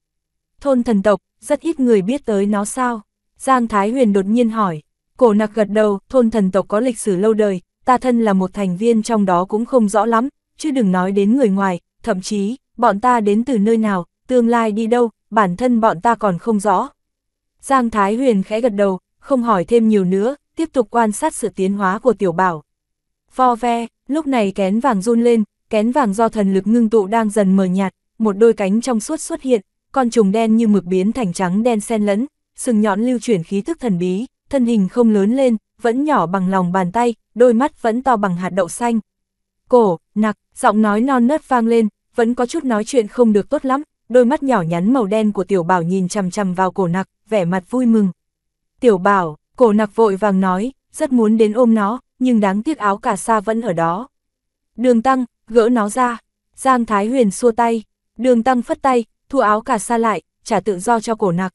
thôn thần tộc, rất ít người biết tới nó sao? Giang Thái Huyền đột nhiên hỏi. Cổ nặc gật đầu, thôn thần tộc có lịch sử lâu đời, ta thân là một thành viên trong đó cũng không rõ lắm, chứ đừng nói đến người ngoài, thậm chí, bọn ta đến từ nơi nào, tương lai đi đâu, bản thân bọn ta còn không rõ. Giang Thái Huyền khẽ gật đầu, không hỏi thêm nhiều nữa, tiếp tục quan sát sự tiến hóa của tiểu bảo. Vo ve, lúc này kén vàng run lên, kén vàng do thần lực ngưng tụ đang dần mờ nhạt, một đôi cánh trong suốt xuất hiện, con trùng đen như mực biến thành trắng đen xen lẫn, sừng nhọn lưu chuyển khí thức thần bí, thân hình không lớn lên, vẫn nhỏ bằng lòng bàn tay, đôi mắt vẫn to bằng hạt đậu xanh. Cổ, nặc, giọng nói non nớt vang lên, vẫn có chút nói chuyện không được tốt lắm, đôi mắt nhỏ nhắn màu đen của tiểu bảo nhìn chằm chằm vào cổ nặc, vẻ mặt vui mừng. Tiểu bảo, cổ nặc vội vàng nói, rất muốn đến ôm nó, nhưng đáng tiếc áo cà sa vẫn ở đó. Đường tăng, gỡ nó ra. Giang Thái Huyền xua tay, đường tăng phất tay, thu áo cà sa lại, trả tự do cho cổ nặc.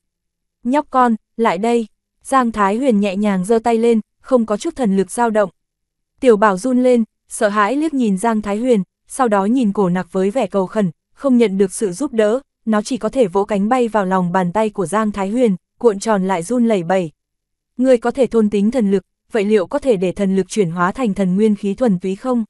Nhóc con, lại đây. Giang Thái Huyền nhẹ nhàng giơ tay lên, không có chút thần lực dao động. Tiểu bảo run lên, sợ hãi liếc nhìn Giang Thái Huyền, sau đó nhìn cổ nặc với vẻ cầu khẩn, không nhận được sự giúp đỡ, nó chỉ có thể vỗ cánh bay vào lòng bàn tay của Giang Thái Huyền, cuộn tròn lại run lẩy bẩy. Người có thể thôn tính thần lực, vậy liệu có thể để thần lực chuyển hóa thành thần nguyên khí thuần túy không?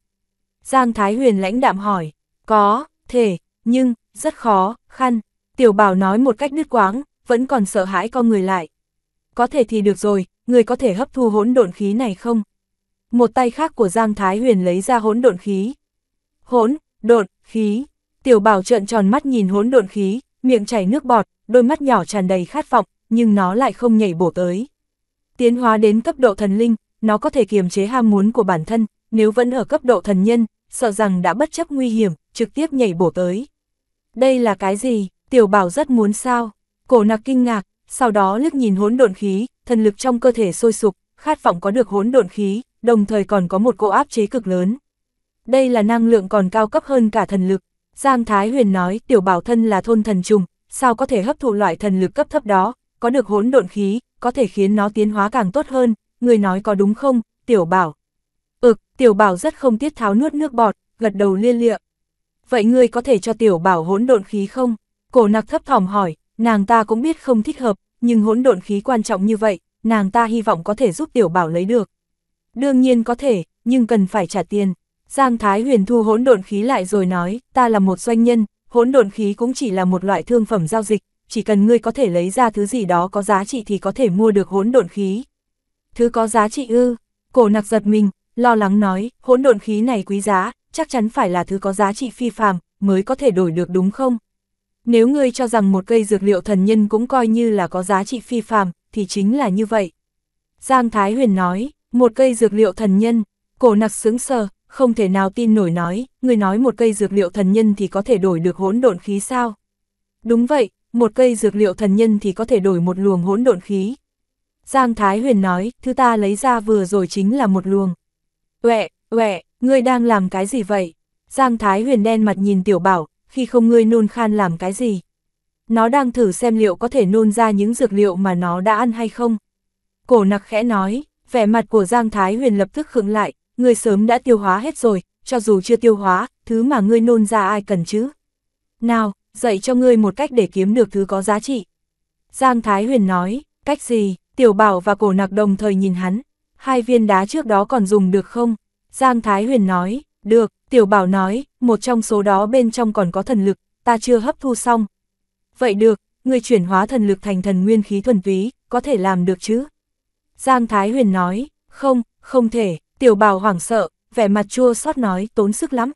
Giang Thái Huyền lãnh đạm hỏi, có, thể, nhưng, rất khó, khăn. Tiểu bảo nói một cách đứt quáng, vẫn còn sợ hãi con người lại. Có thể thì được rồi, người có thể hấp thu hỗn độn khí này không? Một tay khác của Giang Thái Huyền lấy ra hỗn độn khí. Hỗn, độn, khí. Tiểu bảo trợn tròn mắt nhìn hỗn độn khí, miệng chảy nước bọt, đôi mắt nhỏ tràn đầy khát vọng, nhưng nó lại không nhảy bổ tới. Tiến hóa đến cấp độ thần linh, nó có thể kiềm chế ham muốn của bản thân, nếu vẫn ở cấp độ thần nhân, sợ rằng đã bất chấp nguy hiểm, trực tiếp nhảy bổ tới đây là cái gì, tiểu bảo rất muốn sao. Cổ nặc kinh ngạc, sau đó liếc nhìn hỗn độn khí, thần lực trong cơ thể sôi sục, khát vọng có được hỗn độn khí, đồng thời còn có một cỗ áp chế cực lớn. Đây là năng lượng còn cao cấp hơn cả thần lực. Giang Thái Huyền nói tiểu bảo thân là thôn thần trùng, sao có thể hấp thụ loại thần lực cấp thấp đó, có được hỗn độn khí, có thể khiến nó tiến hóa càng tốt hơn, người nói có đúng không, tiểu bảo. Ực, ừ, tiểu bảo rất không tiết tháo nuốt nước bọt, gật đầu liên lịa vậy ngươi có thể cho tiểu bảo hỗn độn khí không? Cổ nặc thấp thỏm hỏi, nàng ta cũng biết không thích hợp, nhưng hỗn độn khí quan trọng như vậy, nàng ta hy vọng có thể giúp tiểu bảo lấy được. Đương nhiên có thể, nhưng cần phải trả tiền. Giang Thái Huyền thu hỗn độn khí lại rồi nói, ta là một doanh nhân, hỗn độn khí cũng chỉ là một loại thương phẩm giao dịch, chỉ cần ngươi có thể lấy ra thứ gì đó có giá trị thì có thể mua được hỗn độn khí. Thứ có giá trị ư? Cổ nặc giật mình, lo lắng nói, hỗn độn khí này quý giá, chắc chắn phải là thứ có giá trị phi phàm, mới có thể đổi được đúng không? Nếu ngươi cho rằng một cây dược liệu thần nhân cũng coi như là có giá trị phi phàm, thì chính là như vậy. Giang Thái Huyền nói, một cây dược liệu thần nhân, cổ nặc sướng sờ, không thể nào tin nổi nói, người nói một cây dược liệu thần nhân thì có thể đổi được hỗn độn khí sao? Đúng vậy, một cây dược liệu thần nhân thì có thể đổi một luồng hỗn độn khí. Giang Thái Huyền nói, thứ ta lấy ra vừa rồi chính là một luồng. Uệ, uệ, Ngươi đang làm cái gì vậy? Giang Thái Huyền đen mặt nhìn Tiểu Bảo, khi không ngươi nôn khan làm cái gì? Nó đang thử xem liệu có thể nôn ra những dược liệu mà nó đã ăn hay không. Cổ nặc khẽ nói, vẻ mặt của Giang Thái Huyền lập tức khựng lại, ngươi sớm đã tiêu hóa hết rồi, cho dù chưa tiêu hóa, thứ mà ngươi nôn ra ai cần chứ? Nào, dạy cho ngươi một cách để kiếm được thứ có giá trị. Giang Thái Huyền nói, cách gì, Tiểu Bảo và Cổ Nặc đồng thời nhìn hắn, hai viên đá trước đó còn dùng được không? Giang Thái Huyền nói, được, tiểu bảo nói, một trong số đó bên trong còn có thần lực, ta chưa hấp thu xong. Vậy được, người chuyển hóa thần lực thành thần nguyên khí thuần túy, có thể làm được chứ? Giang Thái Huyền nói, không, không thể, tiểu bảo hoảng sợ, vẻ mặt chua xót nói tốn sức lắm.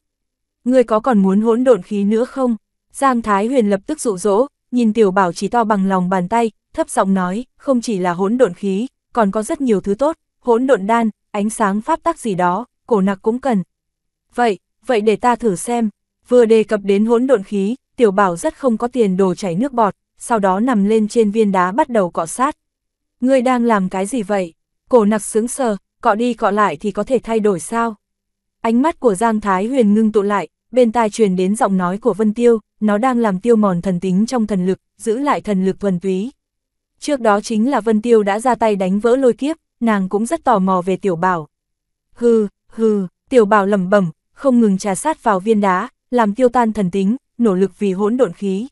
Người có còn muốn hỗn độn khí nữa không? Giang Thái Huyền lập tức dụ dỗ, nhìn tiểu bảo chỉ to bằng lòng bàn tay, thấp giọng nói, không chỉ là hỗn độn khí, còn có rất nhiều thứ tốt, hỗn độn đan, ánh sáng pháp tắc gì đó, cổ nặc cũng cần. Vậy, vậy để ta thử xem, vừa đề cập đến hỗn độn khí, tiểu bảo rất không có tiền đồ chảy nước bọt, sau đó nằm lên trên viên đá bắt đầu cọ sát. Ngươi đang làm cái gì vậy? Cổ nặc sướng sờ, cọ đi cọ lại thì có thể thay đổi sao? Ánh mắt của Giang Thái Huyền ngưng tụ lại, bên tai truyền đến giọng nói của Vân Tiêu, nó đang làm tiêu mòn thần tính trong thần lực, giữ lại thần lực thuần túy. Trước đó chính là Vân Tiêu đã ra tay đánh vỡ lôi kiếp, nàng cũng rất tò mò về tiểu bảo. Hừ, hừ, tiểu bảo lẩm bẩm, không ngừng trà sát vào viên đá, làm tiêu tan thần tính, nỗ lực vì hỗn độn khí.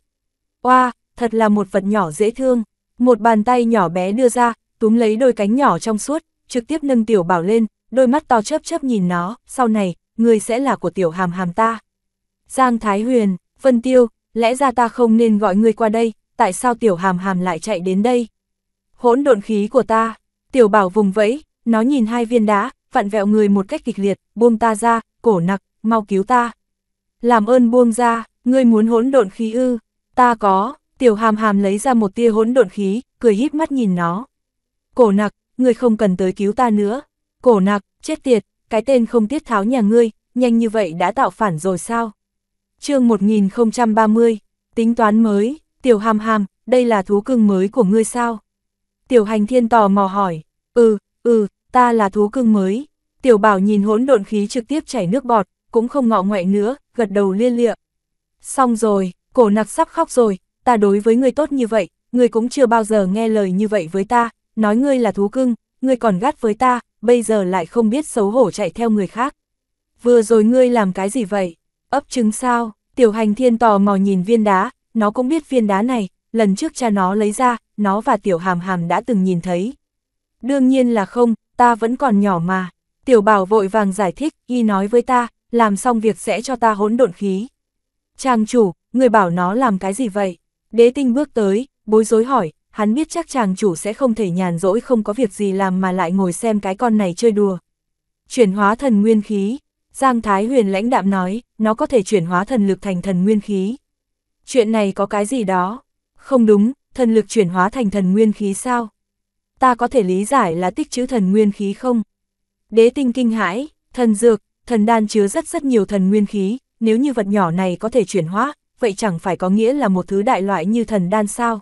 Oa, thật là một vật nhỏ dễ thương, một bàn tay nhỏ bé đưa ra, túm lấy đôi cánh nhỏ trong suốt, trực tiếp nâng tiểu bảo lên, đôi mắt to chớp chớp nhìn nó, sau này, người sẽ là của tiểu hàm hàm ta. Giang Thái Huyền, Vân Tiêu, lẽ ra ta không nên gọi ngươi qua đây, tại sao tiểu hàm hàm lại chạy đến đây? Hỗn độn khí của ta, tiểu bảo vùng vẫy, nó nhìn hai viên đá, vặn vẹo người một cách kịch liệt, buông ta ra, cổ nặc, mau cứu ta. Làm ơn buông ra, ngươi muốn hỗn độn khí ư, ta có, tiểu hàm hàm lấy ra một tia hỗn độn khí, cười híp mắt nhìn nó. Cổ nặc, ngươi không cần tới cứu ta nữa. Cổ nặc, chết tiệt, cái tên không tiết tháo nhà ngươi, nhanh như vậy đã tạo phản rồi sao? chương 1030, tính toán mới, tiểu hàm hàm, đây là thú cưng mới của ngươi sao? Tiểu hành thiên tò mò hỏi, ừ, ừ, ta là thú cưng mới. Tiểu bảo nhìn hỗn độn khí trực tiếp chảy nước bọt, cũng không ngọ ngoại nữa, gật đầu liên lịa. Xong rồi, cổ nặc sắp khóc rồi, ta đối với ngươi tốt như vậy, ngươi cũng chưa bao giờ nghe lời như vậy với ta, nói ngươi là thú cưng, ngươi còn gắt với ta, bây giờ lại không biết xấu hổ chạy theo người khác. Vừa rồi ngươi làm cái gì vậy? Ấp trứng sao? Tiểu hành thiên tò mò nhìn viên đá, nó cũng biết viên đá này, lần trước cha nó lấy ra, nó và tiểu hàm hàm đã từng nhìn thấy. Đương nhiên là không, ta vẫn còn nhỏ mà. Tiểu bảo vội vàng giải thích, y nói với ta, làm xong việc sẽ cho ta hỗn độn khí. Chàng chủ, người bảo nó làm cái gì vậy? Đế tinh bước tới, bối rối hỏi, hắn biết chắc chàng chủ sẽ không thể nhàn rỗi không có việc gì làm mà lại ngồi xem cái con này chơi đùa. Chuyển hóa thần nguyên khí, Giang Thái huyền lãnh đạm nói, nó có thể chuyển hóa thần lực thành thần nguyên khí. Chuyện này có cái gì đó? Không đúng, thần lực chuyển hóa thành thần nguyên khí sao? ta có thể lý giải là tích chữ thần nguyên khí không? Đế tinh kinh hãi, thần dược, thần đan chứa rất rất nhiều thần nguyên khí, nếu như vật nhỏ này có thể chuyển hóa, vậy chẳng phải có nghĩa là một thứ đại loại như thần đan sao?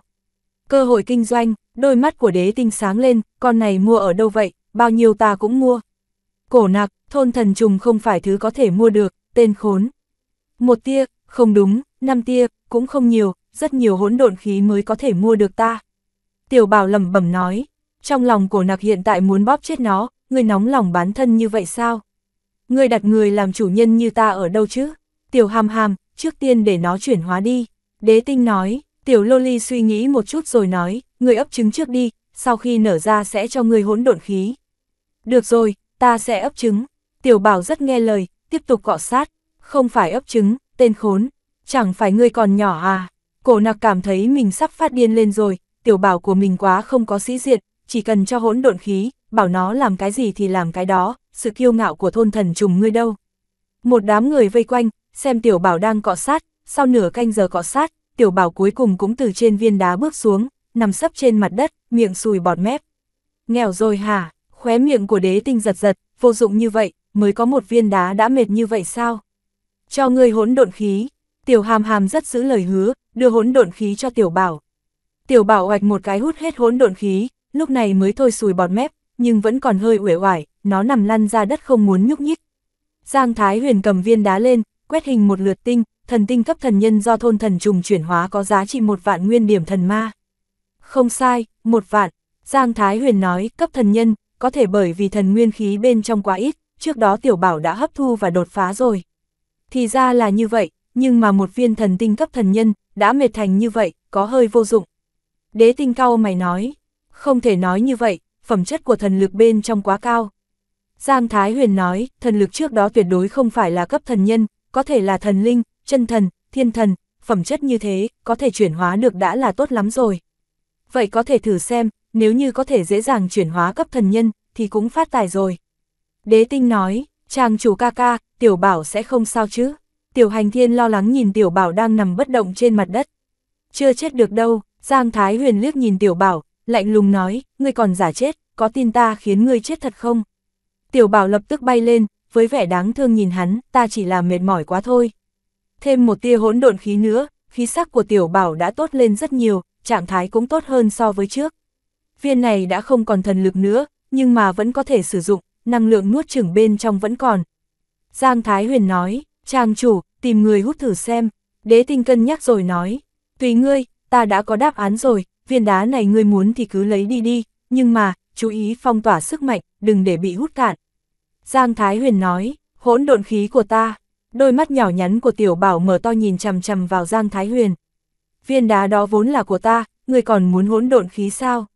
Cơ hội kinh doanh, đôi mắt của đế tinh sáng lên, con này mua ở đâu vậy, bao nhiêu ta cũng mua. Cổ nạc thôn thần trùng không phải thứ có thể mua được, tên khốn. Một tia, không đúng, năm tia, cũng không nhiều, rất nhiều hỗn độn khí mới có thể mua được ta. Tiểu bảo lẩm bẩm nói, trong lòng cổ nặc hiện tại muốn bóp chết nó, người nóng lòng bán thân như vậy sao? Người đặt người làm chủ nhân như ta ở đâu chứ? Tiểu hàm hàm, trước tiên để nó chuyển hóa đi. Đế tinh nói, tiểu loli suy nghĩ một chút rồi nói, người ấp trứng trước đi, sau khi nở ra sẽ cho người hỗn độn khí. Được rồi, ta sẽ ấp trứng. Tiểu bảo rất nghe lời, tiếp tục cọ sát. Không phải ấp trứng, tên khốn. Chẳng phải ngươi còn nhỏ à? Cổ nặc cảm thấy mình sắp phát điên lên rồi, tiểu bảo của mình quá không có sĩ diện, chỉ cần cho hỗn độn khí, bảo nó làm cái gì thì làm cái đó, sự kiêu ngạo của thôn thần trùng ngươi đâu. Một đám người vây quanh, xem tiểu bảo đang cọ sát, sau nửa canh giờ cọ sát, tiểu bảo cuối cùng cũng từ trên viên đá bước xuống, nằm sấp trên mặt đất, miệng sùi bọt mép. Nghèo rồi hả, khóe miệng của đế tinh giật giật, vô dụng như vậy, mới có một viên đá đã mệt như vậy sao? Cho ngươi hỗn độn khí, tiểu hàm hàm rất giữ lời hứa, đưa hỗn độn khí cho tiểu bảo. Tiểu bảo hoạch một cái hút hết hỗn độn khí, lúc này mới thôi sùi bọt mép, nhưng vẫn còn hơi uể oải, nó nằm lăn ra đất không muốn nhúc nhích. Giang Thái Huyền cầm viên đá lên, quét hình một lượt tinh, thần tinh cấp thần nhân do thôn thần trùng chuyển hóa có giá trị một vạn nguyên điểm thần ma. Không sai, một vạn. Giang Thái Huyền nói, cấp thần nhân, có thể bởi vì thần nguyên khí bên trong quá ít, trước đó tiểu bảo đã hấp thu và đột phá rồi. Thì ra là như vậy, nhưng mà một viên thần tinh cấp thần nhân, đã mệt thành như vậy, có hơi vô dụng. Đế tinh cao mày nói, không thể nói như vậy, phẩm chất của thần lực bên trong quá cao. Giang Thái Huyền nói, thần lực trước đó tuyệt đối không phải là cấp thần nhân, có thể là thần linh, chân thần, thiên thần, phẩm chất như thế, có thể chuyển hóa được đã là tốt lắm rồi. Vậy có thể thử xem, nếu như có thể dễ dàng chuyển hóa cấp thần nhân, thì cũng phát tài rồi. Đế tinh nói, chàng chủ ca ca, tiểu bảo sẽ không sao chứ. Tiểu hành thiên lo lắng nhìn tiểu bảo đang nằm bất động trên mặt đất. Chưa chết được đâu, Giang Thái Huyền liếc nhìn tiểu bảo, lạnh lùng nói, ngươi còn giả chết, có tin ta khiến ngươi chết thật không? Tiểu bảo lập tức bay lên, với vẻ đáng thương nhìn hắn, ta chỉ là mệt mỏi quá thôi. Thêm một tia hỗn độn khí nữa, khí sắc của tiểu bảo đã tốt lên rất nhiều, trạng thái cũng tốt hơn so với trước. Viên này đã không còn thần lực nữa, nhưng mà vẫn có thể sử dụng, năng lượng nuốt chửng bên trong vẫn còn. Giang Thái Huyền nói, trang chủ, tìm người hút thử xem. Đế tinh cân nhắc rồi nói, tùy ngươi, ta đã có đáp án rồi, viên đá này ngươi muốn thì cứ lấy đi đi, nhưng mà, chú ý phong tỏa sức mạnh, đừng để bị hút cạn. Giang Thái Huyền nói, hỗn độn khí của ta, đôi mắt nhỏ nhắn của tiểu bảo mở to nhìn chằm chằm vào Giang Thái Huyền. Viên đá đó vốn là của ta, ngươi còn muốn hỗn độn khí sao?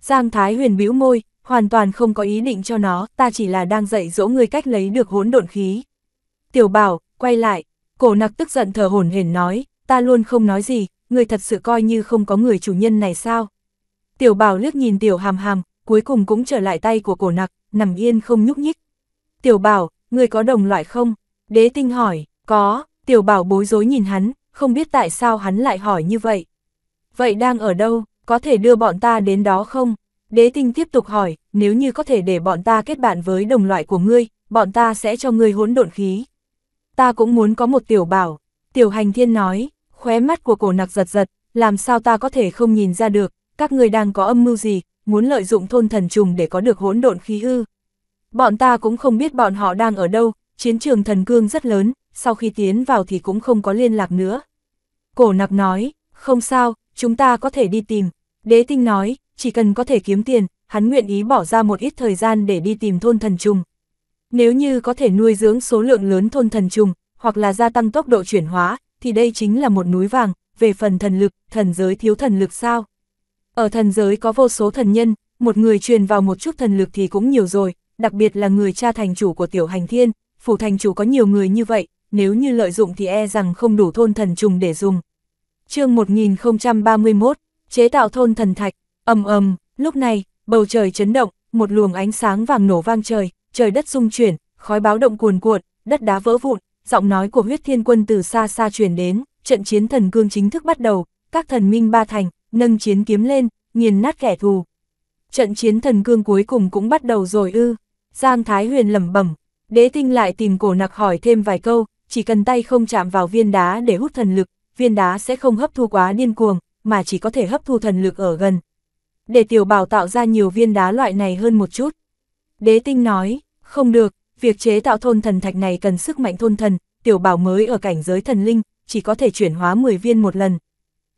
Giang Thái Huyền bĩu môi, hoàn toàn không có ý định cho nó, ta chỉ là đang dạy dỗ ngươi cách lấy được hỗn độn khí. Tiểu bảo, quay lại, cổ nặc tức giận thở hổn hển nói, ta luôn không nói gì, người thật sự coi như không có người chủ nhân này sao? Tiểu bảo lướt nhìn tiểu hàm hàm, cuối cùng cũng trở lại tay của cổ nặc, nằm yên không nhúc nhích. Tiểu bảo, người có đồng loại không? Đế tinh hỏi, có, tiểu bảo bối rối nhìn hắn, không biết tại sao hắn lại hỏi như vậy. Vậy đang ở đâu, có thể đưa bọn ta đến đó không? Đế tinh tiếp tục hỏi, nếu như có thể để bọn ta kết bạn với đồng loại của ngươi, bọn ta sẽ cho ngươi hỗn độn khí. Ta cũng muốn có một tiểu bảo, tiểu hành thiên nói, khóe mắt của cổ nặc giật giật, làm sao ta có thể không nhìn ra được, các người đang có âm mưu gì, muốn lợi dụng thôn thần trùng để có được hỗn độn khí hư? Bọn ta cũng không biết bọn họ đang ở đâu, chiến trường thần cương rất lớn, sau khi tiến vào thì cũng không có liên lạc nữa. Cổ nặc nói, không sao, chúng ta có thể đi tìm. Đế tinh nói, chỉ cần có thể kiếm tiền, hắn nguyện ý bỏ ra một ít thời gian để đi tìm thôn thần trùng. Nếu như có thể nuôi dưỡng số lượng lớn thôn thần trùng, hoặc là gia tăng tốc độ chuyển hóa, thì đây chính là một núi vàng, về phần thần lực, thần giới thiếu thần lực sao? Ở thần giới có vô số thần nhân, một người truyền vào một chút thần lực thì cũng nhiều rồi, đặc biệt là người cha thành chủ của tiểu hành thiên, phủ thành chủ có nhiều người như vậy, nếu như lợi dụng thì e rằng không đủ thôn thần trùng để dùng. chương 1031, chế tạo thôn thần thạch, ầm ầm, lúc này, bầu trời chấn động, một luồng ánh sáng vàng nổ vang trời, trời đất rung chuyển, khói báo động cuồn cuộn, đất đá vỡ vụn, giọng nói của huyết thiên quân từ xa xa truyền đến, trận chiến thần cương chính thức bắt đầu, các thần minh ba thành, nâng chiến kiếm lên, nghiền nát kẻ thù. Trận chiến thần cương cuối cùng cũng bắt đầu rồi ư, Giang Thái Huyền lẩm bẩm, đế tinh lại tìm cổ nặc hỏi thêm vài câu, chỉ cần tay không chạm vào viên đá để hút thần lực, viên đá sẽ không hấp thu quá điên cuồng, mà chỉ có thể hấp thu thần lực ở gần. Để tiểu bảo tạo ra nhiều viên đá loại này hơn một chút. Đế tinh nói, không được, Việc chế tạo thôn thần thạch này cần sức mạnh thôn thần, tiểu bảo mới ở cảnh giới thần linh, chỉ có thể chuyển hóa 10 viên một lần.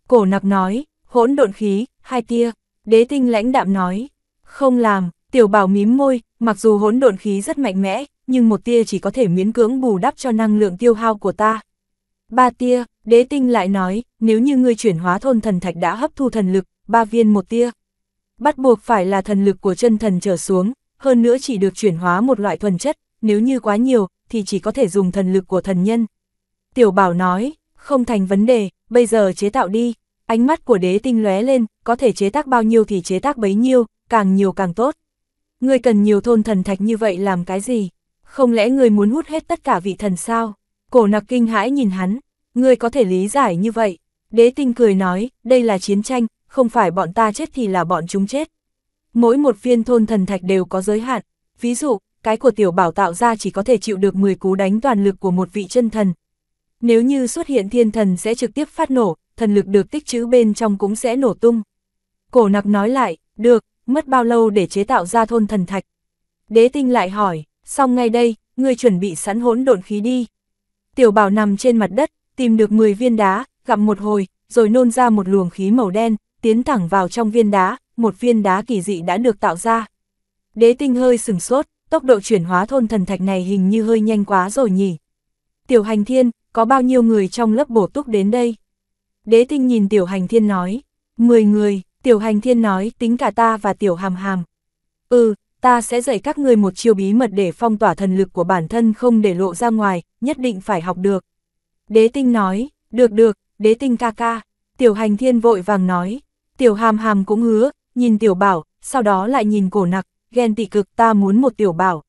Cổ nặc nói, hỗn độn khí, hai tia, đế tinh lãnh đạm nói, không làm, tiểu bảo mím môi, mặc dù hỗn độn khí rất mạnh mẽ, nhưng một tia chỉ có thể miễn cưỡng bù đắp cho năng lượng tiêu hao của ta. Ba tia, đế tinh lại nói, nếu như ngươi chuyển hóa thôn thần thạch đã hấp thu thần lực, ba viên một tia. Bắt buộc phải là thần lực của chân thần trở xuống, hơn nữa chỉ được chuyển hóa một loại thuần chất, nếu như quá nhiều, thì chỉ có thể dùng thần lực của thần nhân. Tiểu bảo nói, không thành vấn đề, bây giờ chế tạo đi. Ánh mắt của đế tinh lóe lên, có thể chế tác bao nhiêu thì chế tác bấy nhiêu, càng nhiều càng tốt. người cần nhiều thôn thần thạch như vậy làm cái gì? Không lẽ người muốn hút hết tất cả vị thần sao? Cổ nặc kinh hãi nhìn hắn, người có thể lý giải như vậy. Đế tinh cười nói, đây là chiến tranh, không phải bọn ta chết thì là bọn chúng chết. Mỗi một viên thôn thần thạch đều có giới hạn. Ví dụ, cái của tiểu bảo tạo ra chỉ có thể chịu được 10 cú đánh toàn lực của một vị chân thần. Nếu như xuất hiện thiên thần sẽ trực tiếp phát nổ, thần lực được tích trữ bên trong cũng sẽ nổ tung. Cổ nặc nói lại, được, mất bao lâu để chế tạo ra thôn thần thạch. Đế tinh lại hỏi, xong ngay đây, ngươi chuẩn bị sẵn hỗn độn khí đi. Tiểu bảo nằm trên mặt đất, tìm được 10 viên đá, gặm một hồi, rồi nôn ra một luồng khí màu đen, tiến thẳng vào trong viên đá, một viên đá kỳ dị đã được tạo ra. Đế tinh hơi sừng sốt, tốc độ chuyển hóa thôn thần thạch này hình như hơi nhanh quá rồi nhỉ. Tiểu hành thiên, có bao nhiêu người trong lớp bổ túc đến đây? Đế tinh nhìn tiểu hành thiên nói, 10 người, tiểu hành thiên nói tính cả ta và tiểu hàm hàm. Ừ, ta sẽ dạy các người một chiêu bí mật để phong tỏa thần lực của bản thân không để lộ ra ngoài, nhất định phải học được. Đế tinh nói, được được, đế tinh ca ca, tiểu hành thiên vội vàng nói, tiểu hàm hàm cũng hứa, nhìn tiểu bảo, sau đó lại nhìn cổ nặc, ghen tị cực ta muốn một tiểu bảo.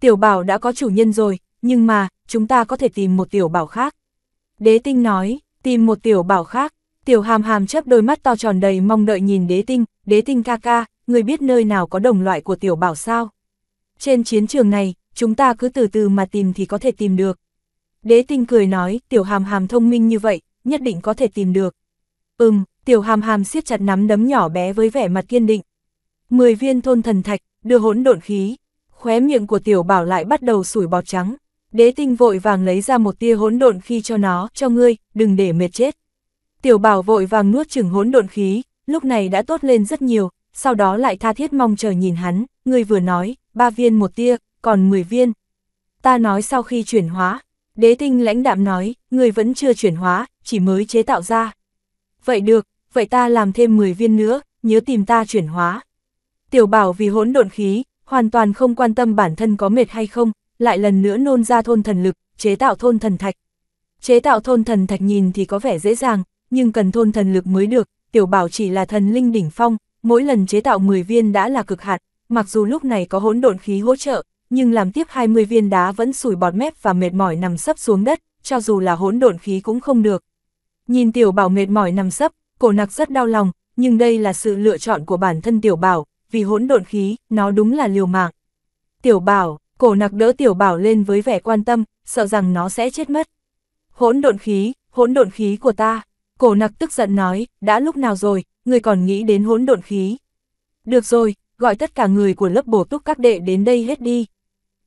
Tiểu bảo đã có chủ nhân rồi, nhưng mà, chúng ta có thể tìm một tiểu bảo khác. Đế tinh nói, tìm một tiểu bảo khác, tiểu hàm hàm chấp đôi mắt to tròn đầy mong đợi nhìn đế tinh, đế tinh ca ca, người biết nơi nào có đồng loại của tiểu bảo sao. Trên chiến trường này, chúng ta cứ từ từ mà tìm thì có thể tìm được. Đế tinh cười nói, tiểu hàm hàm thông minh như vậy, nhất định có thể tìm được. Ừm, tiểu hàm hàm siết chặt nắm đấm nhỏ bé với vẻ mặt kiên định. 10 viên thôn thần thạch, đưa hỗn độn khí, khóe miệng của tiểu bảo lại bắt đầu sủi bọt trắng. Đế tinh vội vàng lấy ra một tia hỗn độn khí cho nó, cho ngươi, đừng để mệt chết. Tiểu bảo vội vàng nuốt chừng hỗn độn khí, lúc này đã tốt lên rất nhiều, sau đó lại tha thiết mong chờ nhìn hắn, ngươi vừa nói, ba viên một tia, còn 10 viên. Ta nói sau khi chuyển hóa, đế tinh lãnh đạm nói, ngươi vẫn chưa chuyển hóa, chỉ mới chế tạo ra. Vậy được, vậy ta làm thêm 10 viên nữa, nhớ tìm ta chuyển hóa. Tiểu bảo vì hỗn độn khí, hoàn toàn không quan tâm bản thân có mệt hay không, lại lần nữa nôn ra thôn thần lực, chế tạo thôn thần thạch. Chế tạo thôn thần thạch nhìn thì có vẻ dễ dàng, nhưng cần thôn thần lực mới được, tiểu bảo chỉ là thần linh đỉnh phong, mỗi lần chế tạo 10 viên đã là cực hạn, mặc dù lúc này có hỗn độn khí hỗ trợ, nhưng làm tiếp 20 viên đá vẫn sủi bọt mép và mệt mỏi nằm sấp xuống đất, cho dù là hỗn độn khí cũng không được. Nhìn tiểu bảo mệt mỏi nằm sấp, cổ nặc rất đau lòng, nhưng đây là sự lựa chọn của bản thân tiểu bảo, vì hỗn độn khí, nó đúng là liều mạng. Tiểu bảo, cổ nặc đỡ tiểu bảo lên với vẻ quan tâm, sợ rằng nó sẽ chết mất. Hỗn độn khí, hỗn độn khí của ta. Cổ nặc tức giận nói, đã lúc nào rồi, người còn nghĩ đến hỗn độn khí. Được rồi, gọi tất cả người của lớp bổ túc các đệ đến đây hết đi.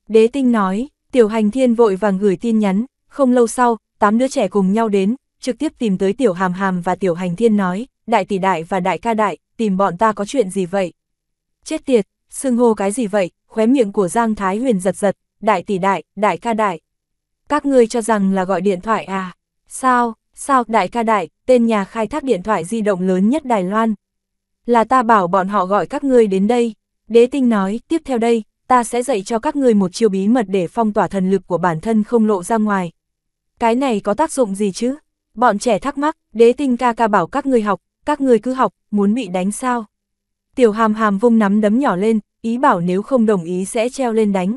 Đế tinh nói, tiểu hành thiên vội vàng gửi tin nhắn, không lâu sau, tám đứa trẻ cùng nhau đến, trực tiếp tìm tới tiểu hàm hàm và tiểu hành thiên nói, đại tỷ đại và đại ca đại, tìm bọn ta có chuyện gì vậy? Chết tiệt, xưng hô cái gì vậy, khóe miệng của Giang Thái Huyền giật giật, đại tỷ đại, đại ca đại. Các ngươi cho rằng là gọi điện thoại à? Sao, sao, đại ca đại, tên nhà khai thác điện thoại di động lớn nhất Đài Loan. Là ta bảo bọn họ gọi các ngươi đến đây. Đế tinh nói, tiếp theo đây, ta sẽ dạy cho các ngươi một chiêu bí mật để phong tỏa thần lực của bản thân không lộ ra ngoài. Cái này có tác dụng gì chứ? Bọn trẻ thắc mắc, đế tinh ca ca bảo các ngươi học, các ngươi cứ học, muốn bị đánh sao? Tiểu hàm hàm vung nắm đấm nhỏ lên, ý bảo nếu không đồng ý sẽ treo lên đánh.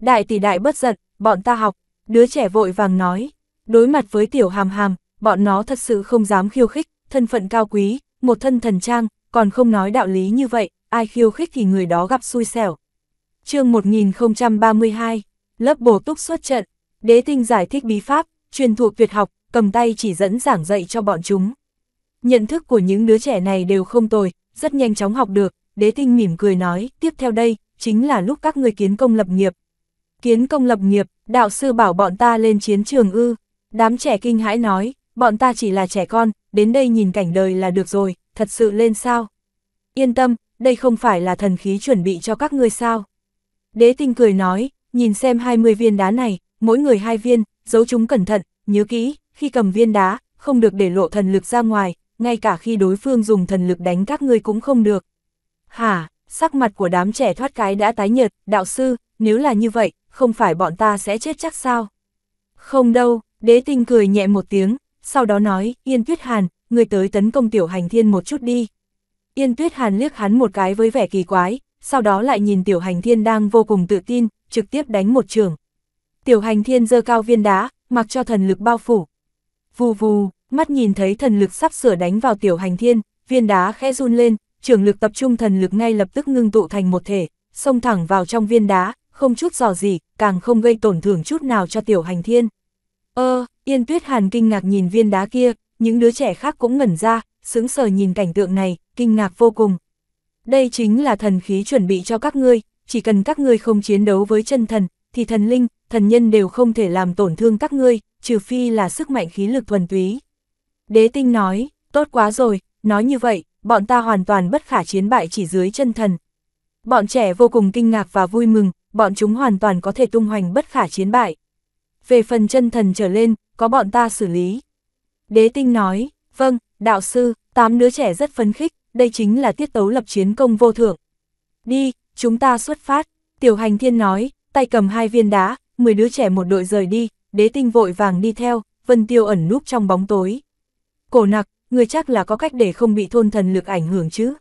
Đại tỷ đại bất giận, bọn ta học, đứa trẻ vội vàng nói. Đối mặt với tiểu hàm hàm, bọn nó thật sự không dám khiêu khích, thân phận cao quý, một thân thần trang, còn không nói đạo lý như vậy, ai khiêu khích thì người đó gặp xui xẻo. chương 1032, lớp bổ túc xuất trận, đế tinh giải thích bí pháp, truyền thuộc tuyệt học, cầm tay chỉ dẫn giảng dạy cho bọn chúng nhận thức của những đứa trẻ này đều không tồi, rất nhanh chóng học được, đế tinh mỉm cười nói, tiếp theo đây, chính là lúc các người kiến công lập nghiệp. Kiến công lập nghiệp, đạo sư bảo bọn ta lên chiến trường ư, đám trẻ kinh hãi nói, bọn ta chỉ là trẻ con, đến đây nhìn cảnh đời là được rồi, thật sự lên sao. Yên tâm, đây không phải là thần khí chuẩn bị cho các ngươi sao. Đế tinh cười nói, nhìn xem 20 viên đá này, mỗi người hai viên, giấu chúng cẩn thận, nhớ kỹ, khi cầm viên đá, không được để lộ thần lực ra ngoài, ngay cả khi đối phương dùng thần lực đánh các ngươi cũng không được. Hả, sắc mặt của đám trẻ thoát cái đã tái nhợt, đạo sư, nếu là như vậy, không phải bọn ta sẽ chết chắc sao? Không đâu, đế tinh cười nhẹ một tiếng, sau đó nói, Yên Tuyết Hàn, người tới tấn công tiểu hành thiên một chút đi. Yên Tuyết Hàn liếc hắn một cái với vẻ kỳ quái, sau đó lại nhìn tiểu hành thiên đang vô cùng tự tin, trực tiếp đánh một trường. Tiểu hành thiên dơ cao viên đá, mặc cho thần lực bao phủ. Vù vù, mắt nhìn thấy thần lực sắp sửa đánh vào tiểu hành thiên, viên đá khẽ run lên, trưởng lực tập trung thần lực ngay lập tức ngưng tụ thành một thể, xông thẳng vào trong viên đá, không chút dò gì, càng không gây tổn thương chút nào cho tiểu hành thiên. Ơ, Yên Tuyết Hàn kinh ngạc nhìn viên đá kia, những đứa trẻ khác cũng ngẩn ra, sững sờ nhìn cảnh tượng này, kinh ngạc vô cùng. Đây chính là thần khí chuẩn bị cho các ngươi, chỉ cần các ngươi không chiến đấu với chân thần, thì thần linh, thần nhân đều không thể làm tổn thương các ngươi, trừ phi là sức mạnh khí lực thuần túy. Đế tinh nói, tốt quá rồi, nói như vậy, bọn ta hoàn toàn bất khả chiến bại chỉ dưới chân thần. Bọn trẻ vô cùng kinh ngạc và vui mừng, bọn chúng hoàn toàn có thể tung hoành bất khả chiến bại. Về phần chân thần trở lên, có bọn ta xử lý. Đế tinh nói, vâng, đạo sư, tám đứa trẻ rất phấn khích, đây chính là tiết tấu lập chiến công vô thượng. Đi, chúng ta xuất phát, tiểu hành thiên nói, tay cầm hai viên đá, 10 đứa trẻ một đội rời đi, đế tinh vội vàng đi theo, vân tiêu ẩn núp trong bóng tối. Cổ nặc, người chắc là có cách để không bị thôn thần lực ảnh hưởng chứ.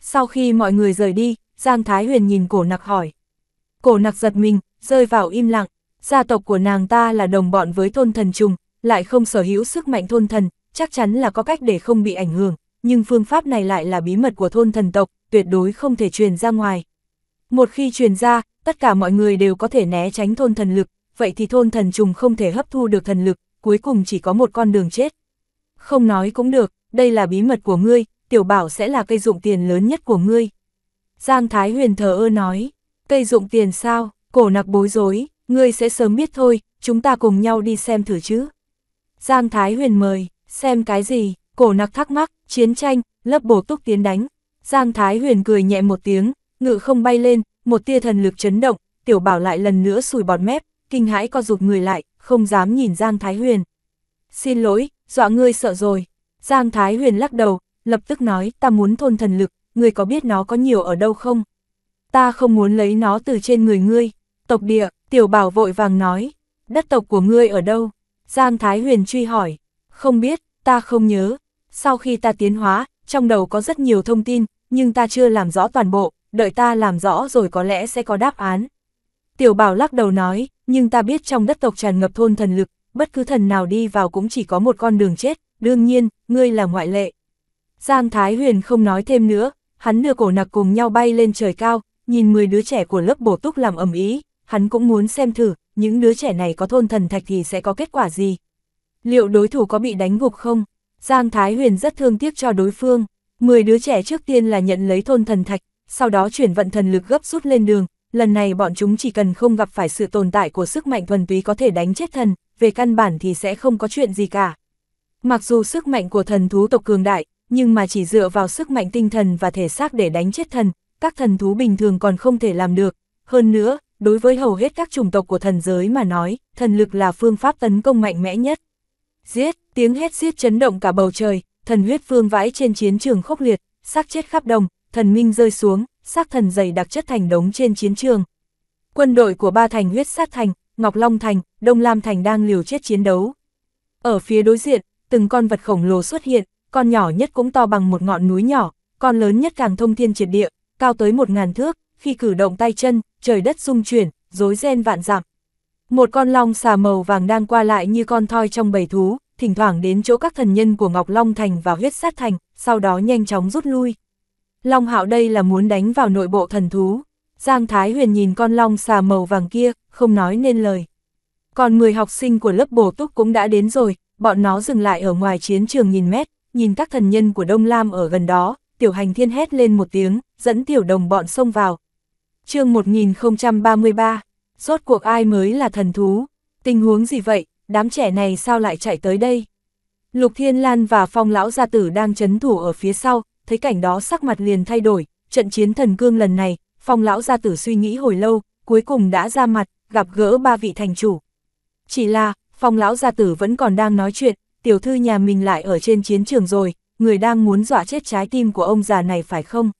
Sau khi mọi người rời đi, Giang Thái Huyền nhìn cổ nặc hỏi. Cổ nặc giật mình, rơi vào im lặng. Gia tộc của nàng ta là đồng bọn với thôn thần trùng, lại không sở hữu sức mạnh thôn thần, chắc chắn là có cách để không bị ảnh hưởng, nhưng phương pháp này lại là bí mật của thôn thần tộc, tuyệt đối không thể truyền ra ngoài. Một khi truyền ra, tất cả mọi người đều có thể né tránh thôn thần lực, vậy thì thôn thần trùng không thể hấp thu được thần lực, cuối cùng chỉ có một con đường chết, không nói cũng được, đây là bí mật của ngươi, tiểu bảo sẽ là cây dụng tiền lớn nhất của ngươi. Giang Thái Huyền thờ ơ nói, cây dụng tiền sao, cổ nặc bối rối, ngươi sẽ sớm biết thôi, chúng ta cùng nhau đi xem thử chứ. Giang Thái Huyền mời, xem cái gì, cổ nặc thắc mắc, chiến tranh, lớp bổ túc tiến đánh. Giang Thái Huyền cười nhẹ một tiếng, ngự không bay lên, một tia thần lực chấn động, tiểu bảo lại lần nữa sùi bọt mép, kinh hãi co rụt người lại, không dám nhìn Giang Thái Huyền. Xin lỗi, dọa ngươi sợ rồi. Giang Thái Huyền lắc đầu, lập tức nói, ta muốn thôn thần lực, ngươi có biết nó có nhiều ở đâu không? Ta không muốn lấy nó từ trên người ngươi. Tộc địa, tiểu bảo vội vàng nói, đất tộc của ngươi ở đâu? Giang Thái Huyền truy hỏi, không biết, ta không nhớ. Sau khi ta tiến hóa, trong đầu có rất nhiều thông tin, nhưng ta chưa làm rõ toàn bộ, đợi ta làm rõ rồi có lẽ sẽ có đáp án. Tiểu bảo lắc đầu nói, nhưng ta biết trong đất tộc tràn ngập thôn thần lực, bất cứ thần nào đi vào cũng chỉ có một con đường chết, đương nhiên, ngươi là ngoại lệ. Giang Thái Huyền không nói thêm nữa, hắn đưa cổ nặc cùng nhau bay lên trời cao, nhìn 10 đứa trẻ của lớp bổ túc làm ầm ý, hắn cũng muốn xem thử, những đứa trẻ này có thôn thần thạch thì sẽ có kết quả gì. Liệu đối thủ có bị đánh gục không? Giang Thái Huyền rất thương tiếc cho đối phương. 10 đứa trẻ trước tiên là nhận lấy thôn thần thạch, sau đó chuyển vận thần lực gấp rút lên đường, lần này bọn chúng chỉ cần không gặp phải sự tồn tại của sức mạnh thuần túy có thể đánh chết thần, về căn bản thì sẽ không có chuyện gì cả. Mặc dù sức mạnh của thần thú tộc cường đại, nhưng mà chỉ dựa vào sức mạnh tinh thần và thể xác để đánh chết thần, các thần thú bình thường còn không thể làm được. Hơn nữa, đối với hầu hết các chủng tộc của thần giới mà nói, thần lực là phương pháp tấn công mạnh mẽ nhất. Giết, tiếng hét giết chấn động cả bầu trời, thần huyết phương vãi trên chiến trường khốc liệt, xác chết khắp đồng, thần minh rơi xuống, sát thần dày đặc chất thành đống trên chiến trường. Quân đội của ba thành huyết sát thành, Ngọc Long thành, Đông Lam thành đang liều chết chiến đấu. Ở phía đối diện, từng con vật khổng lồ xuất hiện, con nhỏ nhất cũng to bằng một ngọn núi nhỏ, con lớn nhất càng thông thiên triệt địa, cao tới một ngàn thước, khi cử động tay chân, trời đất rung chuyển, rối ren vạn dặm. Một con long xà màu vàng đang qua lại như con thoi trong bầy thú, thỉnh thoảng đến chỗ các thần nhân của Ngọc Long Thành và huyết sát thành, sau đó nhanh chóng rút lui. Long hạo đây là muốn đánh vào nội bộ thần thú. Giang Thái Huyền nhìn con long xà màu vàng kia, không nói nên lời. Còn 10 học sinh của lớp bổ túc cũng đã đến rồi, bọn nó dừng lại ở ngoài chiến trường nghìn mét, nhìn các thần nhân của Đông Lam ở gần đó, tiểu hành thiên hét lên một tiếng, dẫn tiểu đồng bọn xông vào. chương 1033, rốt cuộc ai mới là thần thú? Tình huống gì vậy, đám trẻ này sao lại chạy tới đây? Lục Thiên Lan và Phong Lão Gia Tử đang chấn thủ ở phía sau, thấy cảnh đó sắc mặt liền thay đổi, trận chiến thần cương lần này, phong lão gia tử suy nghĩ hồi lâu, cuối cùng đã ra mặt, gặp gỡ ba vị thành chủ. Chỉ là, phong lão gia tử vẫn còn đang nói chuyện, tiểu thư nhà mình lại ở trên chiến trường rồi, người đang muốn dọa chết trái tim của ông già này phải không?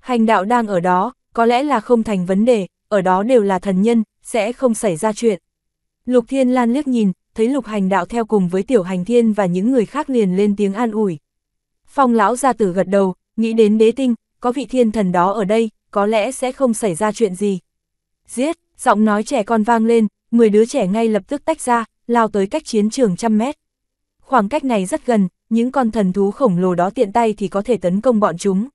Hành đạo đang ở đó, có lẽ là không thành vấn đề, ở đó đều là thần nhân, sẽ không xảy ra chuyện. Lục Thiên Lan liếc nhìn, thấy Lục Hành Đạo theo cùng với Tiểu Hành Thiên và những người khác liền lên tiếng an ủi. Phong lão ra tử gật đầu, nghĩ đến đế tinh, có vị thiên thần đó ở đây, có lẽ sẽ không xảy ra chuyện gì. Giết, giọng nói trẻ con vang lên, 10 đứa trẻ ngay lập tức tách ra, lao tới cách chiến trường trăm mét. Khoảng cách này rất gần, những con thần thú khổng lồ đó tiện tay thì có thể tấn công bọn chúng.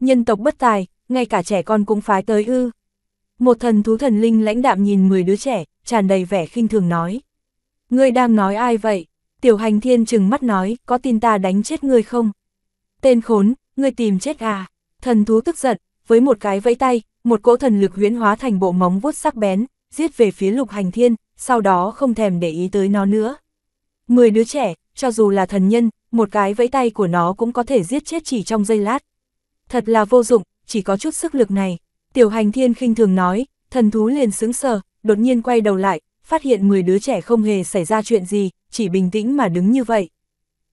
Nhân tộc bất tài, ngay cả trẻ con cũng phái tới ư. Một thần thú thần linh lãnh đạm nhìn 10 đứa trẻ, tràn đầy vẻ khinh thường nói. Ngươi đang nói ai vậy? Tiểu hành thiên trừng mắt nói, có tin ta đánh chết ngươi không? Tên khốn, ngươi tìm chết à? Thần thú tức giận, với một cái vẫy tay, một cỗ thần lực huyễn hóa thành bộ móng vuốt sắc bén, giết về phía lục hành thiên, sau đó không thèm để ý tới nó nữa. Mười đứa trẻ, cho dù là thần nhân, một cái vẫy tay của nó cũng có thể giết chết chỉ trong giây lát. Thật là vô dụng, chỉ có chút sức lực này. Tiểu hành thiên khinh thường nói, thần thú liền sững sờ, đột nhiên quay đầu lại, phát hiện mười đứa trẻ không hề xảy ra chuyện gì, chỉ bình tĩnh mà đứng như vậy.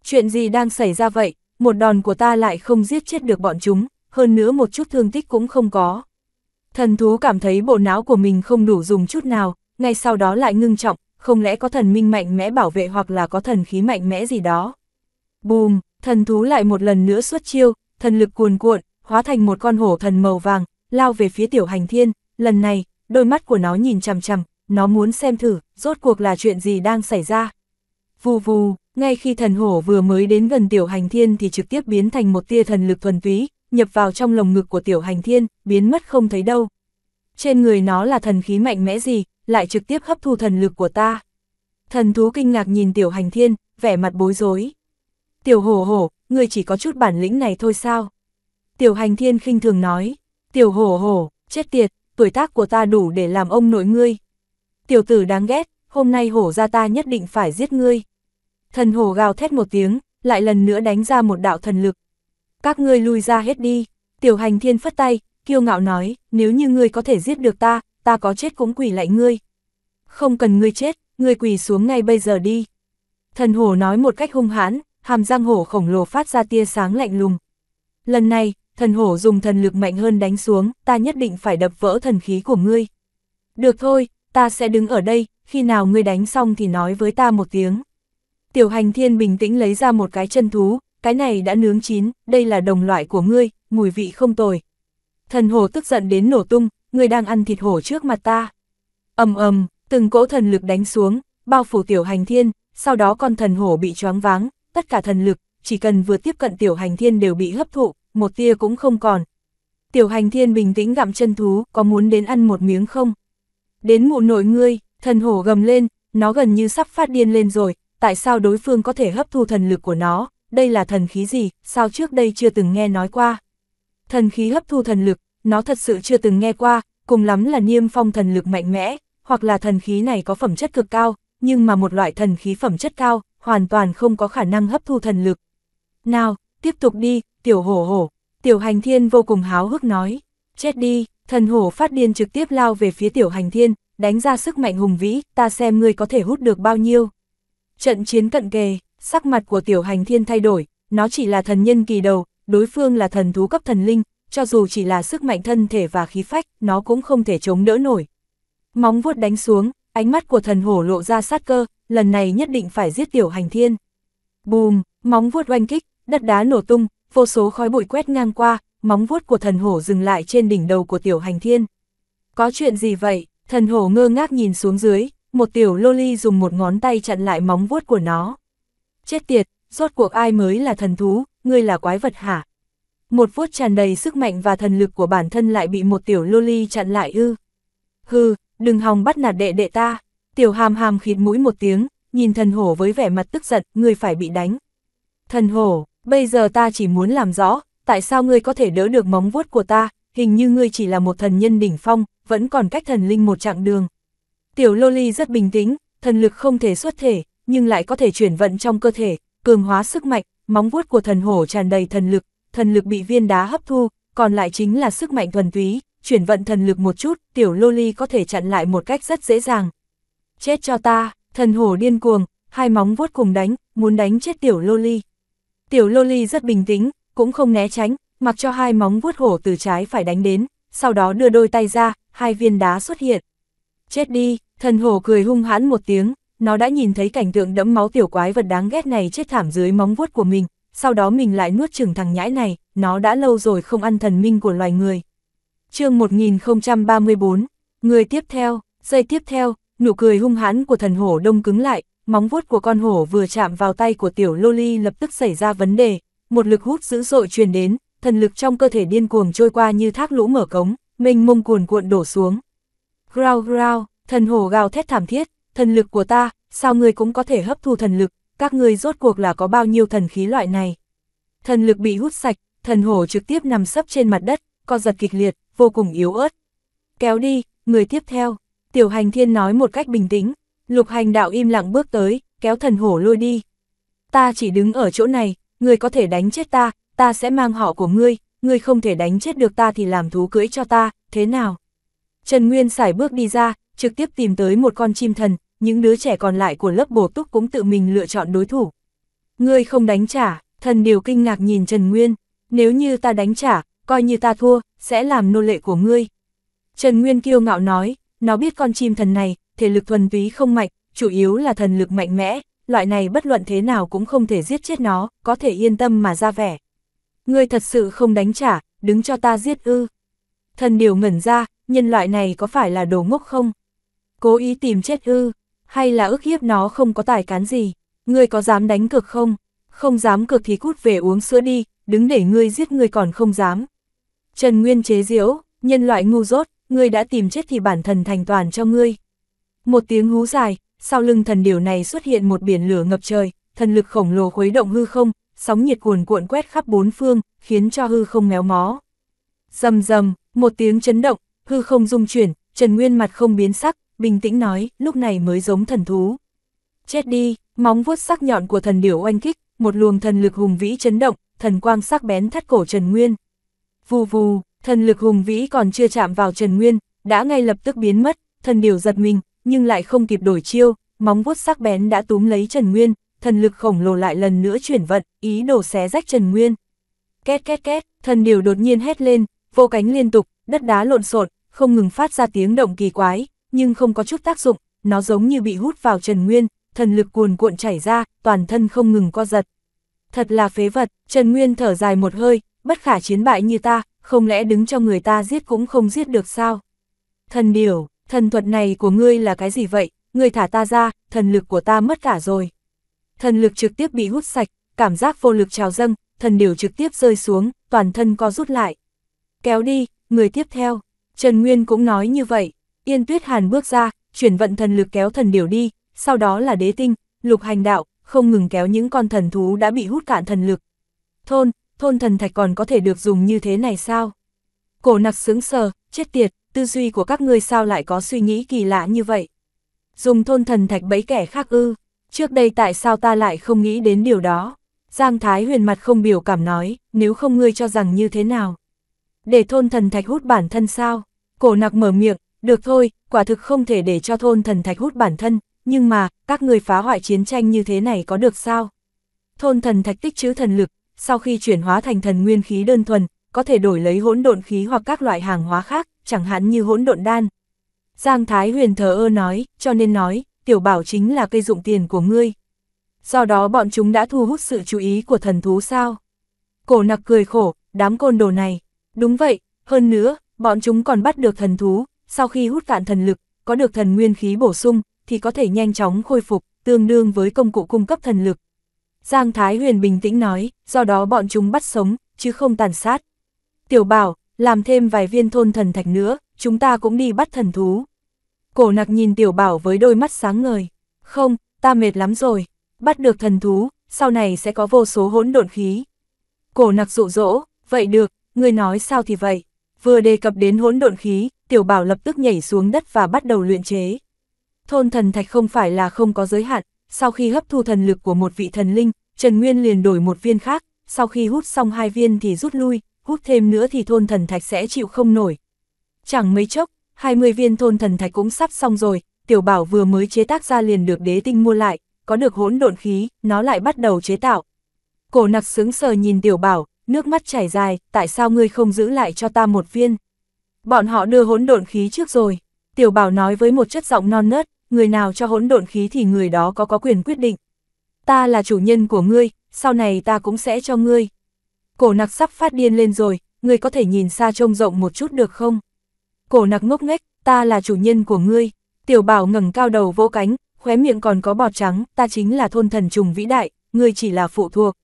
Chuyện gì đang xảy ra vậy, một đòn của ta lại không giết chết được bọn chúng, hơn nữa một chút thương tích cũng không có. Thần thú cảm thấy bộ não của mình không đủ dùng chút nào, ngay sau đó lại ngưng trọng, không lẽ có thần minh mạnh mẽ bảo vệ hoặc là có thần khí mạnh mẽ gì đó. Bùm, thần thú lại một lần nữa xuất chiêu, thần lực cuồn cuộn, hóa thành một con hổ thần màu vàng, lao về phía tiểu hành thiên, lần này, đôi mắt của nó nhìn chằm chằm, nó muốn xem thử, rốt cuộc là chuyện gì đang xảy ra vù vù, ngay khi thần hổ vừa mới đến gần tiểu hành thiên thì trực tiếp biến thành một tia thần lực thuần túy, nhập vào trong lồng ngực của tiểu hành thiên, biến mất không thấy đâu. Trên người nó là thần khí mạnh mẽ gì, lại trực tiếp hấp thu thần lực của ta. Thần thú kinh ngạc nhìn tiểu hành thiên, vẻ mặt bối rối. Tiểu hổ hổ, người chỉ có chút bản lĩnh này thôi sao? Tiểu hành thiên khinh thường nói, tiểu hổ hổ, chết tiệt, tuổi tác của ta đủ để làm ông nội ngươi. Tiểu tử đáng ghét, hôm nay hổ ra ta nhất định phải giết ngươi. Thần hồ gào thét một tiếng, lại lần nữa đánh ra một đạo thần lực. Các ngươi lui ra hết đi, tiểu hành thiên phất tay, kiêu ngạo nói, nếu như ngươi có thể giết được ta, ta có chết cũng quỷ lại ngươi. Không cần ngươi chết, ngươi quỳ xuống ngay bây giờ đi. Thần hồ nói một cách hung hãn, hàm răng hổ khổng lồ phát ra tia sáng lạnh lùng. Lần này, thần hổ dùng thần lực mạnh hơn đánh xuống, ta nhất định phải đập vỡ thần khí của ngươi. Được thôi, ta sẽ đứng ở đây, khi nào ngươi đánh xong thì nói với ta một tiếng. Tiểu hành thiên bình tĩnh lấy ra một cái chân thú, cái này đã nướng chín, đây là đồng loại của ngươi, mùi vị không tồi. Thần hổ tức giận đến nổ tung, ngươi đang ăn thịt hổ trước mặt ta. ầm ầm, từng cỗ thần lực đánh xuống, bao phủ tiểu hành thiên, sau đó con thần hổ bị choáng váng, tất cả thần lực, chỉ cần vừa tiếp cận tiểu hành thiên đều bị hấp thụ, một tia cũng không còn. Tiểu hành thiên bình tĩnh gặm chân thú, có muốn đến ăn một miếng không? Đến mụ nội ngươi, thần hổ gầm lên, nó gần như sắp phát điên lên rồi, tại sao đối phương có thể hấp thu thần lực của nó, đây là thần khí gì, sao trước đây chưa từng nghe nói qua. Thần khí hấp thu thần lực, nó thật sự chưa từng nghe qua, cùng lắm là niêm phong thần lực mạnh mẽ, hoặc là thần khí này có phẩm chất cực cao, nhưng mà một loại thần khí phẩm chất cao, hoàn toàn không có khả năng hấp thu thần lực. Nào, tiếp tục đi, tiểu hổ hổ, tiểu hành thiên vô cùng háo hức nói, chết đi, thần hổ phát điên trực tiếp lao về phía tiểu hành thiên, đánh ra sức mạnh hùng vĩ, ta xem ngươi có thể hút được bao nhiêu. Trận chiến cận kề, sắc mặt của tiểu hành thiên thay đổi, nó chỉ là thần nhân kỳ đầu, đối phương là thần thú cấp thần linh, cho dù chỉ là sức mạnh thân thể và khí phách, nó cũng không thể chống đỡ nổi. Móng vuốt đánh xuống, ánh mắt của thần hổ lộ ra sát cơ, lần này nhất định phải giết tiểu hành thiên. Bùm, móng vuốt oanh kích, đất đá nổ tung, vô số khói bụi quét ngang qua, móng vuốt của thần hổ dừng lại trên đỉnh đầu của tiểu hành thiên. Có chuyện gì vậy? Thần hổ ngơ ngác nhìn xuống dưới, một tiểu loli dùng một ngón tay chặn lại móng vuốt của nó. Chết tiệt, rốt cuộc ai mới là thần thú, ngươi là quái vật hả? Một vuốt tràn đầy sức mạnh và thần lực của bản thân lại bị một tiểu loli chặn lại ư. Hừ, đừng hòng bắt nạt đệ đệ ta. Tiểu hàm hàm khịt mũi một tiếng, nhìn thần hổ với vẻ mặt tức giận, ngươi phải bị đánh. Thần hổ, bây giờ ta chỉ muốn làm rõ, tại sao ngươi có thể đỡ được móng vuốt của ta, hình như ngươi chỉ là một thần nhân đỉnh phong, vẫn còn cách thần linh một chặng đường. Tiểu Loli rất bình tĩnh, thần lực không thể xuất thể, nhưng lại có thể chuyển vận trong cơ thể, cường hóa sức mạnh, móng vuốt của thần hổ tràn đầy thần lực, thần lực bị viên đá hấp thu, còn lại chính là sức mạnh thuần túy, chuyển vận thần lực một chút, tiểu Loli có thể chặn lại một cách rất dễ dàng. Chết cho ta, thần hổ điên cuồng, hai móng vuốt cùng đánh, muốn đánh chết tiểu Loli. Tiểu Loli rất bình tĩnh, cũng không né tránh, mặc cho hai móng vuốt hổ từ trái phải đánh đến, sau đó đưa đôi tay ra, hai viên đá xuất hiện, Chết đi, thần hổ cười hung hãn một tiếng, nó đã nhìn thấy cảnh tượng đẫm máu tiểu quái vật đáng ghét này chết thảm dưới móng vuốt của mình, sau đó mình lại nuốt chửng thằng nhãi này, nó đã lâu rồi không ăn thần minh của loài người. chương 1034, người tiếp theo, giây tiếp theo, nụ cười hung hãn của thần hổ đông cứng lại, móng vuốt của con hổ vừa chạm vào tay của tiểu loli lập tức xảy ra vấn đề, một lực hút dữ dội truyền đến, thần lực trong cơ thể điên cuồng trôi qua như thác lũ mở cống, mênh mông cuồn cuộn đổ xuống. Grau grau, thần hổ gào thét thảm thiết, thần lực của ta, sao người cũng có thể hấp thu thần lực, các người rốt cuộc là có bao nhiêu thần khí loại này. Thần lực bị hút sạch, thần hổ trực tiếp nằm sấp trên mặt đất, co giật kịch liệt, vô cùng yếu ớt. Kéo đi, người tiếp theo, tiểu hành thiên nói một cách bình tĩnh, lục hành đạo im lặng bước tới, kéo thần hổ lôi đi. Ta chỉ đứng ở chỗ này, người có thể đánh chết ta, ta sẽ mang họ của ngươi, ngươi không thể đánh chết được ta thì làm thú cưỡi cho ta, thế nào? Trần Nguyên xài bước đi ra, trực tiếp tìm tới một con chim thần, những đứa trẻ còn lại của lớp bổ túc cũng tự mình lựa chọn đối thủ. Ngươi không đánh trả, thần điều kinh ngạc nhìn Trần Nguyên, nếu như ta đánh trả, coi như ta thua, sẽ làm nô lệ của ngươi. Trần Nguyên kiêu ngạo nói, nó biết con chim thần này, thể lực thuần túy không mạnh, chủ yếu là thần lực mạnh mẽ, loại này bất luận thế nào cũng không thể giết chết nó, có thể yên tâm mà ra vẻ. Ngươi thật sự không đánh trả, đứng cho ta giết ư. Thần điều ngẩn ra, nhân loại này có phải là đồ ngốc không? Cố ý tìm chết ư, hay là ức hiếp nó không có tài cán gì? Ngươi có dám đánh cược không? Không dám cược thì cút về uống sữa đi, đứng để ngươi giết ngươi còn không dám. Trần Nguyên chế diễu, nhân loại ngu dốt, ngươi đã tìm chết thì bản thần thành toàn cho ngươi. Một tiếng hú dài, sau lưng thần điều này xuất hiện một biển lửa ngập trời, thần lực khổng lồ khuấy động hư không, sóng nhiệt cuồn cuộn quét khắp bốn phương, khiến cho hư không méo mó. Dầm dầm, một tiếng chấn động, hư không dung chuyển, Trần Nguyên mặt không biến sắc, bình tĩnh nói, lúc này mới giống thần thú. Chết đi, móng vuốt sắc nhọn của thần điểu oanh kích, một luồng thần lực hùng vĩ chấn động, thần quang sắc bén thắt cổ Trần Nguyên. Vù vù, thần lực hùng vĩ còn chưa chạm vào Trần Nguyên, đã ngay lập tức biến mất, thần điểu giật mình, nhưng lại không kịp đổi chiêu, móng vuốt sắc bén đã túm lấy Trần Nguyên, thần lực khổng lồ lại lần nữa chuyển vận, ý đồ xé rách Trần Nguyên. Két két két, thần điểu đột nhiên hét lên, vô cánh liên tục, đất đá lộn xộn, không ngừng phát ra tiếng động kỳ quái, nhưng không có chút tác dụng, nó giống như bị hút vào Trần Nguyên, thần lực cuồn cuộn chảy ra, toàn thân không ngừng co giật. Thật là phế vật, Trần Nguyên thở dài một hơi, bất khả chiến bại như ta, không lẽ đứng cho người ta giết cũng không giết được sao? Thần điểu, thần thuật này của ngươi là cái gì vậy? Ngươi thả ta ra, thần lực của ta mất cả rồi. Thần lực trực tiếp bị hút sạch, cảm giác vô lực trào dâng, thần điểu trực tiếp rơi xuống, toàn thân co rút lại. Kéo đi, người tiếp theo, Trần Nguyên cũng nói như vậy, Yên Tuyết Hàn bước ra, chuyển vận thần lực kéo thần điểu đi, sau đó là đế tinh, lục hành đạo, không ngừng kéo những con thần thú đã bị hút cạn thần lực. Thôn, thôn thần thạch còn có thể được dùng như thế này sao? Cổ nặc sướng sờ, chết tiệt, tư duy của các ngươi sao lại có suy nghĩ kỳ lạ như vậy? Dùng thôn thần thạch bẫy kẻ khác ư, trước đây tại sao ta lại không nghĩ đến điều đó? Giang Thái huyền mặt không biểu cảm nói, nếu không ngươi cho rằng như thế nào? Để thôn thần thạch hút bản thân sao? Cổ nặc mở miệng, được thôi, quả thực không thể để cho thôn thần thạch hút bản thân, nhưng mà, các người phá hoại chiến tranh như thế này có được sao? Thôn thần thạch tích trữ thần lực, sau khi chuyển hóa thành thần nguyên khí đơn thuần, có thể đổi lấy hỗn độn khí hoặc các loại hàng hóa khác, chẳng hạn như hỗn độn đan. Giang Thái Huyền thờ ơ nói, cho nên nói, tiểu bảo chính là cây dụng tiền của ngươi. Do đó bọn chúng đã thu hút sự chú ý của thần thú sao? Cổ nặc cười khổ, đám côn đồ này. Đúng vậy, hơn nữa, Bọn chúng còn bắt được thần thú, sau khi hút cạn thần lực, có được thần nguyên khí bổ sung, thì có thể nhanh chóng khôi phục, tương đương với công cụ cung cấp thần lực. Giang Thái Huyền bình tĩnh nói, do đó bọn chúng bắt sống, chứ không tàn sát. Tiểu bảo, làm thêm vài viên thôn thần thạch nữa, chúng ta cũng đi bắt thần thú. Cổ nặc nhìn tiểu bảo với đôi mắt sáng ngời. Không, ta mệt lắm rồi, bắt được thần thú, sau này sẽ có vô số hỗn độn khí. Cổ nặc dụ dỗ, vậy được, người nói sao thì vậy. Vừa đề cập đến hỗn độn khí, tiểu bảo lập tức nhảy xuống đất và bắt đầu luyện chế. Thôn thần thạch không phải là không có giới hạn, sau khi hấp thu thần lực của một vị thần linh, Trần Nguyên liền đổi một viên khác, sau khi hút xong hai viên thì rút lui, hút thêm nữa thì thôn thần thạch sẽ chịu không nổi. Chẳng mấy chốc, 20 viên thôn thần thạch cũng sắp xong rồi, tiểu bảo vừa mới chế tác ra liền được đế tinh mua lại, có được hỗn độn khí, nó lại bắt đầu chế tạo. Cổ nặc sướng sờ nhìn tiểu bảo, nước mắt chảy dài, tại sao ngươi không giữ lại cho ta một viên? Bọn họ đưa hỗn độn khí trước rồi, tiểu bảo nói với một chất giọng non nớt, người nào cho hỗn độn khí thì người đó có có quyền quyết định. Ta là chủ nhân của ngươi, sau này ta cũng sẽ cho ngươi. Cổ nặc sắp phát điên lên rồi, ngươi có thể nhìn xa trông rộng một chút được không? Cổ nặc ngốc nghếch, ta là chủ nhân của ngươi. Tiểu bảo ngẩng cao đầu vô cánh, khóe miệng còn có bọt trắng, ta chính là thôn thần trùng vĩ đại, ngươi chỉ là phụ thuộc.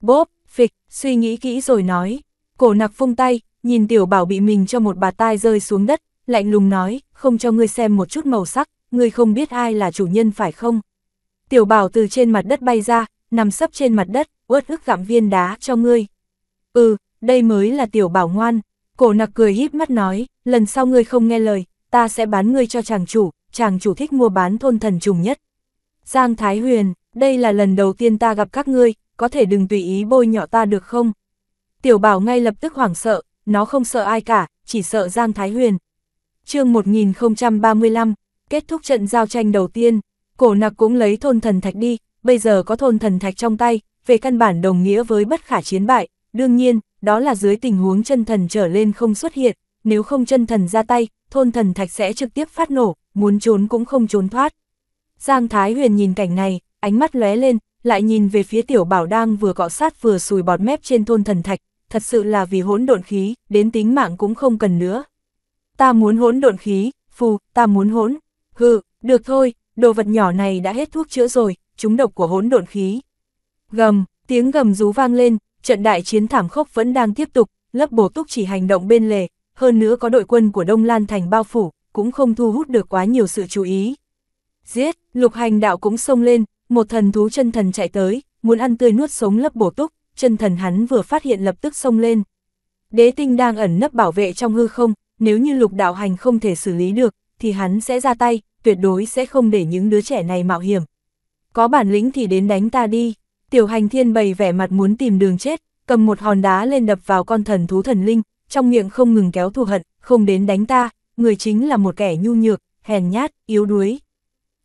Bốp, phịch, suy nghĩ kỹ rồi nói. Cổ nặc phung tay, nhìn tiểu bảo bị mình cho một bà tai rơi xuống đất, lạnh lùng nói, không cho ngươi xem một chút màu sắc, ngươi không biết ai là chủ nhân phải không? Tiểu bảo từ trên mặt đất bay ra, nằm sấp trên mặt đất, uất ức gặm viên đá cho ngươi. Ừ, đây mới là tiểu bảo ngoan. Cổ nặc cười híp mắt nói, lần sau ngươi không nghe lời, ta sẽ bán ngươi cho chàng chủ, chàng chủ thích mua bán thôn thần trùng nhất. Giang Thái Huyền, đây là lần đầu tiên ta gặp các ngươi, có thể đừng tùy ý bôi nhỏ ta được không? Tiểu bảo ngay lập tức hoảng sợ, nó không sợ ai cả, chỉ sợ Giang Thái Huyền. chương 1035, kết thúc trận giao tranh đầu tiên, cổ nặc cũng lấy thôn thần thạch đi, bây giờ có thôn thần thạch trong tay, về căn bản đồng nghĩa với bất khả chiến bại, đương nhiên, đó là dưới tình huống chân thần trở lên không xuất hiện, nếu không chân thần ra tay, thôn thần thạch sẽ trực tiếp phát nổ, muốn trốn cũng không trốn thoát. Giang Thái Huyền nhìn cảnh này, ánh mắt lóe lên, lại nhìn về phía tiểu bảo đang vừa cọ sát vừa sùi bọt mép trên thôn thần thạch, thật sự là vì hỗn độn khí, đến tính mạng cũng không cần nữa. Ta muốn hỗn độn khí, phù, ta muốn hỗn. Hừ, được thôi, đồ vật nhỏ này đã hết thuốc chữa rồi, chúng độc của hỗn độn khí. Gầm, tiếng gầm rú vang lên, trận đại chiến thảm khốc vẫn đang tiếp tục, lớp bổ túc chỉ hành động bên lề, hơn nữa có đội quân của Đông Lan thành bao phủ, cũng không thu hút được quá nhiều sự chú ý. Giết, lục hành đạo cũng xông lên, một thần thú chân thần chạy tới, muốn ăn tươi nuốt sống lớp bổ túc, chân thần hắn vừa phát hiện lập tức xông lên. Đế tinh đang ẩn nấp bảo vệ trong hư không, nếu như lục đạo hành không thể xử lý được, thì hắn sẽ ra tay, tuyệt đối sẽ không để những đứa trẻ này mạo hiểm. Có bản lĩnh thì đến đánh ta đi, tiểu hành thiên bày vẻ mặt muốn tìm đường chết, cầm một hòn đá lên đập vào con thần thú thần linh, trong miệng không ngừng kéo thù hận, không đến đánh ta, người chính là một kẻ nhu nhược, hèn nhát, yếu đuối.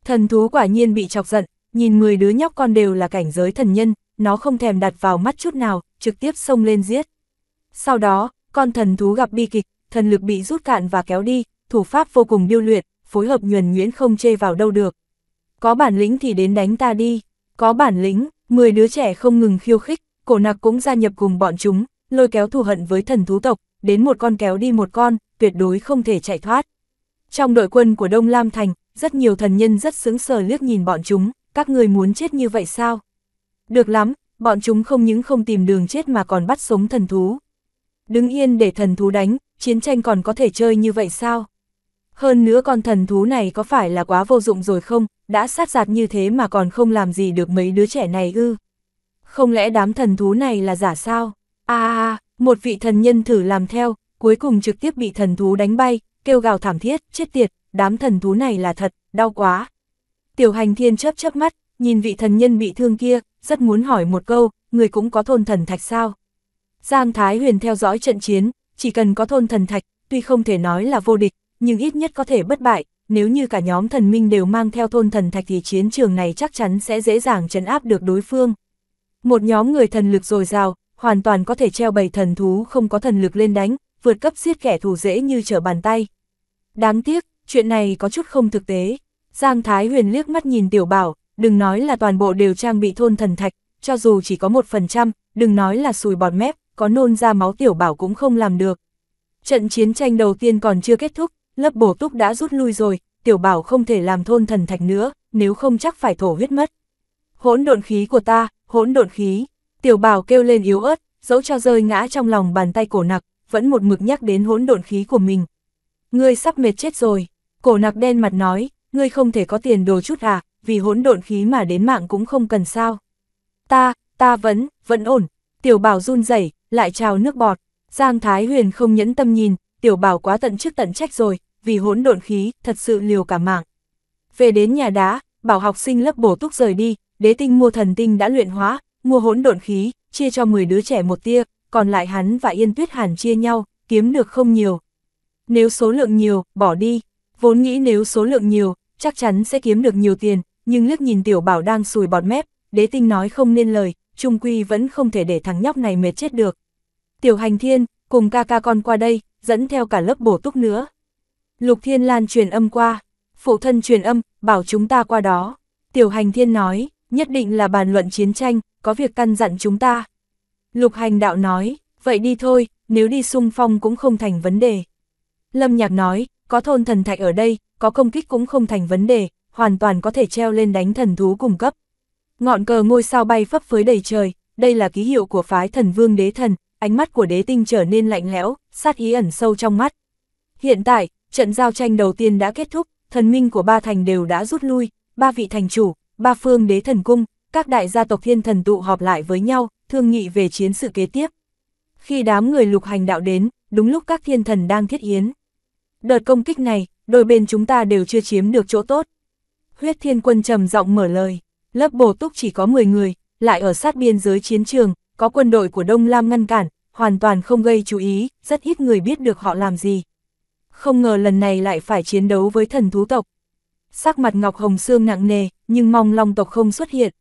Thần thú quả nhiên bị chọc giận, nhìn 10 đứa nhóc con đều là cảnh giới thần nhân, nó không thèm đặt vào mắt chút nào, trực tiếp xông lên giết. Sau đó, con thần thú gặp bi kịch, thần lực bị rút cạn và kéo đi, thủ pháp vô cùng điêu luyện, phối hợp nhuần nhuyễn không chê vào đâu được. Có bản lĩnh thì đến đánh ta đi, có bản lĩnh, 10 đứa trẻ không ngừng khiêu khích, cổ nặc cũng gia nhập cùng bọn chúng, lôi kéo thù hận với thần thú tộc, đến một con kéo đi một con, tuyệt đối không thể chạy thoát. Trong đội quân của Đông Lam Thành, rất nhiều thần nhân rất sững sờ liếc nhìn bọn chúng, các người muốn chết như vậy sao? Được lắm, bọn chúng không những không tìm đường chết mà còn bắt sống thần thú. Đứng yên để thần thú đánh, chiến tranh còn có thể chơi như vậy sao? Hơn nữa con thần thú này có phải là quá vô dụng rồi không, đã sát giạt như thế mà còn không làm gì được mấy đứa trẻ này ư? Không lẽ đám thần thú này là giả sao? À, à, à một vị thần nhân thử làm theo, cuối cùng trực tiếp bị thần thú đánh bay, kêu gào thảm thiết, chết tiệt, đám thần thú này là thật, đau quá. Tiểu hành thiên chớp chớp mắt, nhìn vị thần nhân bị thương kia, rất muốn hỏi một câu, người cũng có thôn thần thạch sao? Giang Thái Huyền theo dõi trận chiến, chỉ cần có thôn thần thạch, tuy không thể nói là vô địch, nhưng ít nhất có thể bất bại, nếu như cả nhóm thần minh đều mang theo thôn thần thạch thì chiến trường này chắc chắn sẽ dễ dàng trấn áp được đối phương. Một nhóm người thần lực dồi dào, hoàn toàn có thể treo bầy thần thú không có thần lực lên đánh, vượt cấp giết kẻ thù dễ như trở bàn tay. Đáng tiếc, chuyện này có chút không thực tế. Giang Thái Huyền liếc mắt nhìn tiểu bảo, đừng nói là toàn bộ đều trang bị thôn thần thạch, cho dù chỉ có một phần trăm, đừng nói là sùi bọt mép, có nôn ra máu tiểu bảo cũng không làm được. Trận chiến tranh đầu tiên còn chưa kết thúc, lớp bổ túc đã rút lui rồi, tiểu bảo không thể làm thôn thần thạch nữa, nếu không chắc phải thổ huyết mất. Hỗn độn khí của ta, hỗn độn khí, tiểu bảo kêu lên yếu ớt, dẫu cho rơi ngã trong lòng bàn tay cổ nặc, vẫn một mực nhắc đến hỗn độn khí của mình. Ngươi sắp mệt chết rồi, cổ nặc đen mặt nói, ngươi không thể có tiền đồ chút à, vì hỗn độn khí mà đến mạng cũng không cần sao. Ta, ta vẫn, vẫn ổn, tiểu bảo run rẩy lại trào nước bọt, Giang Thái Huyền không nhẫn tâm nhìn, tiểu bảo quá tận trước tận trách rồi, vì hỗn độn khí, thật sự liều cả mạng. Về đến nhà đá, bảo học sinh lớp bổ túc rời đi, đế tinh mua thần tinh đã luyện hóa, mua hỗn độn khí, chia cho 10 đứa trẻ một tia, còn lại hắn và Yên Tuyết Hàn chia nhau, kiếm được không nhiều. Nếu số lượng nhiều, bỏ đi, vốn nghĩ nếu số lượng nhiều, chắc chắn sẽ kiếm được nhiều tiền, nhưng liếc nhìn tiểu bảo đang sùi bọt mép, đế tinh nói không nên lời, trung quy vẫn không thể để thằng nhóc này mệt chết được. Tiểu hành thiên, cùng ca ca con qua đây, dẫn theo cả lớp bổ túc nữa. Lục thiên lan truyền âm qua, phụ thân truyền âm, bảo chúng ta qua đó. Tiểu hành thiên nói, nhất định là bàn luận chiến tranh, có việc căn dặn chúng ta. Lục hành đạo nói, vậy đi thôi, nếu đi sung phong cũng không thành vấn đề. Lâm nhạc nói, có thôn thần thạch ở đây, có công kích cũng không thành vấn đề, hoàn toàn có thể treo lên đánh thần thú cùng cấp. Ngọn cờ ngôi sao bay phấp phới đầy trời, đây là ký hiệu của phái thần vương đế thần, ánh mắt của đế tinh trở nên lạnh lẽo, sát ý ẩn sâu trong mắt. Hiện tại, trận giao tranh đầu tiên đã kết thúc, thần minh của ba thành đều đã rút lui, ba vị thành chủ, ba phương đế thần cung, các đại gia tộc thiên thần tụ họp lại với nhau, thương nghị về chiến sự kế tiếp. Khi đám người lục hành đạo đến, đúng lúc các thiên thần đang thiết yến đợt công kích này, đôi bên chúng ta đều chưa chiếm được chỗ tốt. Huyết Thiên Quân trầm giọng mở lời, lớp bổ túc chỉ có 10 người, lại ở sát biên giới chiến trường, có quân đội của Đông Lam ngăn cản, hoàn toàn không gây chú ý, rất ít người biết được họ làm gì. Không ngờ lần này lại phải chiến đấu với thần thú tộc. Sắc mặt Ngọc Hồng Sương nặng nề, nhưng mong long tộc không xuất hiện.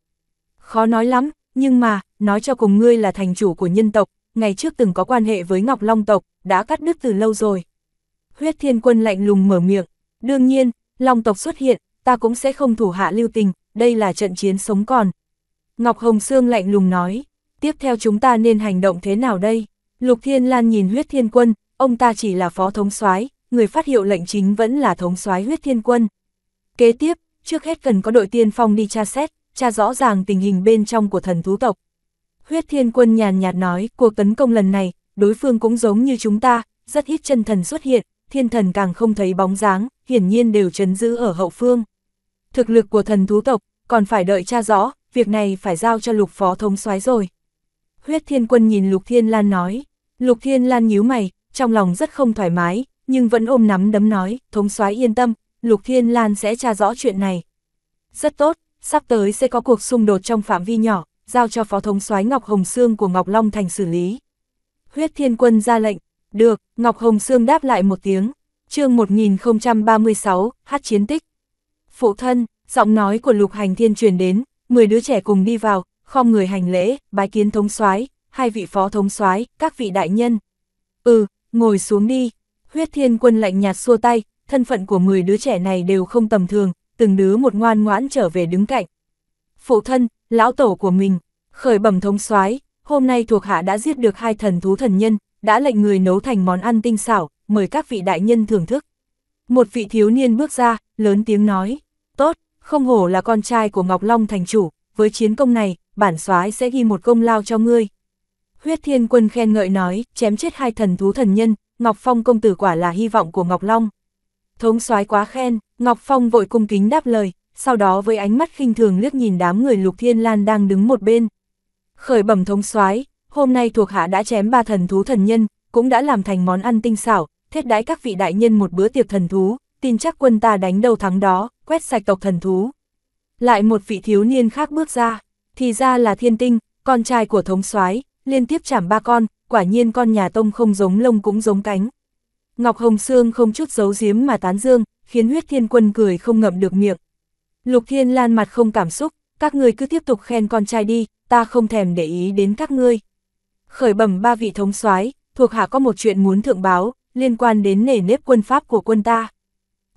Khó nói lắm, nhưng mà, nói cho cùng ngươi là thành chủ của nhân tộc, ngày trước từng có quan hệ với Ngọc Long tộc, đã cắt đứt từ lâu rồi huyết thiên quân lạnh lùng mở miệng. Đương nhiên, Long tộc xuất hiện, ta cũng sẽ không thủ hạ lưu tình, đây là trận chiến sống còn. Ngọc Hồng Sương lạnh lùng nói, tiếp theo chúng ta nên hành động thế nào đây? Lục Thiên Lan nhìn huyết thiên quân, ông ta chỉ là phó thống soái, người phát hiệu lệnh chính vẫn là thống soái huyết thiên quân. Kế tiếp, trước hết cần có đội tiên phong đi tra xét, tra rõ ràng tình hình bên trong của thần thú tộc. Huyết thiên quân nhàn nhạt nói, cuộc tấn công lần này, đối phương cũng giống như chúng ta, rất ít chân thần xuất hiện, thiên thần càng không thấy bóng dáng, hiển nhiên đều chấn giữ ở hậu phương. Thực lực của thần thú tộc, còn phải đợi cha rõ, việc này phải giao cho lục phó thống soái rồi. Huyết thiên quân nhìn lục thiên lan nói, lục thiên lan nhíu mày, trong lòng rất không thoải mái, nhưng vẫn ôm nắm đấm nói, thống soái yên tâm, lục thiên lan sẽ tra rõ chuyện này. Rất tốt, sắp tới sẽ có cuộc xung đột trong phạm vi nhỏ, giao cho phó thống soái Ngọc Hồng Sương của Ngọc Long Thành xử lý. Huyết thiên quân ra lệnh, được, Ngọc Hồng Sương đáp lại một tiếng. chương 1036, hát chiến tích. Phụ thân, giọng nói của Lục Hành Thiên truyền đến, 10 đứa trẻ cùng đi vào, khom người hành lễ, bái kiến thống soái, hai vị phó thống soái, các vị đại nhân. Ừ, ngồi xuống đi. Huyết Thiên Quân lạnh nhạt xua tay, thân phận của 10 đứa trẻ này đều không tầm thường, từng đứa một ngoan ngoãn trở về đứng cạnh. Phụ thân, lão tổ của mình, khởi bẩm thống soái, hôm nay thuộc hạ đã giết được hai thần thú thần nhân, đã lệnh người nấu thành món ăn tinh xảo, mời các vị đại nhân thưởng thức. Một vị thiếu niên bước ra, lớn tiếng nói, tốt, không hổ là con trai của Ngọc Long thành chủ, với chiến công này, bản soái sẽ ghi một công lao cho ngươi. Huyết Thiên Quân khen ngợi nói, chém chết hai thần thú thần nhân, Ngọc Phong công tử quả là hy vọng của Ngọc Long. Thống soái quá khen, Ngọc Phong vội cung kính đáp lời, sau đó với ánh mắt khinh thường liếc nhìn đám người Lục Thiên Lan đang đứng một bên. Khởi bẩm thống soái, hôm nay thuộc hạ đã chém ba thần thú thần nhân, cũng đã làm thành món ăn tinh xảo, thiết đãi các vị đại nhân một bữa tiệc thần thú, tin chắc quân ta đánh đầu thắng đó, quét sạch tộc thần thú. Lại một vị thiếu niên khác bước ra, thì ra là thiên tinh, con trai của thống soái liên tiếp chảm ba con, quả nhiên con nhà tông không giống lông cũng giống cánh. Ngọc Hồng Sương không chút giấu giếm mà tán dương, khiến huyết thiên quân cười không ngậm được miệng. Lục Thiên Lan mặt không cảm xúc, các người cứ tiếp tục khen con trai đi, ta không thèm để ý đến các ngươi khởi bẩm ba vị thống soái thuộc hạ có một chuyện muốn thượng báo, liên quan đến nể nếp quân pháp của quân ta.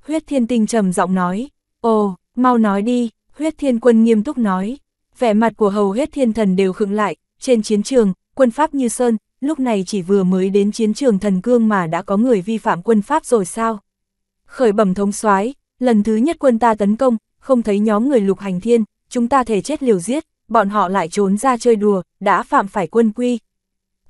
Huyết thiên tinh trầm giọng nói, ồ, mau nói đi, huyết thiên quân nghiêm túc nói. Vẻ mặt của hầu hết thiên thần đều khựng lại, trên chiến trường, quân pháp như sơn, lúc này chỉ vừa mới đến chiến trường thần cương mà đã có người vi phạm quân pháp rồi sao? Khởi bẩm thống soái lần thứ nhất quân ta tấn công, không thấy nhóm người lục hành thiên, chúng ta thể chết liều giết, bọn họ lại trốn ra chơi đùa, đã phạm phải quân quy,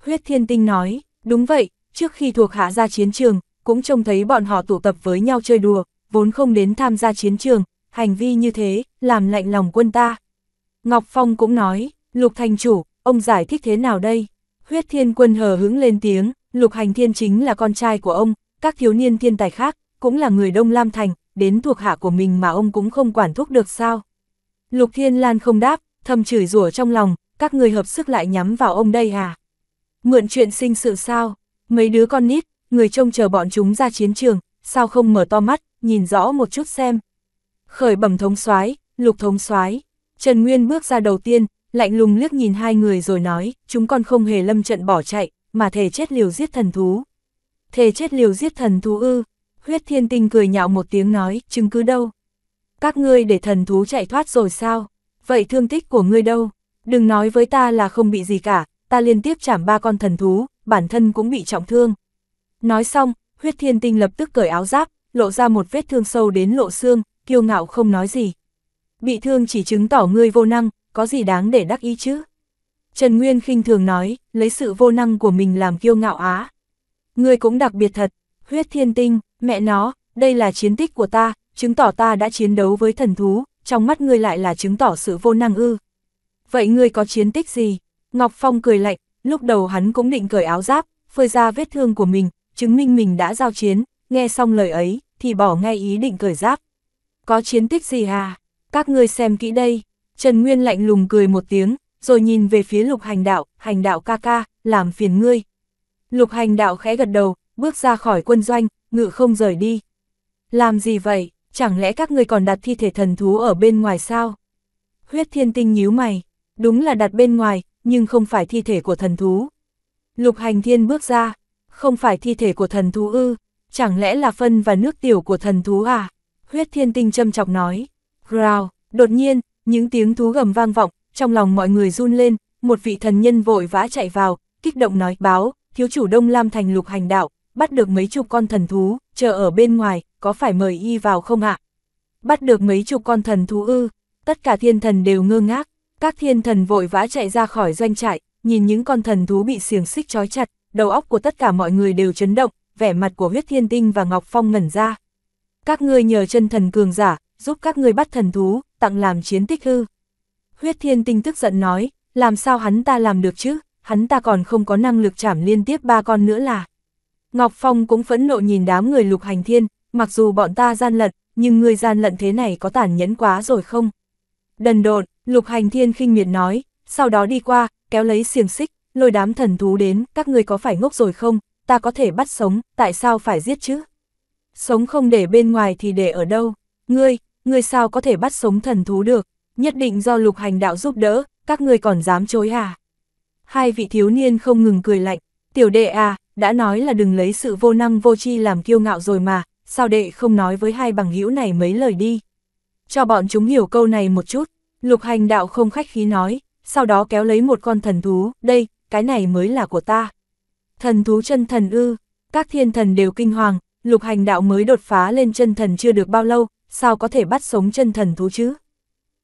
Huyết Thiên Tinh nói, đúng vậy, trước khi thuộc hạ ra chiến trường, cũng trông thấy bọn họ tụ tập với nhau chơi đùa, vốn không đến tham gia chiến trường, hành vi như thế, làm lạnh lòng quân ta. Ngọc Phong cũng nói, Lục Thành Chủ, ông giải thích thế nào đây? Huyết Thiên Quân hờ hứng lên tiếng, Lục Hành Thiên chính là con trai của ông, các thiếu niên thiên tài khác, cũng là người Đông Lam Thành, đến thuộc hạ của mình mà ông cũng không quản thúc được sao? Lục Thiên Lan không đáp, thầm chửi rủa trong lòng, các người hợp sức lại nhắm vào ông đây à? Mượn chuyện sinh sự sao? Mấy đứa con nít, người trông chờ bọn chúng ra chiến trường, sao không mở to mắt, nhìn rõ một chút xem. Khởi bẩm thống soái, lục thống soái. Trần Nguyên bước ra đầu tiên, lạnh lùng liếc nhìn hai người rồi nói, chúng con không hề lâm trận bỏ chạy, mà thề chết liều giết thần thú. Thề chết liều giết thần thú ư? Huyết Thiên Tinh cười nhạo một tiếng nói, chứng cứ đâu? Các ngươi để thần thú chạy thoát rồi sao? Vậy thương tích của ngươi đâu? Đừng nói với ta là không bị gì cả, ta liên tiếp chảm ba con thần thú, bản thân cũng bị trọng thương. Nói xong, huyết thiên tinh lập tức cởi áo giáp, lộ ra một vết thương sâu đến lộ xương, kiêu ngạo không nói gì. Bị thương chỉ chứng tỏ ngươi vô năng, có gì đáng để đắc ý chứ? Trần Nguyên khinh thường nói, lấy sự vô năng của mình làm kiêu ngạo á. Ngươi cũng đặc biệt thật, huyết thiên tinh, mẹ nó, đây là chiến tích của ta, chứng tỏ ta đã chiến đấu với thần thú, trong mắt ngươi lại là chứng tỏ sự vô năng ư. Vậy ngươi có chiến tích gì? Ngọc Phong cười lạnh, lúc đầu hắn cũng định cởi áo giáp, phơi ra vết thương của mình, chứng minh mình đã giao chiến, nghe xong lời ấy, thì bỏ ngay ý định cởi giáp. Có chiến tích gì à? Các ngươi xem kỹ đây. Trần Nguyên lạnh lùng cười một tiếng, rồi nhìn về phía lục hành đạo, hành đạo ca ca, làm phiền ngươi. Lục hành đạo khẽ gật đầu, bước ra khỏi quân doanh, ngự không rời đi. Làm gì vậy, chẳng lẽ các ngươi còn đặt thi thể thần thú ở bên ngoài sao? Huyết thiên tinh nhíu mày, đúng là đặt bên ngoài, nhưng không phải thi thể của thần thú. Lục hành thiên bước ra, không phải thi thể của thần thú ư, chẳng lẽ là phân và nước tiểu của thần thú à? Huyết thiên tinh châm chọc nói. Rào, đột nhiên, những tiếng thú gầm vang vọng, trong lòng mọi người run lên, một vị thần nhân vội vã chạy vào, kích động nói báo, thiếu chủ Đông Lam thành lục hành đạo, bắt được mấy chục con thần thú, chờ ở bên ngoài, có phải mời y vào không ạ? Bắt được mấy chục con thần thú ư, tất cả thiên thần đều ngơ ngác, các thiên thần vội vã chạy ra khỏi doanh trại, nhìn những con thần thú bị xiềng xích trói chặt, đầu óc của tất cả mọi người đều chấn động, vẻ mặt của huyết thiên tinh và Ngọc Phong ngẩn ra. Các ngươi nhờ chân thần cường giả, giúp các ngươi bắt thần thú, tặng làm chiến tích hư. Huyết thiên tinh tức giận nói, làm sao hắn ta làm được chứ, hắn ta còn không có năng lực chảm liên tiếp ba con nữa là. Ngọc Phong cũng phẫn nộ nhìn đám người lục hành thiên, mặc dù bọn ta gian lận, nhưng người gian lận thế này có tàn nhẫn quá rồi không? Đần độn, Lục hành thiên khinh miệt nói, sau đó đi qua, kéo lấy xiềng xích, lôi đám thần thú đến, các người có phải ngốc rồi không, ta có thể bắt sống, tại sao phải giết chứ? Sống không để bên ngoài thì để ở đâu? Ngươi, ngươi sao có thể bắt sống thần thú được? Nhất định do lục hành đạo giúp đỡ, các ngươi còn dám chối à? Hai vị thiếu niên không ngừng cười lạnh, tiểu đệ à, đã nói là đừng lấy sự vô năng vô tri làm kiêu ngạo rồi mà, sao đệ không nói với hai bằng hữu này mấy lời đi? Cho bọn chúng hiểu câu này một chút, Lục hành đạo không khách khí nói, sau đó kéo lấy một con thần thú, đây, cái này mới là của ta. Thần thú chân thần ư, các thiên thần đều kinh hoàng, lục hành đạo mới đột phá lên chân thần chưa được bao lâu, sao có thể bắt sống chân thần thú chứ?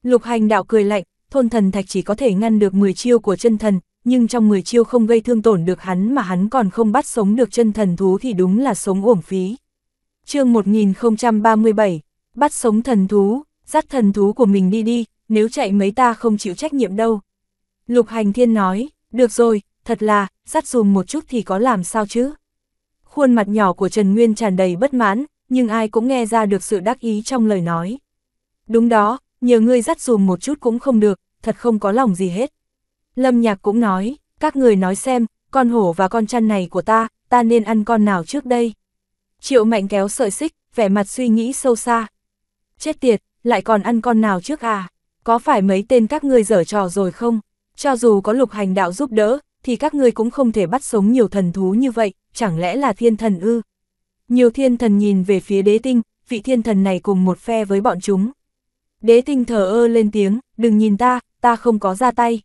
Lục hành đạo cười lạnh, thôn thần thạch chỉ có thể ngăn được 10 chiêu của chân thần, nhưng trong 10 chiêu không gây thương tổn được hắn mà hắn còn không bắt sống được chân thần thú thì đúng là sống uổng phí. chương 1037, bắt sống thần thú, dắt thần thú của mình đi đi, nếu chạy mấy ta không chịu trách nhiệm đâu. Lục hành thiên nói, được rồi, thật là, sắt dùm một chút thì có làm sao chứ. Khuôn mặt nhỏ của Trần Nguyên tràn đầy bất mãn, nhưng ai cũng nghe ra được sự đắc ý trong lời nói. Đúng đó, nhờ ngươi dắt dùm một chút cũng không được, thật không có lòng gì hết. Lâm Nhạc cũng nói, các người nói xem, con hổ và con chăn này của ta, ta nên ăn con nào trước đây. Triệu mạnh kéo sợi xích, vẻ mặt suy nghĩ sâu xa. Chết tiệt, lại còn ăn con nào trước à? có phải mấy tên các ngươi dở trò rồi không? Cho dù có lục hành đạo giúp đỡ, thì các ngươi cũng không thể bắt sống nhiều thần thú như vậy, chẳng lẽ là thiên thần ư? Nhiều thiên thần nhìn về phía đế tinh, vị thiên thần này cùng một phe với bọn chúng. Đế tinh thở ơ lên tiếng, đừng nhìn ta, ta không có ra tay.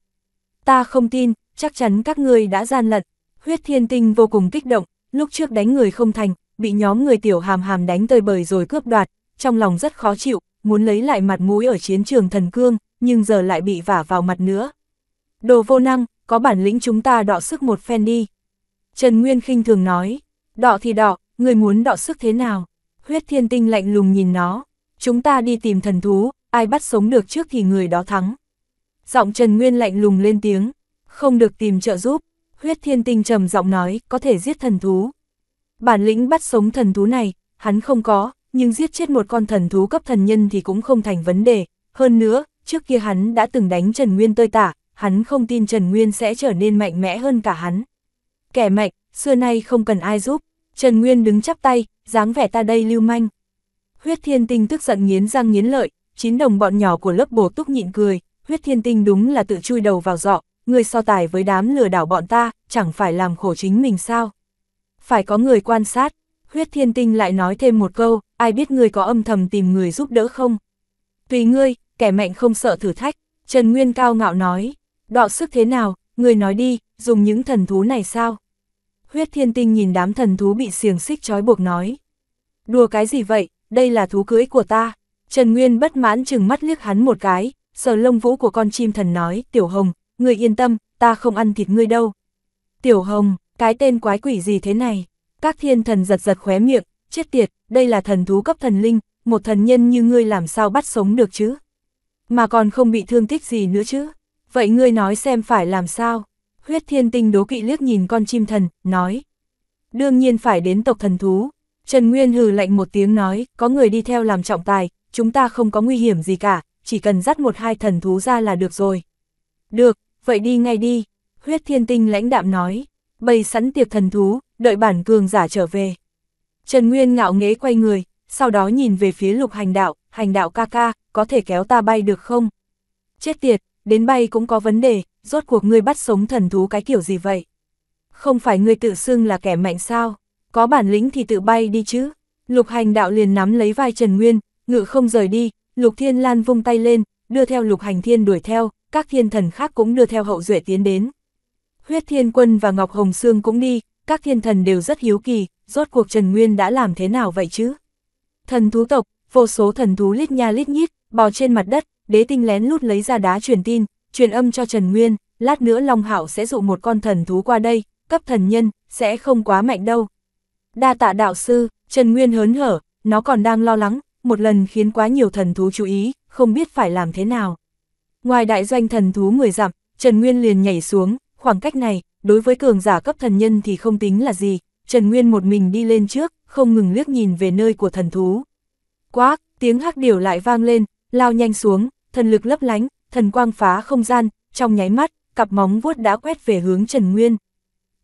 Ta không tin, chắc chắn các ngươi đã gian lận. Huyết thiên tinh vô cùng kích động, lúc trước đánh người không thành, bị nhóm người tiểu hàm hàm đánh tơi bời rồi cướp đoạt, trong lòng rất khó chịu, muốn lấy lại mặt mũi ở chiến trường thần cương, nhưng giờ lại bị vả vào mặt nữa. Đồ vô năng, có bản lĩnh chúng ta đọ sức một phen đi. Trần Nguyên khinh thường nói, đọ thì đọ, người muốn đọ sức thế nào? Huyết thiên tinh lạnh lùng nhìn nó, chúng ta đi tìm thần thú, ai bắt sống được trước thì người đó thắng. Giọng Trần Nguyên lạnh lùng lên tiếng, không được tìm trợ giúp, huyết thiên tinh trầm giọng nói có thể giết thần thú. Bản lĩnh bắt sống thần thú này, hắn không có, nhưng giết chết một con thần thú cấp thần nhân thì cũng không thành vấn đề. Hơn nữa, trước kia hắn đã từng đánh Trần Nguyên tơi tả, hắn không tin Trần Nguyên sẽ trở nên mạnh mẽ hơn cả hắn. Kẻ mạnh, xưa nay không cần ai giúp. Trần Nguyên đứng chắp tay, dáng vẻ ta đây lưu manh. Huyết Thiên Tinh tức giận nghiến răng nghiến lợi, chín đồng bọn nhỏ của lớp bổ túc nhịn cười, Huyết Thiên Tinh đúng là tự chui đầu vào dọ, người so tài với đám lừa đảo bọn ta, chẳng phải làm khổ chính mình sao. Phải có người quan sát, Huyết Thiên Tinh lại nói thêm một câu, ai biết ngươi có âm thầm tìm người giúp đỡ không? Tùy ngươi, kẻ mạnh không sợ thử thách, Trần Nguyên cao ngạo nói, đọ sức thế nào, ngươi nói đi, dùng những thần thú này sao? Huyết thiên tinh nhìn đám thần thú bị xiềng xích trói buộc nói. Đùa cái gì vậy, đây là thú cưới của ta. Trần Nguyên bất mãn chừng mắt liếc hắn một cái, sờ lông vũ của con chim thần nói, Tiểu Hồng, ngươi yên tâm, ta không ăn thịt ngươi đâu. Tiểu Hồng, cái tên quái quỷ gì thế này? Các thiên thần giật giật khóe miệng, chết tiệt, đây là thần thú cấp thần linh, một thần nhân như ngươi làm sao bắt sống được chứ? Mà còn không bị thương tích gì nữa chứ? Vậy ngươi nói xem phải làm sao? Huyết thiên tinh đố kỵ liếc nhìn con chim thần, nói. Đương nhiên phải đến tộc thần thú. Trần Nguyên hừ lạnh một tiếng nói, có người đi theo làm trọng tài, chúng ta không có nguy hiểm gì cả, chỉ cần dắt một hai thần thú ra là được rồi. Được, vậy đi ngay đi. Huyết thiên tinh lãnh đạm nói, bày sẵn tiệc thần thú, đợi bản cường giả trở về. Trần Nguyên ngạo nghế quay người, sau đó nhìn về phía lục hành đạo, hành đạo ca ca, có thể kéo ta bay được không? Chết tiệt, đến bay cũng có vấn đề, rốt cuộc ngươi bắt sống thần thú cái kiểu gì vậy? Không phải ngươi tự xưng là kẻ mạnh sao? Có bản lĩnh thì tự bay đi chứ. Lục hành đạo liền nắm lấy vai Trần Nguyên, ngự không rời đi, lục thiên lan vung tay lên, đưa theo lục hành thiên đuổi theo, các thiên thần khác cũng đưa theo hậu duệ tiến đến. Huyết thiên quân và Ngọc Hồng Sương cũng đi, các thiên thần đều rất hiếu kỳ, rốt cuộc Trần Nguyên đã làm thế nào vậy chứ? Thần thú tộc, vô số thần thú lít nha lít nhít, bò trên mặt đất, đế tinh lén lút lấy ra đá truyền tin, truyền âm cho Trần Nguyên, lát nữa Long Hạo sẽ dụ một con thần thú qua đây, cấp thần nhân, sẽ không quá mạnh đâu. Đa tạ đạo sư, Trần Nguyên hớn hở, nó còn đang lo lắng, một lần khiến quá nhiều thần thú chú ý, không biết phải làm thế nào. Ngoài đại doanh thần thú người dặm, Trần Nguyên liền nhảy xuống, khoảng cách này, đối với cường giả cấp thần nhân thì không tính là gì, Trần Nguyên một mình đi lên trước, không ngừng liếc nhìn về nơi của thần thú. Quác, tiếng hắc điểu lại vang lên, lao nhanh xuống, thần lực lấp lánh, thần quang phá không gian, trong nháy mắt, cặp móng vuốt đã quét về hướng Trần Nguyên.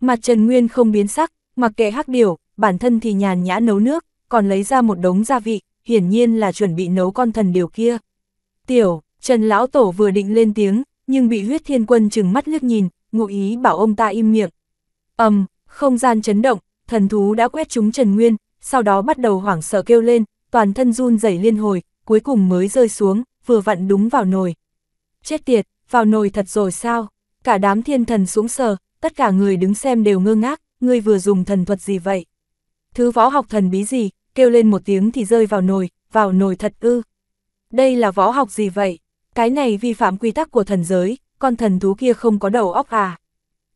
Mặt Trần Nguyên không biến sắc, mặc kệ hắc điểu, bản thân thì nhàn nhã nấu nước, còn lấy ra một đống gia vị, hiển nhiên là chuẩn bị nấu con thần điểu kia. Tiểu, Trần Lão Tổ vừa định lên tiếng, nhưng bị huyết thiên quân chừng mắt liếc nhìn, ngụ ý bảo ông ta im miệng. ầm, um, không gian chấn động, thần thú đã quét trúng Trần Nguyên, sau đó bắt đầu hoảng sợ kêu lên, toàn thân run rẩy liên hồi, cuối cùng mới rơi xuống, vừa vặn đúng vào nồi. Chết tiệt, vào nồi thật rồi sao? Cả đám thiên thần súng sờ, tất cả người đứng xem đều ngơ ngác, ngươi vừa dùng thần thuật gì vậy? Thứ võ học thần bí gì, kêu lên một tiếng thì rơi vào nồi, vào nồi thật ư. Đây là võ học gì vậy? Cái này vi phạm quy tắc của thần giới, con thần thú kia không có đầu óc à?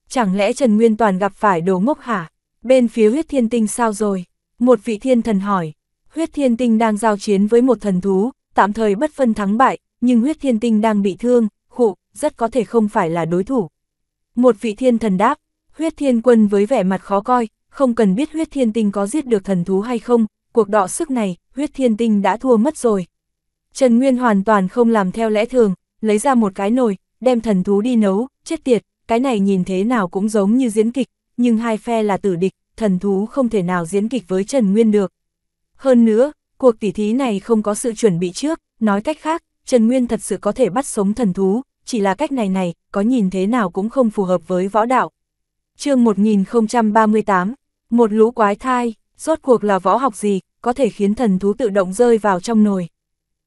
Chẳng lẽ Trần Nguyên Toàn gặp phải đồ ngốc hả? Bên phía huyết thiên tinh sao rồi? Một vị thiên thần hỏi. Huyết thiên tinh đang giao chiến với một thần thú, tạm thời bất phân thắng bại, nhưng huyết thiên tinh đang bị thương, khụ, rất có thể không phải là đối thủ. Một vị thiên thần đáp, huyết thiên quân với vẻ mặt khó coi, không cần biết huyết thiên tinh có giết được thần thú hay không, cuộc đọ sức này, huyết thiên tinh đã thua mất rồi. Trần Nguyên hoàn toàn không làm theo lẽ thường, lấy ra một cái nồi, đem thần thú đi nấu, chết tiệt, cái này nhìn thế nào cũng giống như diễn kịch, nhưng hai phe là tử địch, thần thú không thể nào diễn kịch với Trần Nguyên được. Hơn nữa, cuộc tỉ thí này không có sự chuẩn bị trước, nói cách khác, Trần Nguyên thật sự có thể bắt sống thần thú, chỉ là cách này này, có nhìn thế nào cũng không phù hợp với võ đạo. chương 1038, một lũ quái thai, rốt cuộc là võ học gì, có thể khiến thần thú tự động rơi vào trong nồi.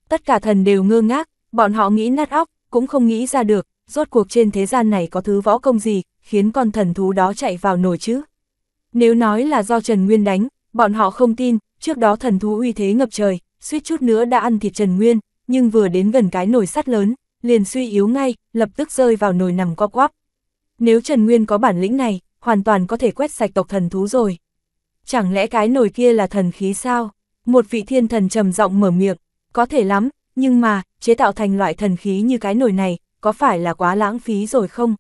Tất cả thần đều ngơ ngác, bọn họ nghĩ nát óc, cũng không nghĩ ra được, rốt cuộc trên thế gian này có thứ võ công gì, khiến con thần thú đó chạy vào nổi chứ. Nếu nói là do Trần Nguyên đánh, bọn họ không tin, trước đó thần thú uy thế ngập trời, suýt chút nữa đã ăn thịt Trần Nguyên, nhưng vừa đến gần cái nồi sắt lớn, liền suy yếu ngay, lập tức rơi vào nồi nằm co quắp. Nếu Trần Nguyên có bản lĩnh này, hoàn toàn có thể quét sạch tộc thần thú rồi. Chẳng lẽ cái nồi kia là thần khí sao? Một vị thiên thần trầm giọng mở miệng, có thể lắm, nhưng mà, chế tạo thành loại thần khí như cái nồi này, có phải là quá lãng phí rồi không?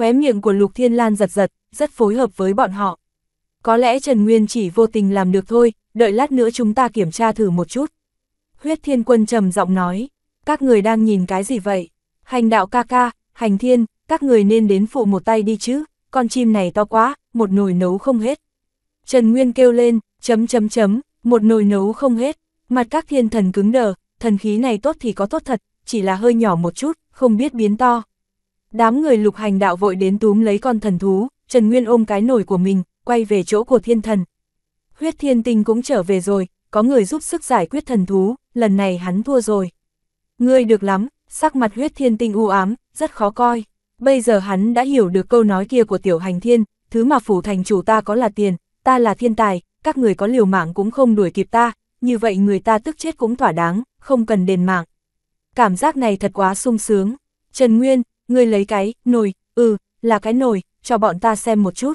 Khóe miệng của Lục Thiên Lan giật giật, rất phối hợp với bọn họ. Có lẽ Trần Nguyên chỉ vô tình làm được thôi, đợi lát nữa chúng ta kiểm tra thử một chút. Huyết Thiên Quân trầm giọng nói, các người đang nhìn cái gì vậy? Hành đạo ca ca, hành thiên, các người nên đến phụ một tay đi chứ, con chim này to quá, một nồi nấu không hết. Trần Nguyên kêu lên, chấm chấm chấm, một nồi nấu không hết, mặt các thiên thần cứng đờ, thần khí này tốt thì có tốt thật, chỉ là hơi nhỏ một chút, không biết biến to. Đám người lục hành đạo vội đến túm lấy con thần thú, Trần Nguyên ôm cái nổi của mình, quay về chỗ của thiên thần. Huyết thiên tinh cũng trở về rồi, có người giúp sức giải quyết thần thú, lần này hắn thua rồi. Ngươi được lắm, sắc mặt huyết thiên tinh u ám, rất khó coi. Bây giờ hắn đã hiểu được câu nói kia của tiểu hành thiên, thứ mà phủ thành chủ ta có là tiền, ta là thiên tài, các người có liều mạng cũng không đuổi kịp ta, như vậy người ta tức chết cũng thỏa đáng, không cần đền mạng. Cảm giác này thật quá sung sướng. Trần Nguyên, ngươi lấy cái, nồi, ừ, là cái nồi, cho bọn ta xem một chút.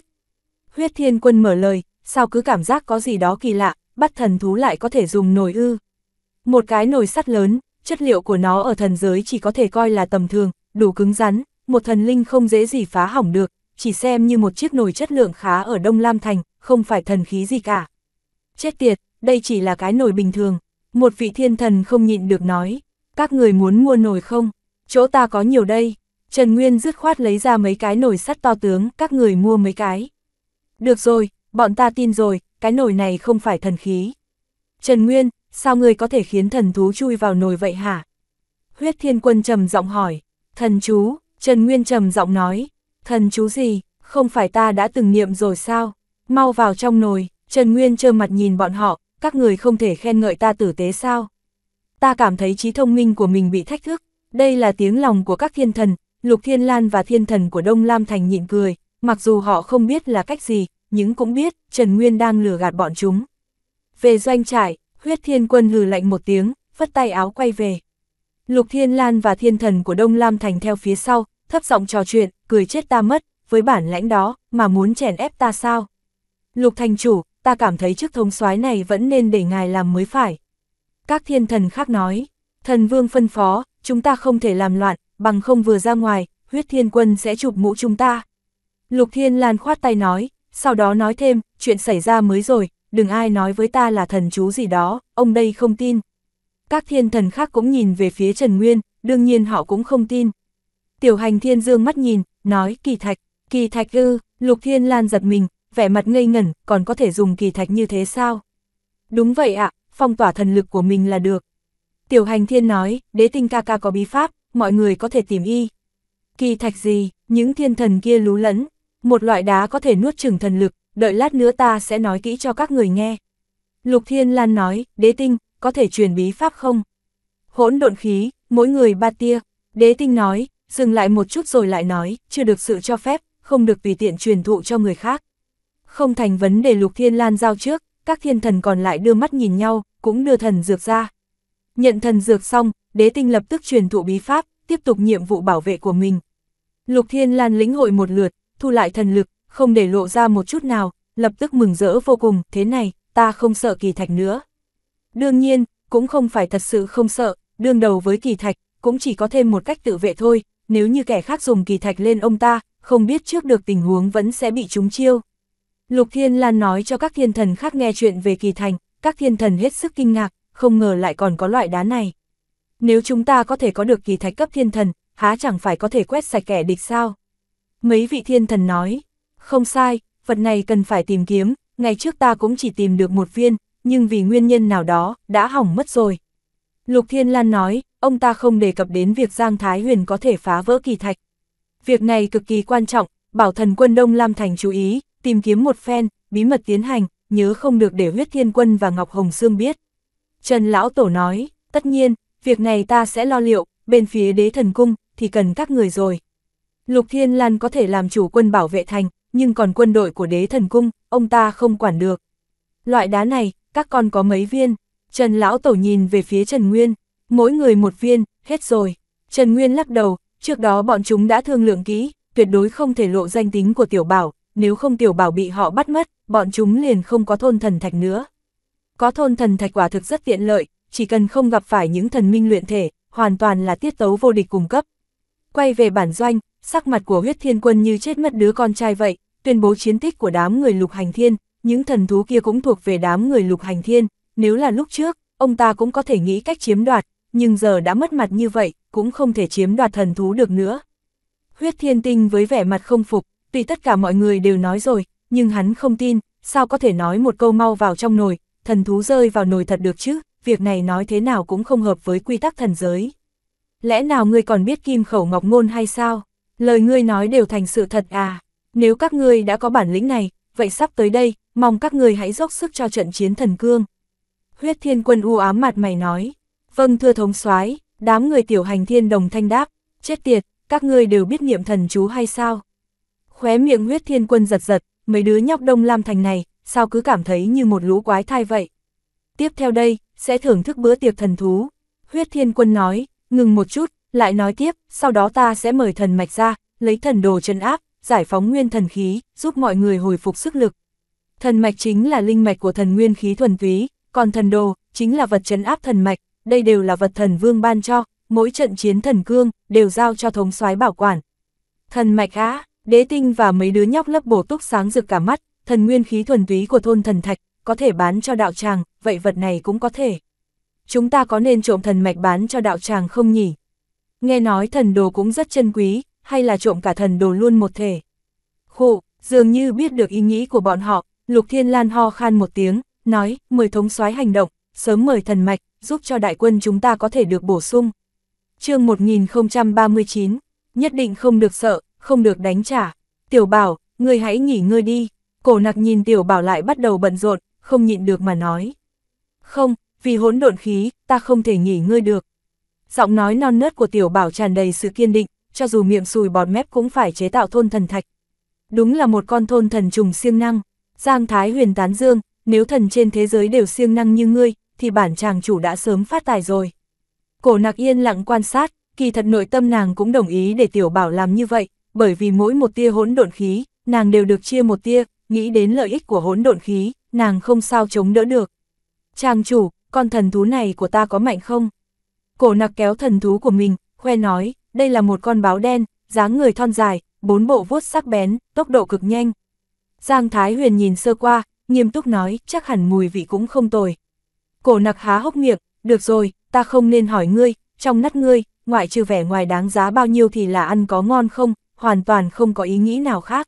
Huyết thiên quân mở lời, sao cứ cảm giác có gì đó kỳ lạ, bắt thần thú lại có thể dùng nồi ư. Một cái nồi sắt lớn, chất liệu của nó ở thần giới chỉ có thể coi là tầm thường, đủ cứng rắn, một thần linh không dễ gì phá hỏng được, chỉ xem như một chiếc nồi chất lượng khá ở Đông Lam Thành, không phải thần khí gì cả. Chết tiệt, đây chỉ là cái nồi bình thường. Một vị thiên thần không nhịn được nói, các người muốn mua nồi không? Chỗ ta có nhiều đây. Trần Nguyên dứt khoát lấy ra mấy cái nồi sắt to tướng, các người mua mấy cái. Được rồi, bọn ta tin rồi, cái nồi này không phải thần khí. Trần Nguyên, sao người có thể khiến thần thú chui vào nồi vậy hả? Huyết Thiên Quân trầm giọng hỏi, thần chú, Trần Nguyên trầm giọng nói, thần chú gì, không phải ta đã từng niệm rồi sao? Mau vào trong nồi, Trần Nguyên trơ mặt nhìn bọn họ, các người không thể khen ngợi ta tử tế sao? Ta cảm thấy trí thông minh của mình bị thách thức, đây là tiếng lòng của các thiên thần, Lục Thiên Lan và thiên thần của Đông Lam Thành nhịn cười, mặc dù họ không biết là cách gì, nhưng cũng biết Trần Nguyên đang lừa gạt bọn chúng. Về doanh trại, huyết thiên quân hừ lạnh một tiếng, phất tay áo quay về. Lục Thiên Lan và thiên thần của Đông Lam Thành theo phía sau, thấp giọng trò chuyện, cười chết ta mất, với bản lãnh đó, mà muốn chèn ép ta sao? Lục thành chủ, ta cảm thấy chức thống soái này vẫn nên để ngài làm mới phải. Các thiên thần khác nói, thần vương phân phó, chúng ta không thể làm loạn, bằng không vừa ra ngoài, huyết thiên quân sẽ chụp mũ chúng ta. Lục Thiên Lan khoát tay nói, sau đó nói thêm, chuyện xảy ra mới rồi, đừng ai nói với ta là thần chú gì đó, ông đây không tin. Các thiên thần khác cũng nhìn về phía Trần Nguyên, đương nhiên họ cũng không tin. Tiểu hành thiên dương mắt nhìn, nói kỳ thạch, kỳ thạch ư, Lục Thiên Lan giật mình, vẻ mặt ngây ngẩn, còn có thể dùng kỳ thạch như thế sao? Đúng vậy ạ, phong tỏa thần lực của mình là được, Tiểu hành thiên nói, đế tinh ca ca có bí pháp, mọi người có thể tìm y. Kỳ thạch gì, những thiên thần kia lú lẫn, một loại đá có thể nuốt chừng thần lực, đợi lát nữa ta sẽ nói kỹ cho các người nghe. Lục Thiên Lan nói, đế tinh, có thể truyền bí pháp không? Hỗn độn khí, mỗi người ba tia. Đế tinh nói, dừng lại một chút rồi lại nói, chưa được sự cho phép, không được tùy tiện truyền thụ cho người khác. Không thành vấn đề Lục Thiên Lan giao trước, các thiên thần còn lại đưa mắt nhìn nhau, cũng đưa thần dược ra. Nhận thần dược xong, đế tinh lập tức truyền thụ bí pháp, tiếp tục nhiệm vụ bảo vệ của mình. Lục Thiên Lan lĩnh hội một lượt, thu lại thần lực, không để lộ ra một chút nào, lập tức mừng rỡ vô cùng, thế này, ta không sợ kỳ thạch nữa. Đương nhiên, cũng không phải thật sự không sợ, đương đầu với kỳ thạch, cũng chỉ có thêm một cách tự vệ thôi, nếu như kẻ khác dùng kỳ thạch lên ông ta, không biết trước được tình huống vẫn sẽ bị trúng chiêu. Lục Thiên Lan nói cho các thiên thần khác nghe chuyện về kỳ thành, các thiên thần hết sức kinh ngạc, không ngờ lại còn có loại đá này. Nếu chúng ta có thể có được kỳ thạch cấp thiên thần, há chẳng phải có thể quét sạch kẻ địch sao? Mấy vị thiên thần nói, không sai, vật này cần phải tìm kiếm, ngày trước ta cũng chỉ tìm được một viên, nhưng vì nguyên nhân nào đó, đã hỏng mất rồi. Lục Thiên Lan nói, ông ta không đề cập đến việc Giang Thái Huyền có thể phá vỡ kỳ thạch. Việc này cực kỳ quan trọng, bảo thần quân Đông Lam Thành chú ý, tìm kiếm một phen, bí mật tiến hành, nhớ không được để huyết thiên quân và Ngọc Hồng Sương biết. Trần Lão Tổ nói, tất nhiên, việc này ta sẽ lo liệu, bên phía đế thần cung, thì cần các người rồi. Lục Thiên Lan có thể làm chủ quân bảo vệ thành, nhưng còn quân đội của đế thần cung, ông ta không quản được. Loại đá này, các con có mấy viên? Trần Lão Tổ nhìn về phía Trần Nguyên, mỗi người một viên, hết rồi. Trần Nguyên lắc đầu, trước đó bọn chúng đã thương lượng kỹ, tuyệt đối không thể lộ danh tính của tiểu bảo, nếu không tiểu bảo bị họ bắt mất, bọn chúng liền không có thôn thần thạch nữa. Có thôn thần thạch quả thực rất tiện lợi, chỉ cần không gặp phải những thần minh luyện thể, hoàn toàn là tiết tấu vô địch cung cấp. Quay về bản doanh, sắc mặt của huyết thiên quân như chết mất đứa con trai vậy, tuyên bố chiến tích của đám người lục hành thiên, những thần thú kia cũng thuộc về đám người lục hành thiên, nếu là lúc trước, ông ta cũng có thể nghĩ cách chiếm đoạt, nhưng giờ đã mất mặt như vậy, cũng không thể chiếm đoạt thần thú được nữa. Huyết thiên tinh với vẻ mặt không phục, tuy tất cả mọi người đều nói rồi, nhưng hắn không tin, sao có thể nói một câu mau vào trong nồi, thần thú rơi vào nồi thật được chứ, việc này nói thế nào cũng không hợp với quy tắc thần giới. Lẽ nào ngươi còn biết kim khẩu ngọc ngôn hay sao? Lời ngươi nói đều thành sự thật à? Nếu các ngươi đã có bản lĩnh này, vậy sắp tới đây, mong các ngươi hãy dốc sức cho trận chiến thần cương. Huyết thiên quân u ám mặt mày nói, vâng thưa thống soái đám người tiểu hành thiên đồng thanh đáp, chết tiệt, các ngươi đều biết niệm thần chú hay sao? Khóe miệng huyết thiên quân giật giật, mấy đứa nhóc đông lam thành này, sao cứ cảm thấy như một lũ quái thai vậy. Tiếp theo đây, sẽ thưởng thức bữa tiệc thần thú. Huyết Thiên Quân nói, ngừng một chút, lại nói tiếp, sau đó ta sẽ mời thần mạch ra, lấy thần đồ chân áp, giải phóng nguyên thần khí, giúp mọi người hồi phục sức lực. Thần mạch chính là linh mạch của thần nguyên khí thuần túy, còn thần đồ, chính là vật chấn áp thần mạch, đây đều là vật thần vương ban cho, mỗi trận chiến thần cương, đều giao cho thống soái bảo quản. Thần mạch á, đế tinh và mấy đứa nhóc lớp bổ túc sáng rực cả mắt, thần nguyên khí thuần túy của thôn thần thạch, có thể bán cho đạo tràng, vậy vật này cũng có thể. Chúng ta có nên trộm thần mạch bán cho đạo tràng không nhỉ? Nghe nói thần đồ cũng rất chân quý, hay là trộm cả thần đồ luôn một thể? khổ dường như biết được ý nghĩ của bọn họ, Lục Thiên Lan ho khan một tiếng, nói, mời thống soái hành động, sớm mời thần mạch, giúp cho đại quân chúng ta có thể được bổ sung. chương 1039, nhất định không được sợ, không được đánh trả. Tiểu bảo, ngươi hãy nghỉ ngơi đi, Cổ nặc nhìn tiểu bảo lại bắt đầu bận rộn, không nhịn được mà nói. Không, vì hỗn độn khí, ta không thể nghỉ ngơi được. Giọng nói non nớt của tiểu bảo tràn đầy sự kiên định, cho dù miệng sùi bọt mép cũng phải chế tạo thôn thần thạch. Đúng là một con thôn thần trùng siêng năng. Giang Thái huyền tán dương, nếu thần trên thế giới đều siêng năng như ngươi, thì bản chàng chủ đã sớm phát tài rồi. Cổ nặc yên lặng quan sát, kỳ thật nội tâm nàng cũng đồng ý để tiểu bảo làm như vậy, bởi vì mỗi một tia hỗn độn khí, nàng đều được chia một tia, nghĩ đến lợi ích của hỗn độn khí, nàng không sao chống đỡ được. Trang chủ, con thần thú này của ta có mạnh không? Cổ nặc kéo thần thú của mình, khoe nói, đây là một con báo đen, dáng người thon dài, bốn bộ vuốt sắc bén, tốc độ cực nhanh. Giang Thái Huyền nhìn sơ qua, nghiêm túc nói, chắc hẳn mùi vị cũng không tồi. Cổ nặc há hốc miệng, được rồi, ta không nên hỏi ngươi, trong nắt ngươi, ngoại trừ vẻ ngoài đáng giá bao nhiêu thì là ăn có ngon không, hoàn toàn không có ý nghĩ nào khác.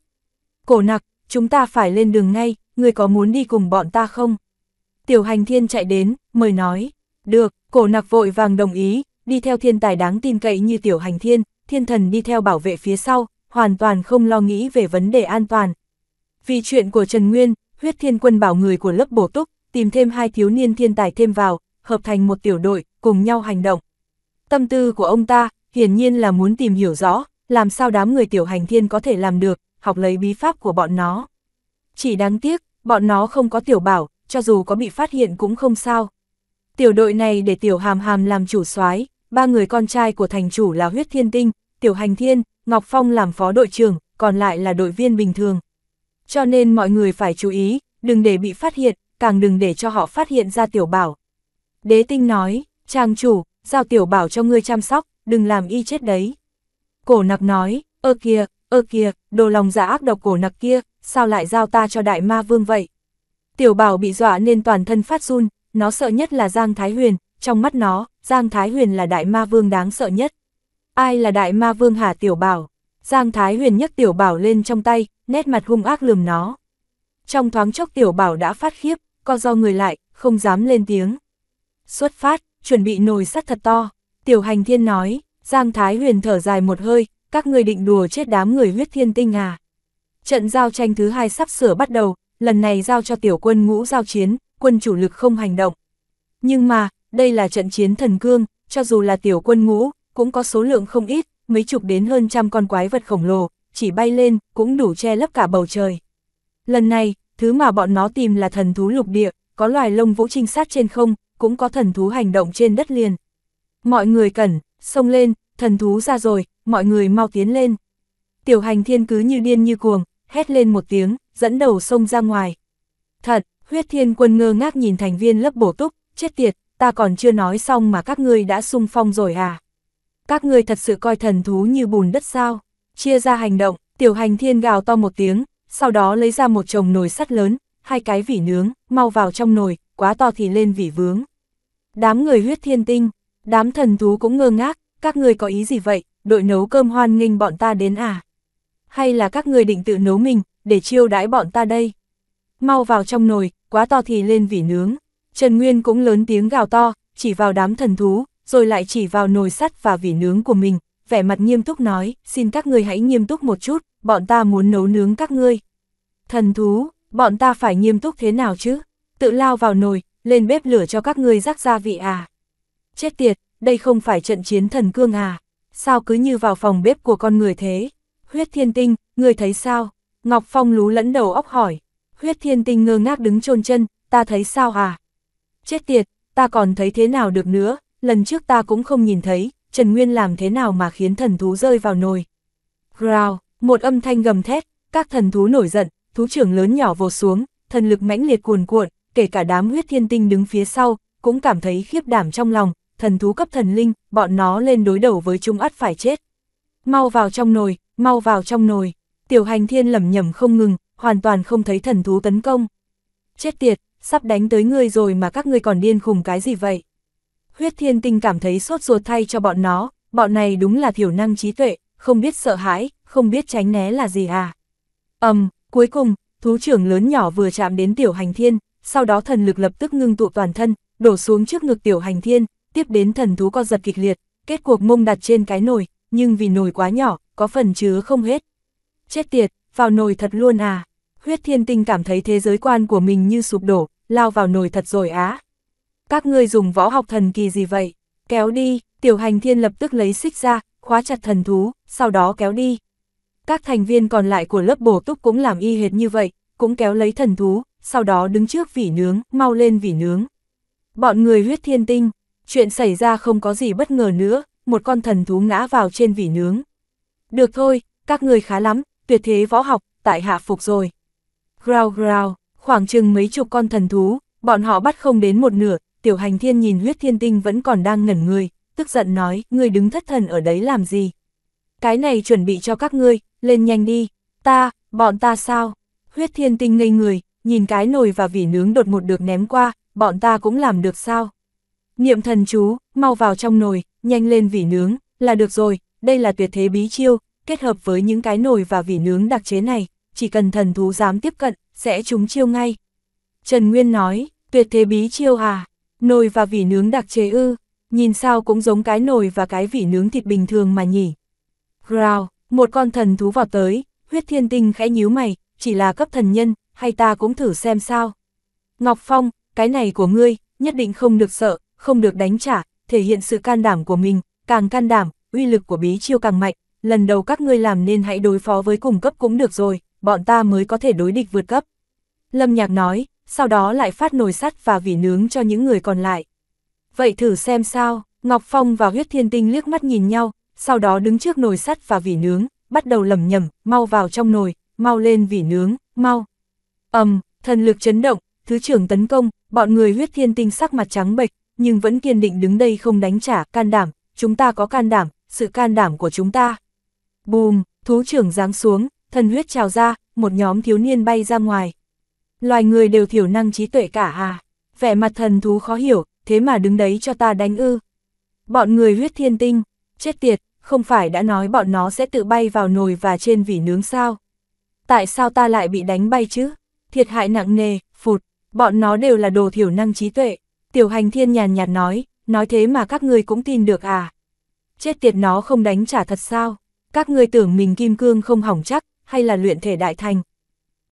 Cổ nặc, chúng ta phải lên đường ngay, người có muốn đi cùng bọn ta không? Tiểu hành thiên chạy đến, mời nói, được, cổ nặc vội vàng đồng ý, đi theo thiên tài đáng tin cậy như tiểu hành thiên, thiên thần đi theo bảo vệ phía sau, hoàn toàn không lo nghĩ về vấn đề an toàn. Vì chuyện của Trần Nguyên, huyết thiên quân bảo người của lớp bổ túc, tìm thêm hai thiếu niên thiên tài thêm vào, hợp thành một tiểu đội, cùng nhau hành động. Tâm tư của ông ta, hiển nhiên là muốn tìm hiểu rõ, làm sao đám người tiểu hành thiên có thể làm được, học lấy bí pháp của bọn nó. Chỉ đáng tiếc, bọn nó không có tiểu bảo, cho dù có bị phát hiện cũng không sao. Tiểu đội này để tiểu hàm hàm làm chủ soái, ba người con trai của thành chủ là huyết thiên tinh, tiểu hành thiên, Ngọc Phong làm phó đội trưởng, còn lại là đội viên bình thường. Cho nên mọi người phải chú ý, đừng để bị phát hiện, càng đừng để cho họ phát hiện ra tiểu bảo. Đế tinh nói, trang chủ, giao tiểu bảo cho ngươi chăm sóc, đừng làm y chết đấy. Cổ nặc nói, ơ kìa, ơ kìa, đồ lòng giả ác độc cổ nặc kia, sao lại giao ta cho đại ma vương vậy? Tiểu bảo bị dọa nên toàn thân phát run, nó sợ nhất là Giang Thái Huyền, trong mắt nó, Giang Thái Huyền là đại ma vương đáng sợ nhất. Ai là đại ma vương hả tiểu bảo? Giang Thái Huyền nhấc tiểu bảo lên trong tay, nét mặt hung ác lườm nó. Trong thoáng chốc tiểu bảo đã phát khiếp, co do người lại, không dám lên tiếng. Xuất phát, chuẩn bị nồi sắt thật to. Tiểu hành thiên nói, Giang Thái Huyền thở dài một hơi, các người định đùa chết đám người huyết thiên tinh à. Trận giao tranh thứ hai sắp sửa bắt đầu, lần này giao cho tiểu quân ngũ giao chiến, quân chủ lực không hành động. Nhưng mà, đây là trận chiến thần cương, cho dù là tiểu quân ngũ, cũng có số lượng không ít, mấy chục đến hơn trăm con quái vật khổng lồ, chỉ bay lên, cũng đủ che lấp cả bầu trời. Lần này, thứ mà bọn nó tìm là thần thú lục địa, có loài lông vũ trinh sát trên không, cũng có thần thú hành động trên đất liền. Mọi người cẩn, xông lên, thần thú ra rồi, mọi người mau tiến lên. Tiểu hành thiên cứ như điên như cuồng, hét lên một tiếng, dẫn đầu sông ra ngoài. Thật, huyết thiên quân ngơ ngác nhìn thành viên lớp bổ túc, chết tiệt, ta còn chưa nói xong mà các ngươi đã sung phong rồi à. Các ngươi thật sự coi thần thú như bùn đất sao. Chia ra hành động, tiểu hành thiên gào to một tiếng, sau đó lấy ra một chồng nồi sắt lớn, hai cái vỉ nướng, mau vào trong nồi, quá to thì lên vỉ vướng. Đám người huyết thiên tinh, đám thần thú cũng ngơ ngác, các ngươi có ý gì vậy, đội nấu cơm hoan nghênh bọn ta đến à? Hay là các người định tự nấu mình, để chiêu đãi bọn ta đây? Mau vào trong nồi, quá to thì lên vỉ nướng. Trần Nguyên cũng lớn tiếng gào to, chỉ vào đám thần thú, rồi lại chỉ vào nồi sắt và vỉ nướng của mình, vẻ mặt nghiêm túc nói, xin các người hãy nghiêm túc một chút, bọn ta muốn nấu nướng các ngươi. Thần thú, bọn ta phải nghiêm túc thế nào chứ? Tự lao vào nồi, lên bếp lửa cho các ngươi rắc gia vị à? Chết tiệt, đây không phải trận chiến thần cương à? sao cứ như vào phòng bếp của con người thế? Huyết thiên tinh, người thấy sao? Ngọc Phong lú lẫn đầu óc hỏi. Huyết thiên tinh ngơ ngác đứng chôn chân, ta thấy sao à? Chết tiệt, ta còn thấy thế nào được nữa, lần trước ta cũng không nhìn thấy, Trần Nguyên làm thế nào mà khiến thần thú rơi vào nồi. rào, một âm thanh gầm thét, các thần thú nổi giận, thú trưởng lớn nhỏ vồ xuống, thần lực mãnh liệt cuồn cuộn, kể cả đám huyết thiên tinh đứng phía sau, cũng cảm thấy khiếp đảm trong lòng, thần thú cấp thần linh, bọn nó lên đối đầu với chúng ắt phải chết. Mau vào trong nồi, mau vào trong nồi. Tiểu hành thiên lầm nhầm không ngừng, hoàn toàn không thấy thần thú tấn công. Chết tiệt, sắp đánh tới ngươi rồi mà các ngươi còn điên khùng cái gì vậy? Huyết thiên tinh cảm thấy sốt ruột thay cho bọn nó, bọn này đúng là thiểu năng trí tuệ, không biết sợ hãi, không biết tránh né là gì à. ầm um, cuối cùng, thú trưởng lớn nhỏ vừa chạm đến tiểu hành thiên, sau đó thần lực lập tức ngưng tụ toàn thân, đổ xuống trước ngực tiểu hành thiên, tiếp đến thần thú co giật kịch liệt, kết cuộc mông đặt trên cái nồi, nhưng vì nồi quá nhỏ, có phần chứa không hết. Chết tiệt, vào nồi thật luôn à. Huyết thiên tinh cảm thấy thế giới quan của mình như sụp đổ, lao vào nồi thật rồi á. Các ngươi dùng võ học thần kỳ gì vậy? Kéo đi, tiểu hành thiên lập tức lấy xích ra, khóa chặt thần thú, sau đó kéo đi. Các thành viên còn lại của lớp bổ túc cũng làm y hệt như vậy, cũng kéo lấy thần thú, sau đó đứng trước vỉ nướng, mau lên vỉ nướng. Bọn người huyết thiên tinh, chuyện xảy ra không có gì bất ngờ nữa, một con thần thú ngã vào trên vỉ nướng. Được thôi, các người khá lắm, tuyệt thế võ học, tại hạ phục rồi. Growl growl, khoảng chừng mấy chục con thần thú, bọn họ bắt không đến một nửa, tiểu hành thiên nhìn huyết thiên tinh vẫn còn đang ngẩn người, tức giận nói, ngươi đứng thất thần ở đấy làm gì? Cái này chuẩn bị cho các ngươi, lên nhanh đi, ta, bọn ta sao? Huyết thiên tinh ngây người, nhìn cái nồi và vỉ nướng đột một được ném qua, bọn ta cũng làm được sao? Niệm thần chú, mau vào trong nồi, nhanh lên vỉ nướng, là được rồi, đây là tuyệt thế bí chiêu, kết hợp với những cái nồi và vỉ nướng đặc chế này, chỉ cần thần thú dám tiếp cận, sẽ trúng chiêu ngay. Trần Nguyên nói, tuyệt thế bí chiêu à, nồi và vỉ nướng đặc chế ư, nhìn sao cũng giống cái nồi và cái vỉ nướng thịt bình thường mà nhỉ. Rào, một con thần thú vào tới, huyết thiên tinh khẽ nhíu mày, chỉ là cấp thần nhân, hay ta cũng thử xem sao. Ngọc Phong, cái này của ngươi, nhất định không được sợ, không được đánh trả, thể hiện sự can đảm của mình, càng can đảm, uy lực của bí chiêu càng mạnh, lần đầu các ngươi làm nên hãy đối phó với cùng cấp cũng được rồi, bọn ta mới có thể đối địch vượt cấp. Lâm Nhạc nói, sau đó lại phát nồi sắt và vỉ nướng cho những người còn lại. Vậy thử xem sao, Ngọc Phong và huyết thiên tinh liếc mắt nhìn nhau, sau đó đứng trước nồi sắt và vỉ nướng, bắt đầu lầm nhầm, mau vào trong nồi, mau lên vỉ nướng, mau. ầm, um, thần lực chấn động, thứ trưởng tấn công, bọn người huyết thiên tinh sắc mặt trắng bệch, nhưng vẫn kiên định đứng đây không đánh trả, can đảm, chúng ta có can đảm, sự can đảm của chúng ta. Bùm, thú trưởng giáng xuống, thần huyết trào ra, một nhóm thiếu niên bay ra ngoài. Loài người đều thiểu năng trí tuệ cả à, vẻ mặt thần thú khó hiểu, thế mà đứng đấy cho ta đánh ư. Bọn người huyết thiên tinh, chết tiệt, không phải đã nói bọn nó sẽ tự bay vào nồi và trên vỉ nướng sao. Tại sao ta lại bị đánh bay chứ? Thiệt hại nặng nề, phụt, bọn nó đều là đồ thiểu năng trí tuệ. Tiểu hành thiên nhàn nhạt nói, nói thế mà các ngươi cũng tin được à? Chết tiệt nó không đánh trả thật sao? Các ngươi tưởng mình kim cương không hỏng chắc, hay là luyện thể đại thành,